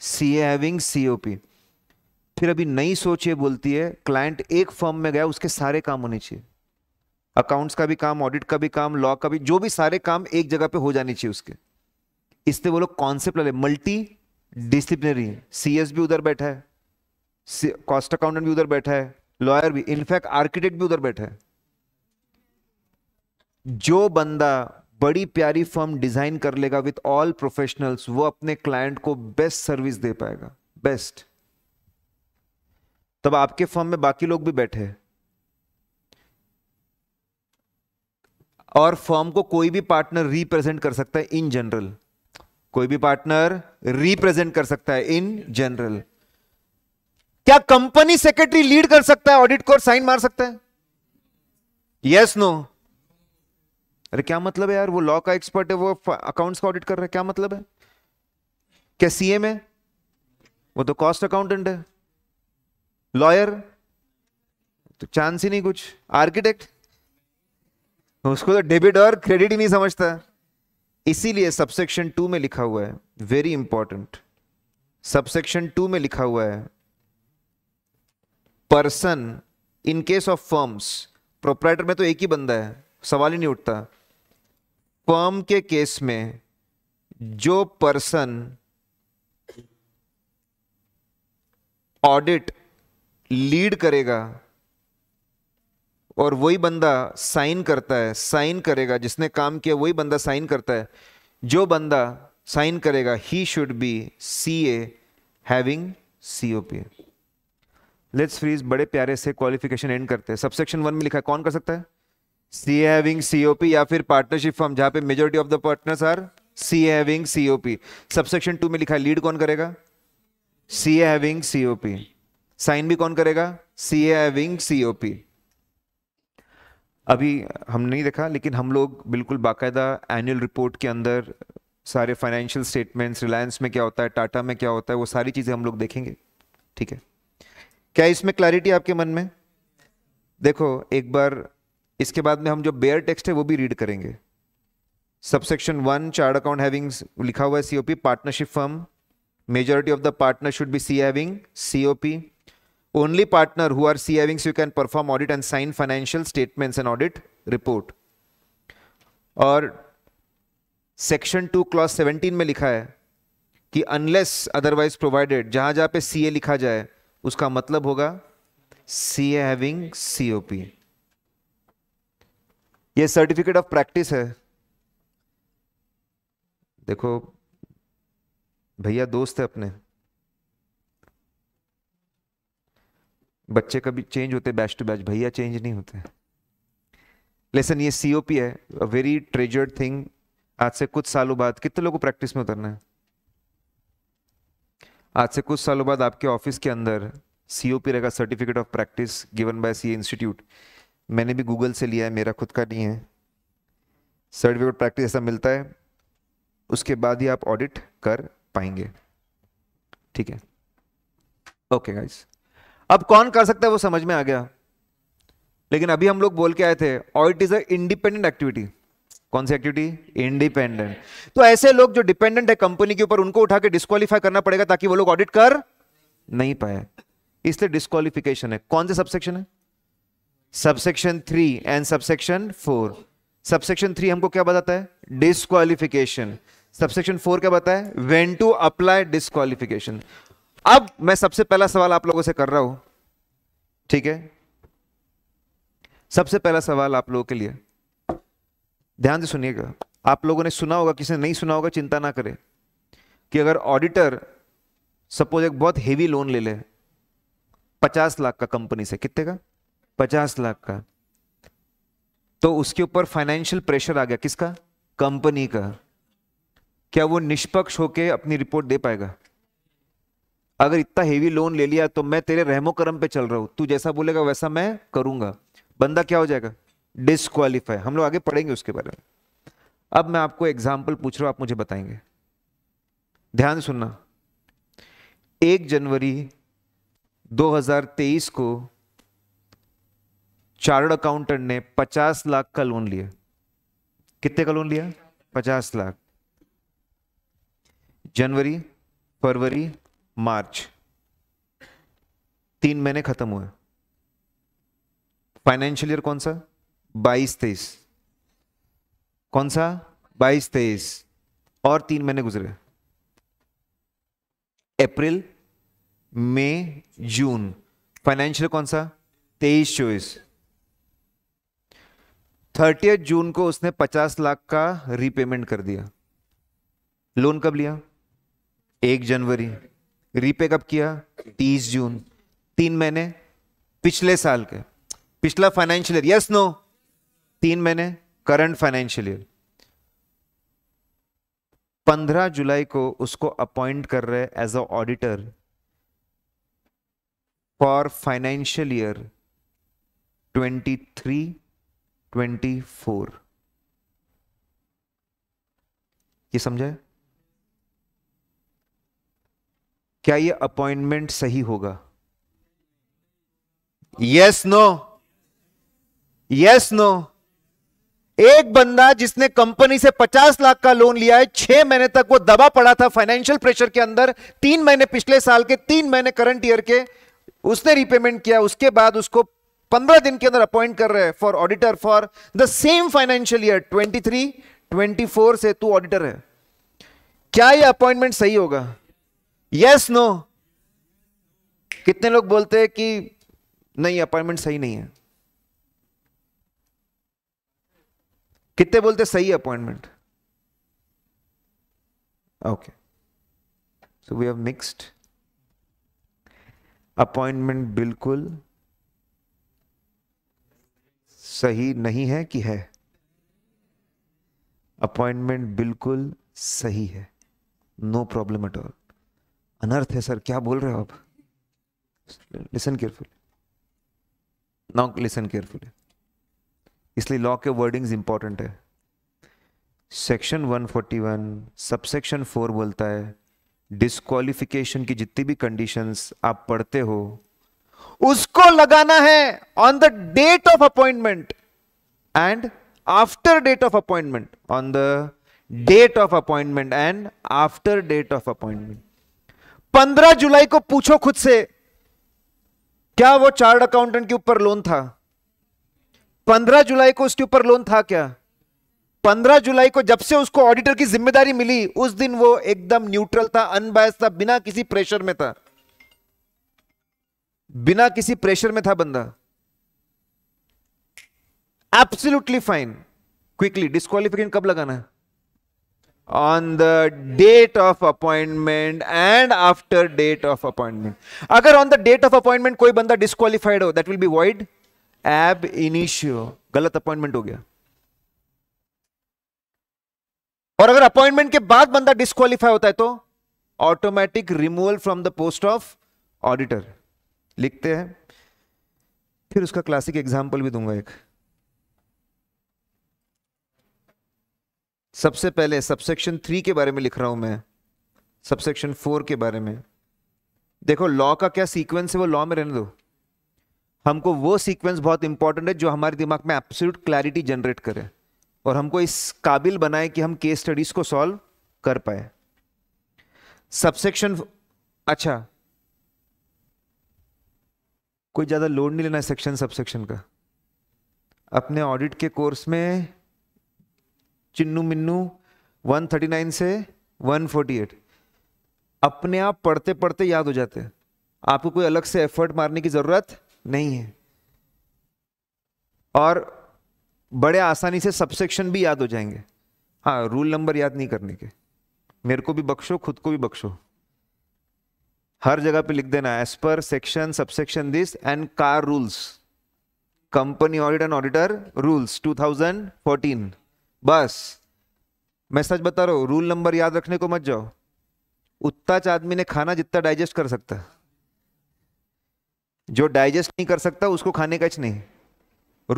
C having having COP फिर अभी नई सोच ये बोलती है क्लाइंट एक फर्म में गया उसके सारे काम होने चाहिए अकाउंट्स का भी काम ऑडिट का भी काम लॉ का भी जो भी सारे काम एक जगह पे हो जाने चाहिए उसके इससे वो लोग कॉन्सेप्ट ले मल्टी डिसिप्लिनरी सी एस भी उधर बैठा है कॉस्ट अकाउंटेंट भी उधर बैठा है लॉयर भी इनफैक्ट आर्किटेक्ट भी उधर बैठा है जो बंदा बड़ी प्यारी फर्म डिज़ाइन कर लेगा विथ ऑल प्रोफेशनल्स वो अपने क्लाइंट को बेस्ट सर्विस दे पाएगा बेस्ट तब आपके फर्म में बाकी लोग भी बैठे हैं और फर्म को कोई भी पार्टनर रिप्रेजेंट कर सकता है इन जनरल कोई भी पार्टनर रिप्रेजेंट कर सकता है इन जनरल क्या कंपनी सेक्रेटरी लीड कर सकता है ऑडिट को साइन मार सकता है यस yes, नो no. अरे क्या मतलब है यार वो लॉ का एक्सपर्ट है वो अकाउंट्स का ऑडिट कर रहा है क्या मतलब है क्या सीएम है वो तो कॉस्ट अकाउंटेंट है लॉयर तो चांस ही नहीं कुछ आर्किटेक्ट उसको तो डेबिट और क्रेडिट ही नहीं समझता इसीलिए सबसेक्शन टू में लिखा हुआ है वेरी इंपॉर्टेंट सबसेक्शन टू में लिखा हुआ है person in case of firms proprietor में तो एक ही बंदा है सवाल ही नहीं उठता स्पर्म के केस में जो पर्सन ऑडिट लीड करेगा और वही बंदा साइन करता है साइन करेगा जिसने काम किया वही बंदा साइन करता है जो बंदा साइन करेगा he should be C A having C O P let's freeze बड़े प्यारे से क्वालिफिकेशन एंड करते हैं सबसेक्शन वन में लिखा है कौन कर सकता है सी हैविंग सीओपी या फिर पार्टनरशिप फॉर्म जहां पे majority of the partners are C having COP subsection two में लिखा है लीड कौन करेगा सी हैविंग सीओपी साइन भी कौन करेगा सी हैविंग सीओपी अभी हमने नहीं देखा लेकिन हम लोग बिल्कुल बाकायदा एनुअल रिपोर्ट के अंदर सारे फाइनेंशियल स्टेटमेंट्स रिलायंस में क्या होता है टाटा में क्या होता है वो सारी चीज़ें हम लोग देखेंगे ठीक है क्या इसमें क्लैरिटी आपके मन में देखो एक बार इसके बाद में हम जो बेयर टेक्स्ट है वो भी रीड करेंगे subsection one chartered account having लिखा हुआ है COP partnership firm majority of the partner should be C having COP only partner who are C having you can perform audit and sign financial statements and audit report और section two clause seventeen में लिखा है कि unless otherwise provided जहां जहां पे सी ए लिखा जाए उसका मतलब होगा सी हैविंग सीओपी ये सर्टिफिकेट ऑफ प्रैक्टिस है देखो भैया दोस्त है अपने बच्चे कभी चेंज होते बैच टू बैच भैया चेंज नहीं होते लेसन ये सीओपी है अ वेरी ट्रेजर्ड थिंग आज से कुछ सालों बाद कितने लोगों को प्रैक्टिस में उतरना है आज से कुछ सालों बाद आपके ऑफिस के अंदर सीओपी रहेगा certificate of practice given by C institute मैंने भी गूगल से लिया है मेरा खुद का नहीं है सर्टिफिकेट प्रैक्टिस ऐसा मिलता है उसके बाद ही आप ऑडिट कर पाएंगे ठीक है ओके गाइस अब कौन कर सकता है वो समझ में आ गया लेकिन अभी हम लोग बोल के आए थे audit is a independent activity कौन सी एक्टिविटी इंडिपेंडेंट तो ऐसे लोग जो डिपेंडेंट है कंपनी के ऊपर उनको उठा के डिस्कालीफाई करना पड़ेगा ताकि वो लोग ऑडिट कर नहीं पाए इसलिए डिस्कालिफिकेशन है कौन से सबसेक्शन है subsection three and subsection four subsection three हमको क्या बताता है डिस्कालिफिकेशन सबसेक्शन फोर क्या बताता है वेन टू अप्लाई डिस्कालिफिकेशन अब मैं सबसे पहला सवाल आप लोगों से कर रहा हूं ठीक है सबसे पहला सवाल आप लोगों के लिए ध्यान से सुनिएगा आप लोगों ने सुना होगा किसी ने नहीं सुना होगा चिंता ना करें कि अगर ऑडिटर सपोज एक बहुत हेवी लोन ले ले पचास लाख का कंपनी से कितने का पचास लाख का तो उसके ऊपर फाइनेंशियल प्रेशर आ गया किसका कंपनी का क्या वो निष्पक्ष होके अपनी रिपोर्ट दे पाएगा अगर इतना हेवी लोन ले लिया तो मैं तेरे रहमो करम पे चल रहा हूं तू जैसा बोलेगा वैसा मैं करूंगा बंदा क्या हो जाएगा डिसक्वालीफाई हम लोग आगे पढ़ेंगे उसके बारे में अब मैं आपको एग्जाम्पल पूछ रहा हूं आप मुझे बताएंगे ध्यान सुनना एक जनवरी 2023 को चार्टर्ड अकाउंटेंट ने 50 लाख का लोन लिया कितने का लोन लिया 50 लाख जनवरी फरवरी मार्च तीन महीने खत्म हुए फाइनेंशियल ईयर कौन सा बाईस तेईस कौन सा बाईस तेईस और तीन महीने गुजरे अप्रैल मई जून फाइनेंशियल कौन सा तेईस चौबीस थर्टी जून को उसने पचास लाख का रीपेमेंट कर दिया लोन कब लिया एक जनवरी रीपे कब किया तीस जून तीन महीने पिछले साल के पिछला फाइनेंशियल ईयर यस नो तीन महीने करंट फाइनेंशियल ईयर पंद्रह जुलाई को उसको अपॉइंट कर रहे as a auditor for financial year twenty three twenty four ये समझे क्या ये अपॉइंटमेंट सही होगा यस नो यस नो एक बंदा जिसने कंपनी से 50 लाख का लोन लिया है छह महीने तक वो दबा पड़ा था फाइनेंशियल प्रेशर के अंदर तीन महीने पिछले साल के तीन महीने करंट ईयर के उसने रिपेमेंट किया उसके बाद उसको पंद्रह दिन के अंदर अपॉइंट कर रहे हैं for auditor for the same financial year twenty three twenty four से तू ऑडिटर है क्या ये अपॉइंटमेंट सही होगा यस yes, नो no. कितने लोग बोलते हैं कि नहीं अपॉइंटमेंट सही नहीं है कितने बोलते सही appointment okay so we have mixed appointment बिल्कुल सही नहीं है कि है अपॉइंटमेंट बिल्कुल सही है नो प्रॉब्लम एट ऑल अनर्थ है सर क्या बोल रहे हो आप listen careful now listen careful इसलिए लॉ के वर्डिंग्स इंपॉर्टेंट है सेक्शन 141 सबसेक्शन 4 बोलता है डिस्कालिफिकेशन की जितनी भी कंडीशंस आप पढ़ते हो उसको लगाना है on the date of appointment and after date of appointment on the date of appointment and after date of appointment पंद्रह जुलाई को पूछो खुद से क्या वो चार्ट अकाउंटेंट के ऊपर लोन था पंद्रह जुलाई को उसके ऊपर लोन था क्या पंद्रह जुलाई को जब से उसको ऑडिटर की जिम्मेदारी मिली उस दिन वो एकदम न्यूट्रल था अनबायस था बिना किसी प्रेशर में था बिना किसी प्रेशर में था बंदा एब्सोल्युटली फाइन क्विकली डिस्कालिफिकेशन कब लगाना है on the date of appointment and after date of appointment अगर on the date of appointment कोई बंदा डिस्कालीफाइड हो that will be void ab initio गलत अपॉइंटमेंट हो गया और अगर अपॉइंटमेंट के बाद बंदा डिस्कालीफाई होता है तो automatic removal from the post of auditor लिखते हैं फिर उसका क्लासिक एग्जाम्पल भी दूंगा एक सबसे पहले सबसेक्शन थ्री के बारे में लिख रहा हूं मैं सबसेक्शन फोर के बारे में देखो लॉ का क्या सीक्वेंस है वो लॉ में रहने दो हमको वो सीक्वेंस बहुत इंपॉर्टेंट है जो हमारे दिमाग में एब्सोल्यूट क्लैरिटी जनरेट करे और हमको इस काबिल बनाए कि हम केस स्टडीज को सॉल्व कर पाए सबसेक्शन अच्छा कोई ज़्यादा लोड नहीं लेना सेक्शन सब सेक्शन का अपने ऑडिट के कोर्स में चिन्नू मिन्नू 139 से 148 अपने आप पढ़ते पढ़ते याद हो जाते हैं आपको कोई अलग से एफर्ट मारने की ज़रूरत नहीं है और बड़े आसानी से सबसेक्शन भी याद हो जाएंगे हाँ रूल नंबर याद नहीं करने के मेरे को भी बख्शो खुद को भी बख्शो हर जगह पे लिख देना as per section subsection this and car rules company audit and auditor rules 2014 बस मैं सच बता रहा हूँ रूल नंबर याद रखने को मत जाओ उत्ताच आदमी ने खाना जितना डाइजेस्ट कर सकता जो डाइजेस्ट नहीं कर सकता उसको खाने का नहीं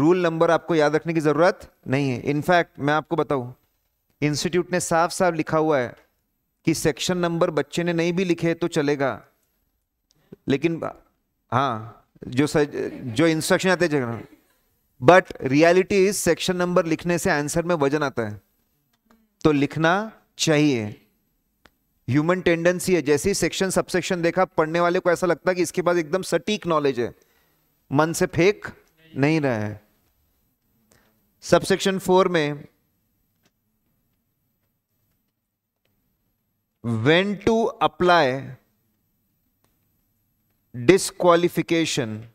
रूल नंबर आपको याद रखने की ज़रूरत नहीं है इनफैक्ट मैं आपको बताऊं इंस्टीट्यूट ने साफ साफ लिखा हुआ है कि सेक्शन नंबर बच्चे ने नहीं भी लिखे तो चलेगा लेकिन हाँ जो सज, जो इंस्ट्रक्शन आते हैं but reality is section number लिखने से आंसर में वजन आता है तो लिखना चाहिए ह्यूमन टेंडेंसी है जैसे ही सेक्शन सबसेक्शन देखा पढ़ने वाले को ऐसा लगता है कि इसके पास एकदम सटीक नॉलेज है मन से फेंक नहीं रहा है सबसेक्शन फोर में when to apply disqualification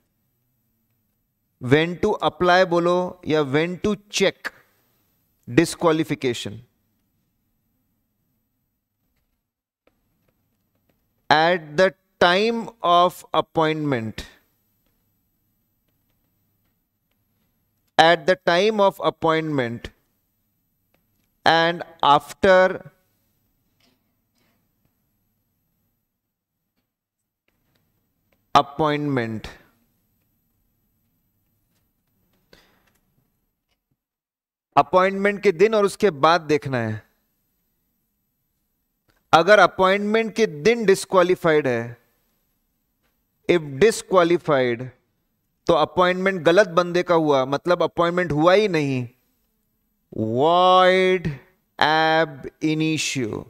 when to apply बोलो या when to check disqualification at the time of appointment at the time of appointment and after appointment appointment के दिन और उसके बाद देखना है अगर अपॉइंटमेंट के दिन डिस्कालीफाइड है इफ डिस्कालीफाइड तो अपॉइंटमेंट गलत बंदे का हुआ मतलब अपॉइंटमेंट हुआ ही नहीं वॉइड एब इनिशियो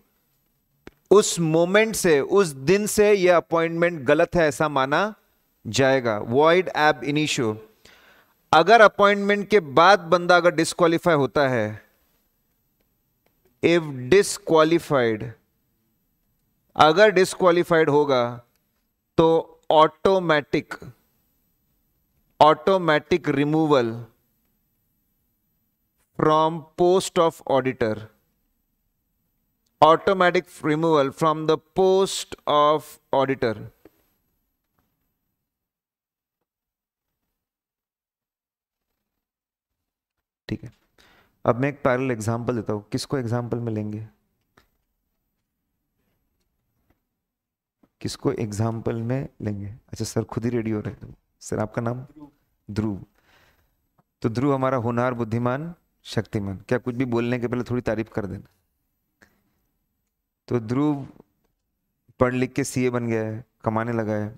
उस मोमेंट से उस दिन से यह अपॉइंटमेंट गलत है ऐसा माना जाएगा वॉइड एब इनिशियो अगर अपॉइंटमेंट के बाद बंदा अगर डिस्कालीफाई होता है इफ डिसक्वालिफाइड अगर डिस्कालीफाइड होगा तो automatic automatic removal from post of auditor automatic removal from the post of auditor. ठीक है अब मैं एक पैरल एग्जांपल देता हूं किसको एग्जांपल मिलेंगे किसको एग्जांपल में लेंगे अच्छा सर खुद ही रेडी हो रहे हैं सर आपका नाम ध्रुव तो ध्रुव हमारा होनार बुद्धिमान शक्तिमान क्या कुछ भी बोलने के पहले थोड़ी तारीफ कर देना तो ध्रुव पढ़ लिख के सीए बन गया है कमाने लगा है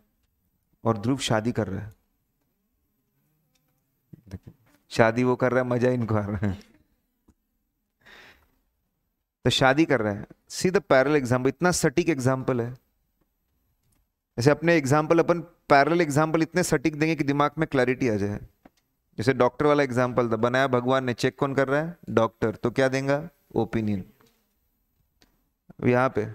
और ध्रुव शादी कर रहा है शादी वो कर रहा है मजा इनको आ रहा है तो शादी कर रहा है सी द पैरल एग्जाम्पल इतना सटीक एग्जाम्पल है जैसे अपने एग्जाम्पल अपन पैरल एग्जाम्पल इतने सटीक देंगे कि दिमाग में क्लैरिटी आ जाए जैसे डॉक्टर वाला एग्जाम्पल था बनाया भगवान ने चेक कौन कर रहा है डॉक्टर तो क्या देंगे ओपिनियन यहां पे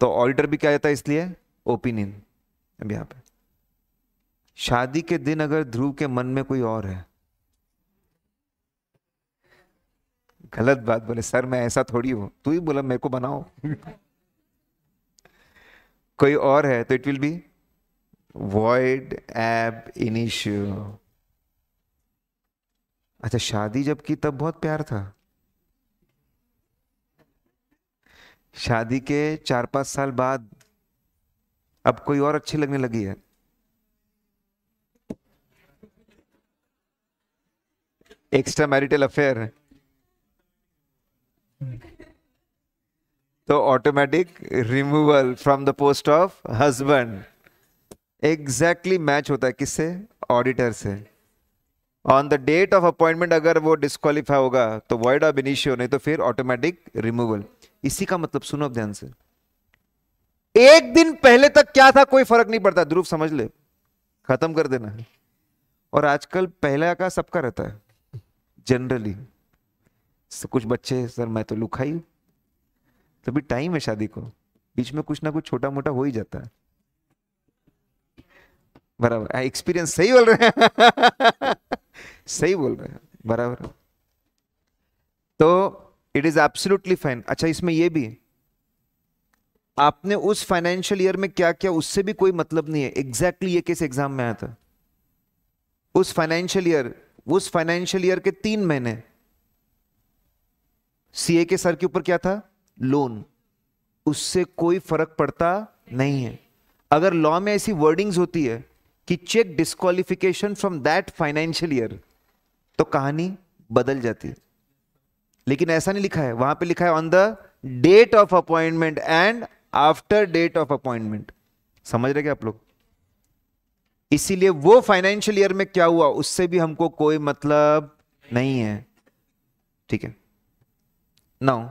तो ऑल्टर भी क्या जाता है इसलिए ओपिनियन अब यहां पे शादी के दिन अगर ध्रुव के मन में कोई और है गलत बात बोले सर मैं ऐसा थोड़ी हूं तू ही बोला मेरे को बनाओ कोई और है तो इट विल बी वॉइड एब इनिश अच्छा शादी जब की तब बहुत प्यार था शादी के चार पांच साल बाद अब कोई और अच्छी लगने लगी है एक्स्ट्रा मैरिटल अफेयर तो automatic removal from the post of husband exactly match होता है किससे ऑडिटर से on the date of appointment अगर वो डिस्कालीफाई होगा तो वॉइड ऑफ इनिशियो नहीं तो फिर ऑटोमेटिक रिमूवल इसी का मतलब सुनो ध्यान से एक दिन पहले तक क्या था कोई फर्क नहीं पड़ता ध्रुव समझ ले खत्म कर देना है और आजकल पहला का सबका रहता है जनरली कुछ बच्चे सर मैं तो लुखाई हूं तो भी टाइम है शादी को बीच में कुछ ना कुछ छोटा मोटा हो ही जाता है बराबर एक्सपीरियंस हाँ, सही बोल रहे हैं सही बोल रहे हैं बराबर तो इट इज एब्सोल्युटली फाइन अच्छा इसमें यह भी आपने उस फाइनेंशियल ईयर में क्या किया उससे भी कोई मतलब नहीं है एग्जैक्टली exactly ये किस एग्जाम में आया था उस फाइनेंशियल ईयर उस फाइनेंशियल ईयर के तीन महीने सीए के सर के ऊपर क्या था लोन उससे कोई फर्क पड़ता नहीं है अगर लॉ में ऐसी वर्डिंग्स होती है कि check disqualification from that financial year तो कहानी बदल जाती है लेकिन ऐसा नहीं लिखा है वहां पे लिखा है on the date of appointment and after date of appointment समझ रहे क्या आप लोग इसीलिए वो फाइनेंशियल ईयर में क्या हुआ उससे भी हमको कोई मतलब नहीं है ठीक है नाउ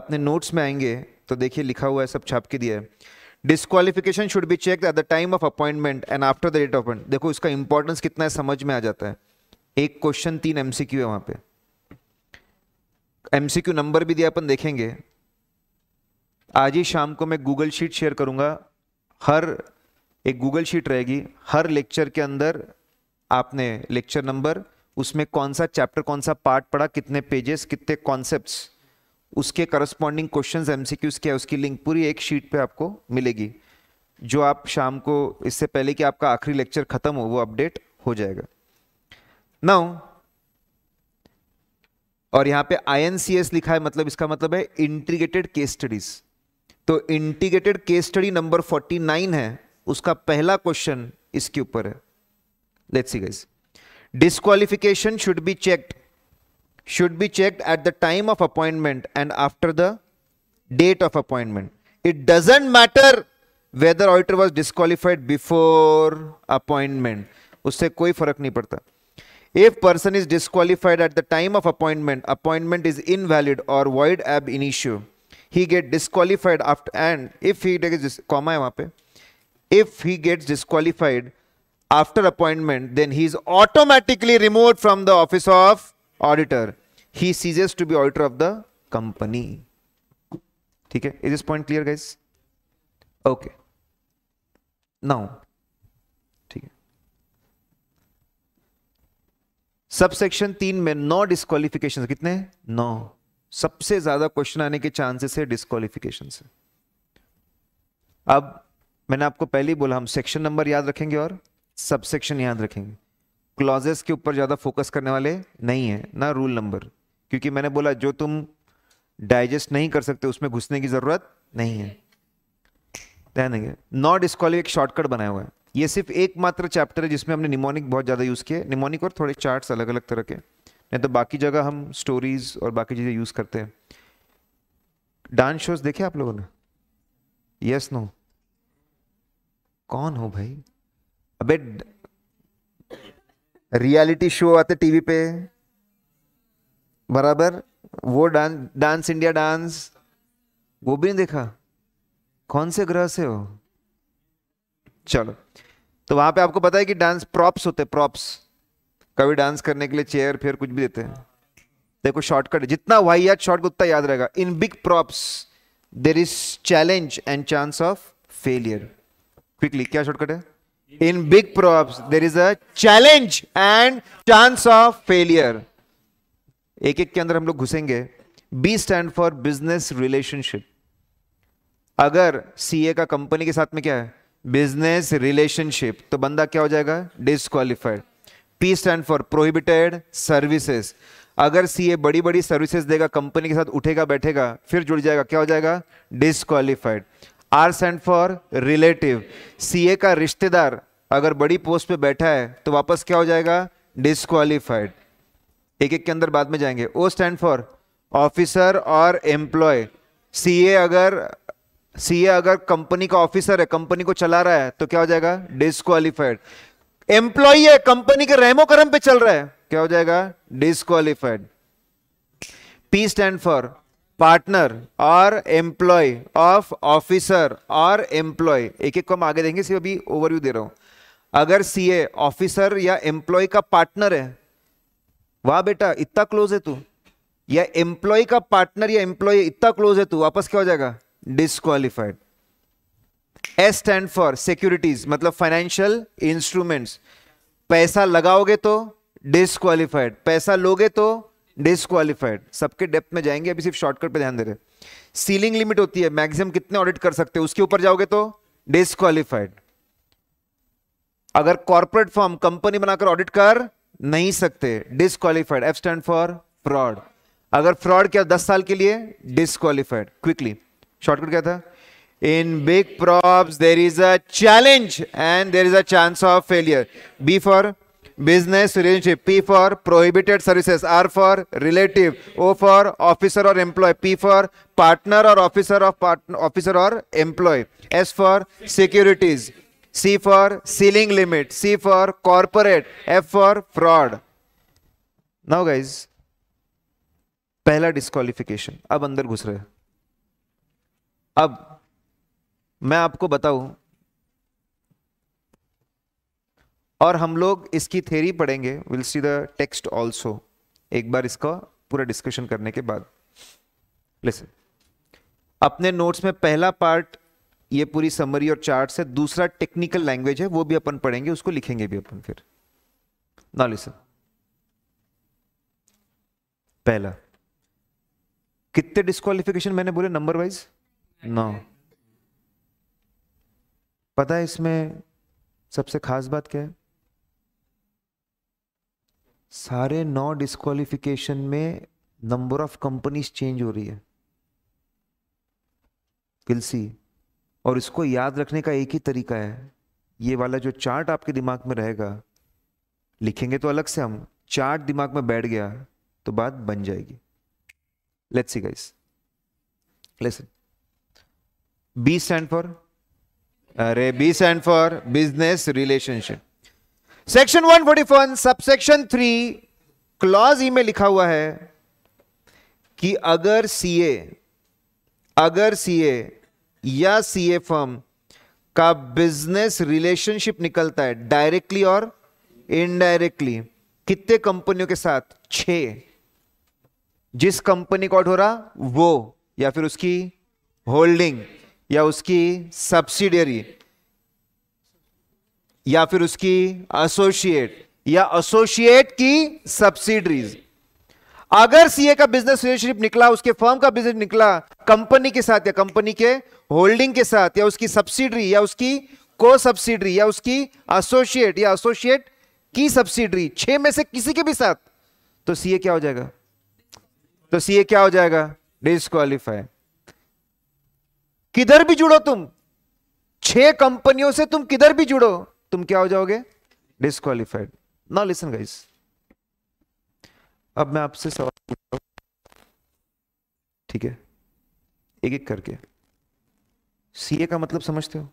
अपने नोट्स में आएंगे तो देखिए लिखा हुआ है सब छाप के दिया है disqualification should be check at the time of appointment and after the date of देखो इसका इंपॉर्टेंस कितना है समझ में आ जाता है एक क्वेश्चन तीन एमसीक्यू है वहां पे एमसीक्यू नंबर भी दिया अपन देखेंगे आज ही शाम को मैं गूगल शीट शेयर करूंगा हर एक गूगल शीट रहेगी हर लेक्चर के अंदर आपने लेक्चर नंबर उसमें कौन सा चैप्टर कौन सा पार्ट पढ़ा कितने पेजेस कितने कॉन्सेप्ट्स उसके करस्पॉन्डिंग क्वेश्चंस एमसीक्यूज क्या है उसकी लिंक पूरी एक शीट पे आपको मिलेगी जो आप शाम को इससे पहले कि आपका आखिरी लेक्चर खत्म हो वो अपडेट हो जाएगा नाउ और यहां पे आईएनसीएस लिखा है मतलब इसका मतलब है इंटीग्रेटेड केस स्टडीज तो integrated case study number forty nine है उसका पहला क्वेश्चन इसके ऊपर है let's see guys disqualification should be checked should be check at the time of appointment and after the date of appointment it doesn't matter whether auditor was disqualified before appointment उससे कोई फर्क नहीं पड़ता If person is disqualified at the time of appointment, appointment is invalid or void ab initio. He get disqualified after and if he takes comma hai पे if he gets disqualified after appointment, then he is automatically removed from the office of auditor. He ceases to be auditor of the company. Okay, is this point clear, guys? Okay. Now, subsection तीन में नौ disqualification कितने नौ सबसे ज्यादा question आने के chances है disqualification से अब मैंने आपको पहले ही बोला हम सेक्शन नंबर याद रखेंगे और सबसेक्शन याद रखेंगे क्लॉजेस के ऊपर ज़्यादा फोकस करने वाले नहीं है ना रूल नंबर क्योंकि मैंने बोला जो तुम डाइजेस्ट नहीं कर सकते उसमें घुसने की ज़रूरत नहीं है नॉट डिस्कॉलिफिक शॉर्टकट बनाया हुआ है ये सिर्फ एकमात्र चैप्टर है जिसमें हमने निमोनिक बहुत ज़्यादा यूज़ किए निमोनिक और थोड़े चार्ट्स अलग अलग तरह के नहीं तो बाकी जगह हम स्टोरीज और बाकी चीज़ें यूज़ करते हैं डांस शोज देखे आप लोगों ने यस नो कौन हो भाई अबे रियलिटी शो आते टीवी पे बराबर वो डांस डांस इंडिया डांस वो भी नहीं देखा कौन से ग्रह से हो चलो तो वहां पे आपको पता है कि डांस प्रॉप्स होते प्रॉप्स कभी डांस करने के लिए चेयर फेयर कुछ भी देते हैं देखो शॉर्टकट जितना वाई याद शॉर्टकट उतना याद रहेगा in big props there is challenge and chance of failure quickly क्या शॉर्टकट है in big props there is a challenge and chance of failure एक एक के अंदर हम लोग घुसेंगे B stand for business relationship अगर सीए का कंपनी के साथ में क्या है बिजनेस रिलेशनशिप तो बंदा क्या हो जाएगा disqualified P stand for prohibited services अगर सी ए बड़ी बड़ी सर्विसेज देगा कंपनी के साथ उठेगा बैठेगा फिर जुड़ जाएगा क्या हो जाएगा disqualified R stand for relative C A का रिश्तेदार अगर बड़ी पोस्ट पे बैठा है तो वापस क्या हो जाएगा डिसक्वालिफाइड एक एक के अंदर बाद में जाएंगे ओ स्टैंड फॉर ऑफिसर और एम्प्लॉय सी ए अगर सीए अगर कंपनी का ऑफिसर है कंपनी को चला रहा है तो क्या हो जाएगा डिसक्वालिफाइड एम्प्लॉय है कंपनी के रेमो कर्म पे चल रहा है क्या हो जाएगा disqualified P stand for partner और एम्प्लॉय ऑफ ऑफिसर और एम्प्लॉय एक एक को हम आगे देंगे सिर्फ अभी ओवरव्यू दे रहा हूं अगर सीए ऑफिसर या एम्प्लॉय का पार्टनर है वाह बेटा इतना क्लोज है तू या एम्प्लॉय का पार्टनर या एम्प्लॉय इतना क्लोज है तू वापस क्या हो जाएगा disqualified S stand for securities मतलब फाइनेंशियल इंस्ट्रूमेंट्स पैसा लगाओगे तो डिस्कालीफाइड पैसा लोगे तो डिस्कालीफाइड सबके डेप्थ में जाएंगे अभी सिर्फ शॉर्टकट पे ध्यान दे रहे सीलिंग लिमिट होती है मैक्सिमम कितने ऑडिट कर सकते हो उसके ऊपर जाओगे तो डिस्कालीफाइड अगर कॉर्पोरेट फॉर्म कंपनी बनाकर ऑडिट कर नहीं सकते disqualified F stand for fraud अगर फ्रॉड किया दस साल के लिए डिस्कालीफाइड क्विकली शॉर्टकट क्या था in big props there is a challenge and there is a chance of failure B for business relationship P for prohibited services R for relative O for officer और employee P for partner और officer of partner officer और employee S for securities C for ceiling limit C for corporate F for fraud now guys पहला disqualification अब अंदर घुस रहे हैं अब मैं आपको बताऊं और हम लोग इसकी थेरी पढ़ेंगे will see the text also एक बार इसका पूरा डिस्कशन करने के बाद लिसन अपने नोट्स में पहला पार्ट ये पूरी समरी और चार्ट है दूसरा टेक्निकल लैंग्वेज है वो भी अपन पढ़ेंगे उसको लिखेंगे भी अपन फिर ना लिसन पहला कितने डिस्कालिफिकेशन मैंने बोले नंबर वाइज नौ पता है इसमें सबसे खास बात क्या है सारे नौ डिस्कालिफिकेशन में नंबर ऑफ कंपनीज चेंज हो रही है किल्सी और इसको याद रखने का एक ही तरीका है ये वाला जो चार्ट आपके दिमाग में रहेगा लिखेंगे तो अलग से हम चार्ट दिमाग में बैठ गया तो बात बन जाएगी let's see guys lesson B stand for अरे B stand for business relationship section 141 subsection three clause E में लिखा हुआ है कि अगर सीए अगर सीए या सीए फर्म का बिजनेस रिलेशनशिप निकलता है डायरेक्टली और इनडायरेक्टली कितने कंपनियों के साथ छ जिस कंपनी को हो रहा वो या फिर उसकी होल्डिंग या उसकी सब्सिडरी या फिर उसकी एसोसिएट या एसोसिएट की सब्सिडरीज अगर सीए का बिजनेस रिलेशनशिप निकला उसके फर्म का बिजनेस निकला कंपनी के साथ या कंपनी के होल्डिंग के साथ या उसकी सब्सिडरी या उसकी को सब्सिडरी या उसकी एसोसिएट या एसोसिएट की सब्सिडरी छह में से किसी के भी साथ तो सीए क्या हो जाएगा तो सीए क्या हो जाएगा डिस्कालीफाई किधर भी जुड़ो तुम छह कंपनियों से तुम किधर भी जुड़ो तुम क्या हो जाओगे डिस्कालीफाइड ना लिसन गाइस अब मैं आपसे सवाल पूछता हूं ठीक है एक एक करके सीए का मतलब समझते हो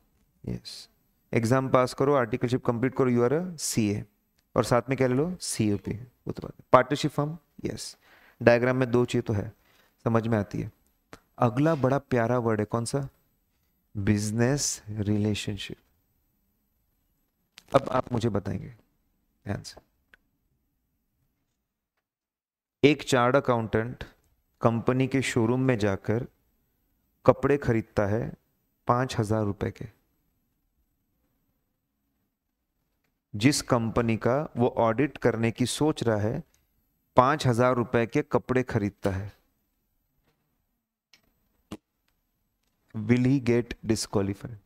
यस एग्जाम पास करो आर्टिकलशिप कंप्लीट करो यू आर अ सीए और साथ में क्या ले लो सीओपी तो पार्टनरशिप फॉर्म यस डायग्राम में दो चीज तो है समझ में आती है अगला बड़ा प्यारा वर्ड है कौन सा बिजनेस रिलेशनशिप अब आप मुझे बताएंगे ध्यान से एक चार्ट अकाउंटेंट कंपनी के शोरूम में जाकर कपड़े खरीदता है पांच हजार रुपए के जिस कंपनी का वो ऑडिट करने की सोच रहा है पांच हजार रुपए के कपड़े खरीदता है विल ही गेट डिस्कालीफाइड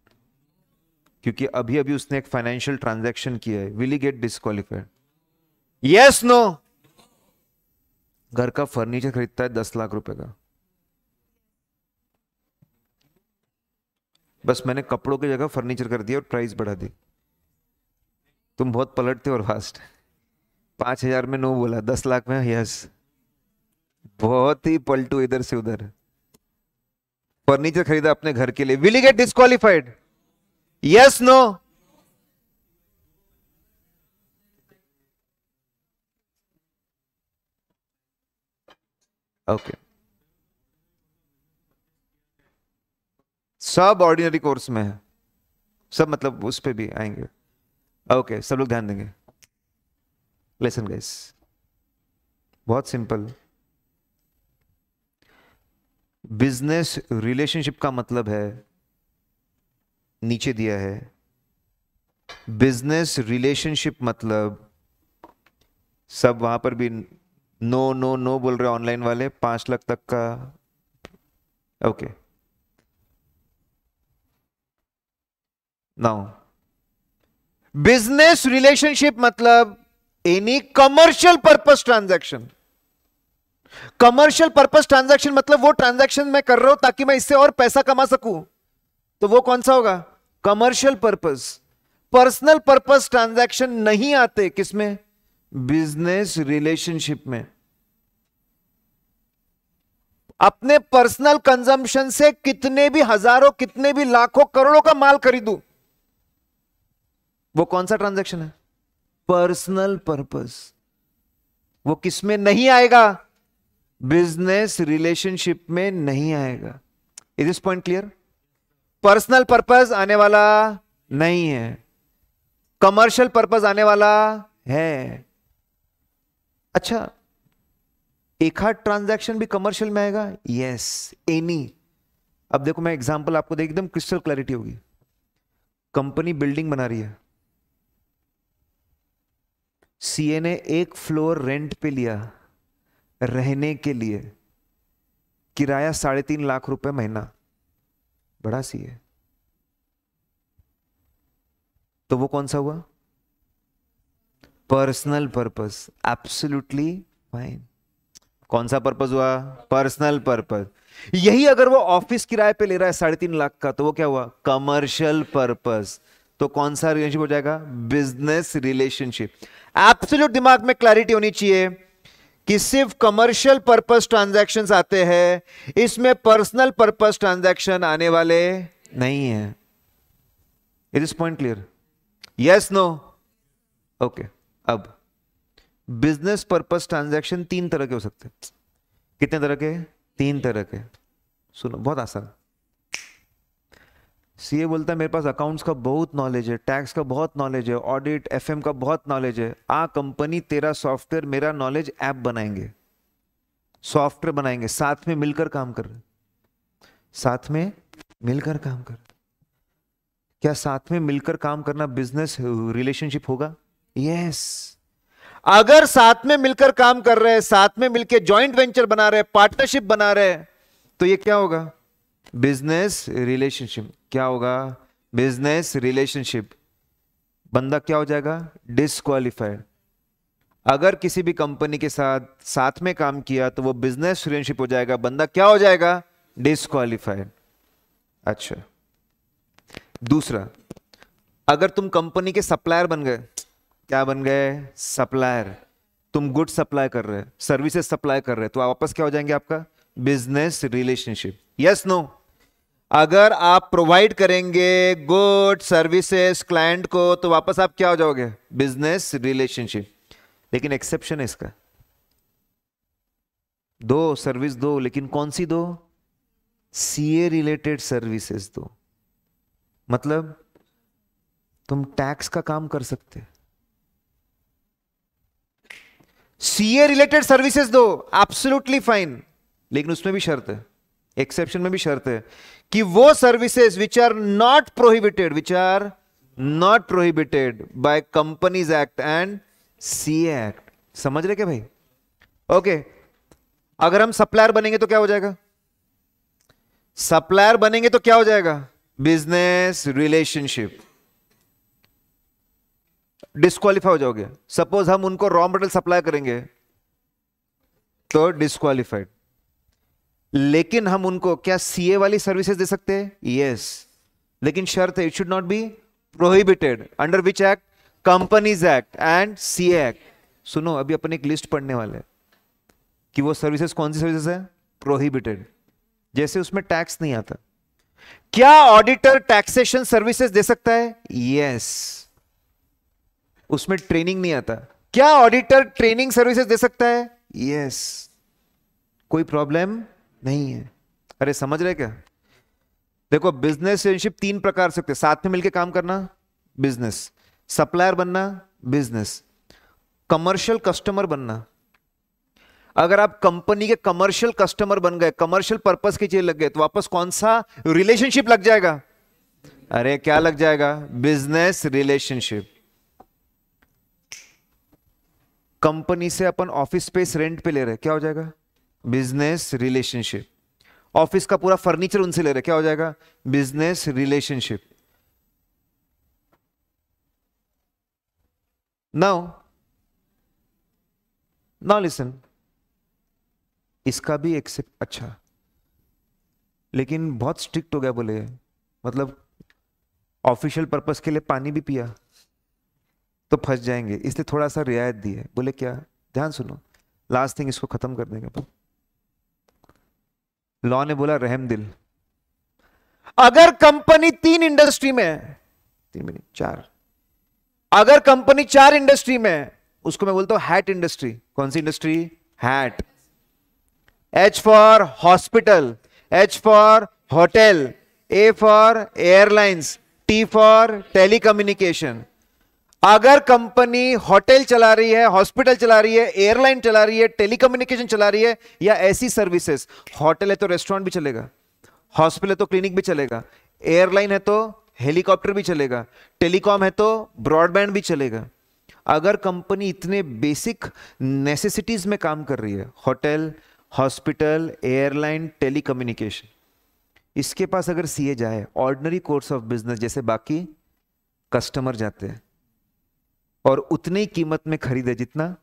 क्योंकि अभी अभी उसने एक फाइनेंशियल ट्रांजेक्शन किया है will he get disqualified yes no घर का फर्नीचर खरीदता है दस लाख रुपए का बस मैंने कपड़ों की जगह फर्नीचर कर दिया और प्राइस बढ़ा दी तुम बहुत पलटते और फास्ट पांच हजार में नो बोला दस लाख में यस बहुत ही पलटू इधर से उधर फर्नीचर खरीदा अपने घर के लिए will you get disqualified yes no okay सब ऑर्डिनरी कोर्स में है सब मतलब उस पर भी आएंगे ओके okay, सब लोग ध्यान देंगे लेसन गाइस बहुत सिंपल बिजनेस रिलेशनशिप का मतलब है नीचे दिया है बिजनेस रिलेशनशिप मतलब सब वहां पर भी नो नो नो बोल रहे ऑनलाइन वाले पांच लाख तक का ओके नाउ बिजनेस रिलेशनशिप मतलब any commercial purpose transaction commercial purpose transaction मतलब वो ट्रांजेक्शन मैं कर रहा हूं ताकि मैं इससे और पैसा कमा सकूं तो वो कौन सा होगा commercial purpose personal purpose transaction नहीं आते किसमें बिजनेस रिलेशनशिप में अपने पर्सनल कंजम्पशन से कितने भी हजारों कितने भी लाखों करोड़ों का माल खरीदू वो कौन सा ट्रांजेक्शन है पर्सनल पर्पज वो किसमें नहीं आएगा बिजनेस रिलेशनशिप में नहीं आएगा is this point clear personal purpose आने वाला नहीं है कमर्शियल पर्पज आने वाला है अच्छा एक हाथ ट्रांजेक्शन भी कमर्शियल में आएगा यस एनी अब देखो मैं एग्जांपल आपको दे एकदम क्रिस्टल क्लैरिटी होगी कंपनी बिल्डिंग बना रही है सीए ने एक फ्लोर रेंट पे लिया रहने के लिए किराया साढ़े तीन लाख रुपए महीना बड़ा सी है तो वो कौन सा हुआ पर्सनल पर्पस एब्सोल्युटली फाइन कौन सा पर्पस हुआ पर्सनल पर्पस यही अगर वो ऑफिस किराए पे ले रहा है साढ़े तीन लाख का तो वो क्या हुआ कमर्शियल पर्पस तो कौन सा रिलेशनशिप हो जाएगा बिजनेस रिलेशनशिप एब्सोल्यूट दिमाग में क्लैरिटी होनी चाहिए कि सिर्फ कमर्शियल पर्पस ट्रांजैक्शंस आते हैं इसमें पर्सनल पर्पस ट्रांजैक्शन आने वाले नहीं है it is point clear yes no okay अब बिजनेस पर्पस ट्रांजैक्शन तीन तरह के हो सकते हैं कितने तरह के तीन तरह के सुनो बहुत आसान है सीए बोलता है मेरे पास अकाउंट्स का बहुत नॉलेज है टैक्स का बहुत नॉलेज है ऑडिट एफएम का बहुत नॉलेज है आ कंपनी तेरा सॉफ्टवेयर मेरा नॉलेज ऐप बनाएंगे सॉफ्टवेयर बनाएंगे साथ में मिलकर काम कर साथ में मिलकर काम कर क्या साथ में मिलकर काम करना बिजनेस रिलेशनशिप होगा यस yes. अगर साथ में मिलकर काम कर रहे हैं साथ में मिलकर जॉइंट वेंचर बना रहे हैं पार्टनरशिप बना रहे हैं तो ये क्या होगा बिजनेस रिलेशनशिप क्या होगा बिजनेस रिलेशनशिप बंदा क्या हो जाएगा डिसक्वालीफाइड अगर किसी भी कंपनी के साथ साथ में काम किया तो वो बिजनेस रिलेशनशिप हो जाएगा बंदा क्या हो जाएगा डिसक्वालिफाइड अच्छा दूसरा अगर तुम कंपनी के सप्लायर बन गए क्या बन गए सप्लायर तुम गुड सप्लाई कर रहे सर्विसेज सप्लाई कर रहे तो वापस क्या हो जाएंगे आपका बिजनेस रिलेशनशिप यस नो अगर आप प्रोवाइड करेंगे गुड सर्विसेज क्लाइंट को तो वापस आप क्या हो जाओगे बिजनेस रिलेशनशिप लेकिन एक्सेप्शन है इसका दो सर्विस दो लेकिन कौन सी दो सीए रिलेटेड सर्विसेज दो मतलब तुम टैक्स का काम कर सकते सीए रिलेटेड सर्विसेज दो एब्सोल्युटली फाइन लेकिन उसमें भी शर्त है एक्सेप्शन में भी शर्त है कि वो services which are not prohibited which are not prohibited by companies act and C act समझ रहे क्या भाई ओके okay. अगर हम सप्लायर बनेंगे तो क्या हो जाएगा सप्लायर बनेंगे तो क्या हो जाएगा बिजनेस रिलेशनशिप डिस्कालीफाई हो जाओगे सपोज हम उनको रॉ मटेरियल सप्लाई करेंगे तो डिस्कालीफाइड लेकिन हम उनको क्या सीए वाली सर्विसेज दे सकते हैं यस yes. लेकिन शर्त है it should not be prohibited under which act companies act and C act सुनो अभी अपन एक लिस्ट पढ़ने वाले कि वो सर्विसेज कौन सी सर्विसेज है प्रोहिबिटेड जैसे उसमें टैक्स नहीं आता क्या ऑडिटर टैक्सेशन सर्विसेज दे सकता है यस yes. उसमें ट्रेनिंग नहीं आता क्या ऑडिटर ट्रेनिंग सर्विसेज दे सकता है यस yes. कोई प्रॉब्लम नहीं है अरे समझ रहे क्या देखो बिजनेस रिलेशनशिप तीन प्रकार से होते साथ में मिलकर काम करना बिजनेस सप्लायर बनना बिजनेस कमर्शियल कस्टमर बनना अगर आप कंपनी के कमर्शियल कस्टमर बन गए कमर्शियल पर्पस की चीज लग गए तो वापस कौन सा रिलेशनशिप लग जाएगा अरे क्या लग जाएगा बिजनेस रिलेशनशिप कंपनी से अपन ऑफिस स्पेस रेंट पे ले रहे क्या हो जाएगा बिजनेस रिलेशनशिप ऑफिस का पूरा फर्नीचर उनसे ले रहे क्या हो जाएगा business relationship now now listen इसका भी एक्सेप्ट अच्छा लेकिन बहुत स्ट्रिक्ट हो गया बोले मतलब ऑफिशियल पर्पस के लिए पानी भी पिया तो फंस जाएंगे इसने थोड़ा सा रियायत दी है बोले क्या ध्यान सुनो लास्ट थिंग इसको खत्म कर देंगे बाद लॉ ने बोला रहम दिल अगर कंपनी तीन इंडस्ट्री में है तीन मिनट चार अगर कंपनी चार इंडस्ट्री में है उसको मैं बोलता हूं हैट इंडस्ट्री कौन सी industry HAT H for hospital H for hotel A for airlines T for telecommunication अगर कंपनी होटल चला रही है हॉस्पिटल चला रही है एयरलाइन चला रही है टेलीकम्युनिकेशन चला रही है या ऐसी सर्विसेज होटल है तो रेस्टोरेंट भी चलेगा हॉस्पिटल है तो क्लिनिक भी चलेगा एयरलाइन है तो हेलीकॉप्टर भी चलेगा टेलीकॉम है तो ब्रॉडबैंड भी चलेगा अगर कंपनी इतने बेसिक नेसेसिटीज में काम कर रही है होटल हॉस्पिटल एयरलाइन टेलीकम्युनिकेशन इसके पास अगर सीए जाए ऑर्डनरी कोर्स ऑफ बिजनेस जैसे बाकी कस्टमर जाते हैं और उतनी कीमत में खरीदे जितना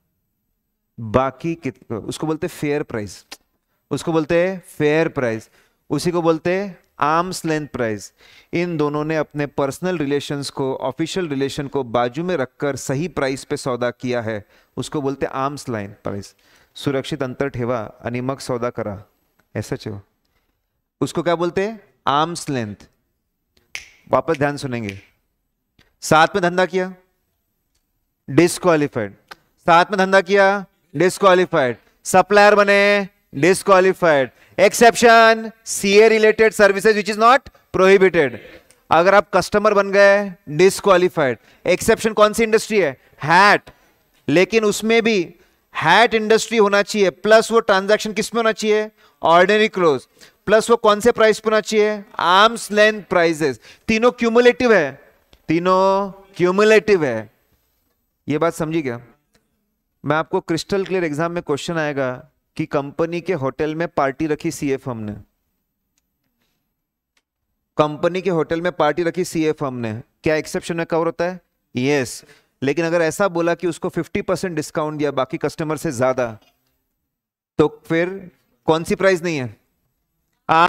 बाकी कित उसको बोलते फेयर प्राइस उसको बोलते हैं फेयर प्राइस उसी को बोलते हैं आर्म्स लेंथ प्राइस इन दोनों ने अपने पर्सनल रिलेशंस को ऑफिशियल रिलेशन को बाजू में रखकर सही प्राइस पे सौदा किया है उसको बोलते आर्म्स लाइन प्राइस सुरक्षित अंतर ठेवा अनिमक सौदा करा ऐसा चो उसको क्या बोलते हैं आर्म्स लेंथ वापस ध्यान सुनेंगे साथ में धंधा किया डिस्कालीफाइड साथ में धंधा किया डिस्कालीफाइड सप्लायर बने disqualified exception CA related services which is not prohibited अगर आप कस्टमर बन गए डिस्कालीफाइड एक्सेप्शन कौन सी इंडस्ट्री है हैट लेकिन उसमें भी हैट इंडस्ट्री होना चाहिए प्लस वो ट्रांजैक्शन किस में होना चाहिए ऑर्डिनरी क्लोज प्लस वो कौन से प्राइस पे होना चाहिए आर्म्स लेंथ प्राइजेस तीनों क्यूमुलेटिव है तीनों क्यूमुलेटिव है ये बात समझी क्या मैं आपको क्रिस्टल क्लियर एग्जाम में क्वेश्चन आएगा कि कंपनी के होटल में पार्टी रखी सी एफ हमने कंपनी के होटल में पार्टी रखी सी एफ हमने क्या एक्सेप्शन में कवर होता है यस yes. लेकिन अगर ऐसा बोला कि उसको 50 परसेंट डिस्काउंट दिया बाकी कस्टमर से ज्यादा तो फिर कौन सी प्राइस नहीं है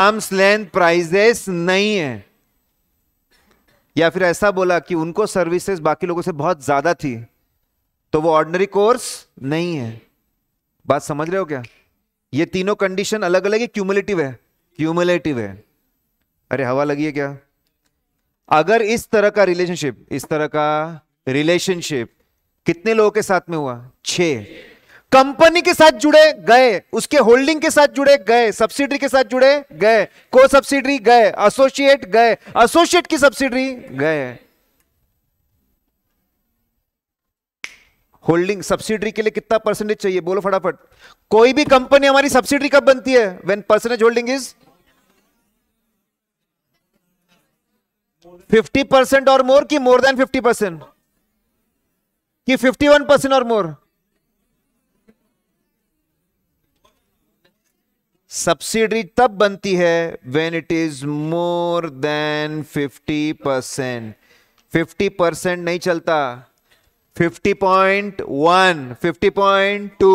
आर्म्स लेंथ प्राइजेस नहीं है या फिर ऐसा बोला कि उनको सर्विसेज बाकी लोगों से बहुत ज्यादा थी तो वो ऑर्डनरी कोर्स नहीं है बात समझ रहे हो क्या ये तीनों कंडीशन अलग अलग है क्यूमुलेटिव है क्यूमुलेटिव है अरे हवा लगी है क्या अगर इस तरह का रिलेशनशिप इस तरह का रिलेशनशिप कितने लोगों के साथ में हुआ छ कंपनी के साथ जुड़े गए उसके होल्डिंग के साथ जुड़े गए सब्सिडरी के साथ जुड़े गए को सब्सिडरी गए एसोसिएट गए एसोसिएट की सब्सिडरी गए होल्डिंग सब्सिडरी के लिए कितना परसेंटेज चाहिए बोलो फटाफट कोई भी कंपनी हमारी सब्सिडरी कब बनती है when percentage holding is 50 percent और मोर की मोर देन 50 परसेंट कि 51 परसेंट और मोर सब्सिडी तब बनती है when it is more than 50 percent fifty percent नहीं चलता fifty point one fifty point two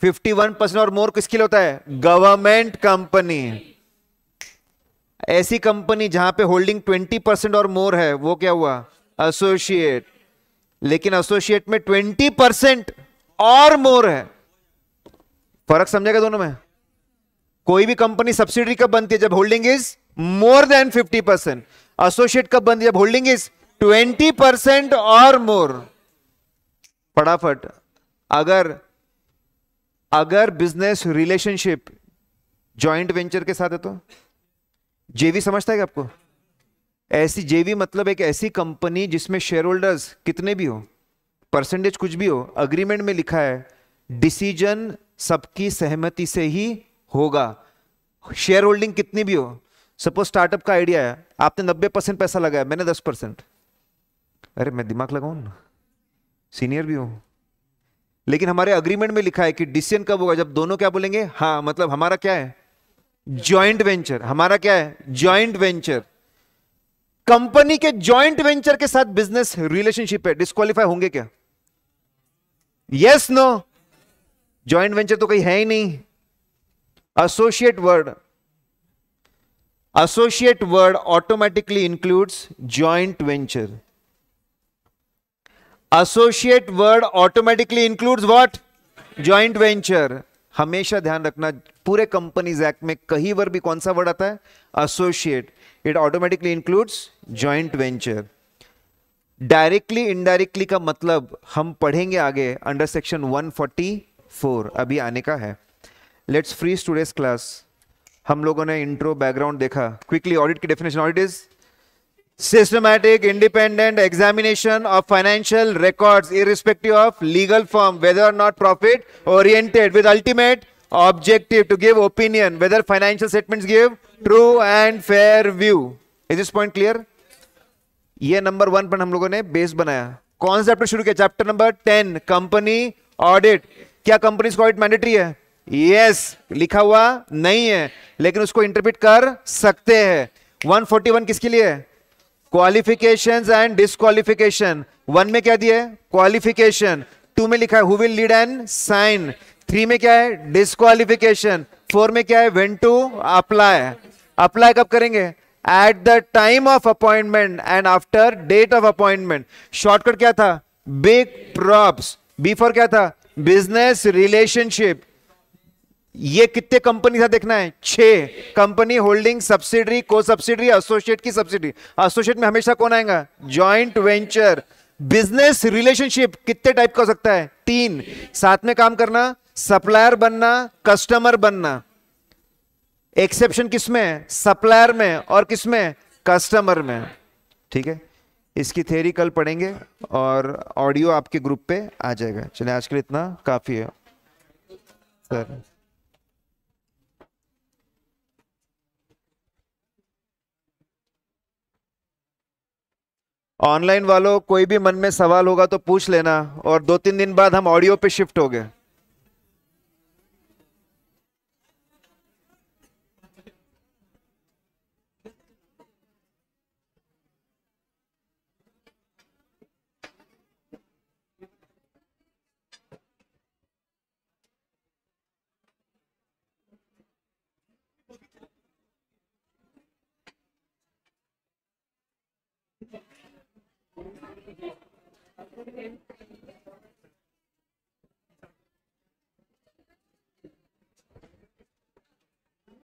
fifty one percent और मोर किसके लिए होता है गवर्नमेंट कंपनी ऐसी कंपनी जहां पे होल्डिंग ट्वेंटी परसेंट और मोर है वो क्या हुआ एसोसिएट लेकिन एसोसिएट में ट्वेंटी परसेंट और मोर है फर्क समझेगा दोनों में कोई भी कंपनी सब्सिडी कब बनती है जब holding is more than fifty percent associate कब बनती है जब होल्डिंग इज ट्वेंटी परसेंट और मोर फटाफट अगर अगर बिजनेस रिलेशनशिप जॉइंट वेंचर के साथ है तो जेवी समझता है क्या आपको ऐसी जेवी मतलब एक ऐसी कंपनी जिसमें शेयर होल्डर्स कितने भी हो परसेंटेज कुछ भी हो अग्रीमेंट में लिखा है डिसीजन सबकी सहमति से ही होगा शेयर होल्डिंग कितनी भी हो सपोज स्टार्टअप का आइडिया है आपने 90 परसेंट पैसा लगाया मैंने 10 परसेंट अरे मैं दिमाग लगाऊ ना सीनियर भी हो लेकिन हमारे अग्रीमेंट में लिखा है कि डिसीजन कब होगा जब दोनों क्या बोलेंगे हाँ मतलब हमारा क्या है ज्वाइंट वेंचर हमारा क्या है ज्वाइंट वेंचर कंपनी के ज्वाइंट वेंचर के साथ बिजनेस रिलेशनशिप है डिस्कालीफाई होंगे क्या यस नो ज्वाइंट वेंचर तो कहीं है ही नहीं associate word associate word automatically includes joint venture associate word automatically includes what joint venture हमेशा ध्यान रखना पूरे कंपनीज एक्ट में कहीं पर भी कौन सा वर्ड आता है associate it automatically includes joint venture directly indirectly का मतलब हम पढ़ेंगे आगे अंडर सेक्शन 144 अभी आने का है लेट्स फ्री स्टूडेंट्स क्लास हम लोगों ने इंट्रो बैकग्राउंड देखा क्विकली ऑडिट की definition audit is systematic independent examination of financial records irrespective of legal firm whether or not profit oriented with ultimate objective to give opinion whether financial statements give true and fair view is this point clear ये number one पर हम लोगों ने base बनाया कौन सा chapter शुरू किया chapter number ten company audit क्या कंपनीज को ऑडिट मैंडेटरी है यस yes, लिखा हुआ नहीं है लेकिन उसको इंटरप्रिट कर सकते हैं 141 किसके लिए है क्वालिफिकेशन एंड डिस्कालिफिकेशन वन में क्या दिया है क्वालिफिकेशन टू में लिखा है who will lead and sign three में क्या है डिस्कालिफिकेशन फोर में क्या है वेन टू अप्लाई अप्लाई कब करेंगे at the time of appointment and after date of appointment shortcut क्या था बिग प्रॉप्स बी फॉर क्या था बिजनेस रिलेशनशिप ये कितने कंपनी था देखना है छह कंपनी होल्डिंग सब्सिडरी को सब्सिडरी एसोसिएट की सब्सिडी एसोसिएट में हमेशा कौन आएगा ज्वाइंट वेंचर बिजनेस रिलेशनशिप कितने टाइप का हो सकता है तीन साथ में काम करना सप्लायर बनना कस्टमर बनना एक्सेप्शन किसमें सप्लायर में और किसमें कस्टमर में ठीक है इसकी थेरी कल पढ़ेंगे और ऑडियो आपके ग्रुप पे आ जाएगा चलिए आज के लिए इतना काफ़ी है सर ऑनलाइन वालों कोई भी मन में सवाल होगा तो पूछ लेना और दो तीन दिन बाद हम ऑडियो पे शिफ्ट हो गए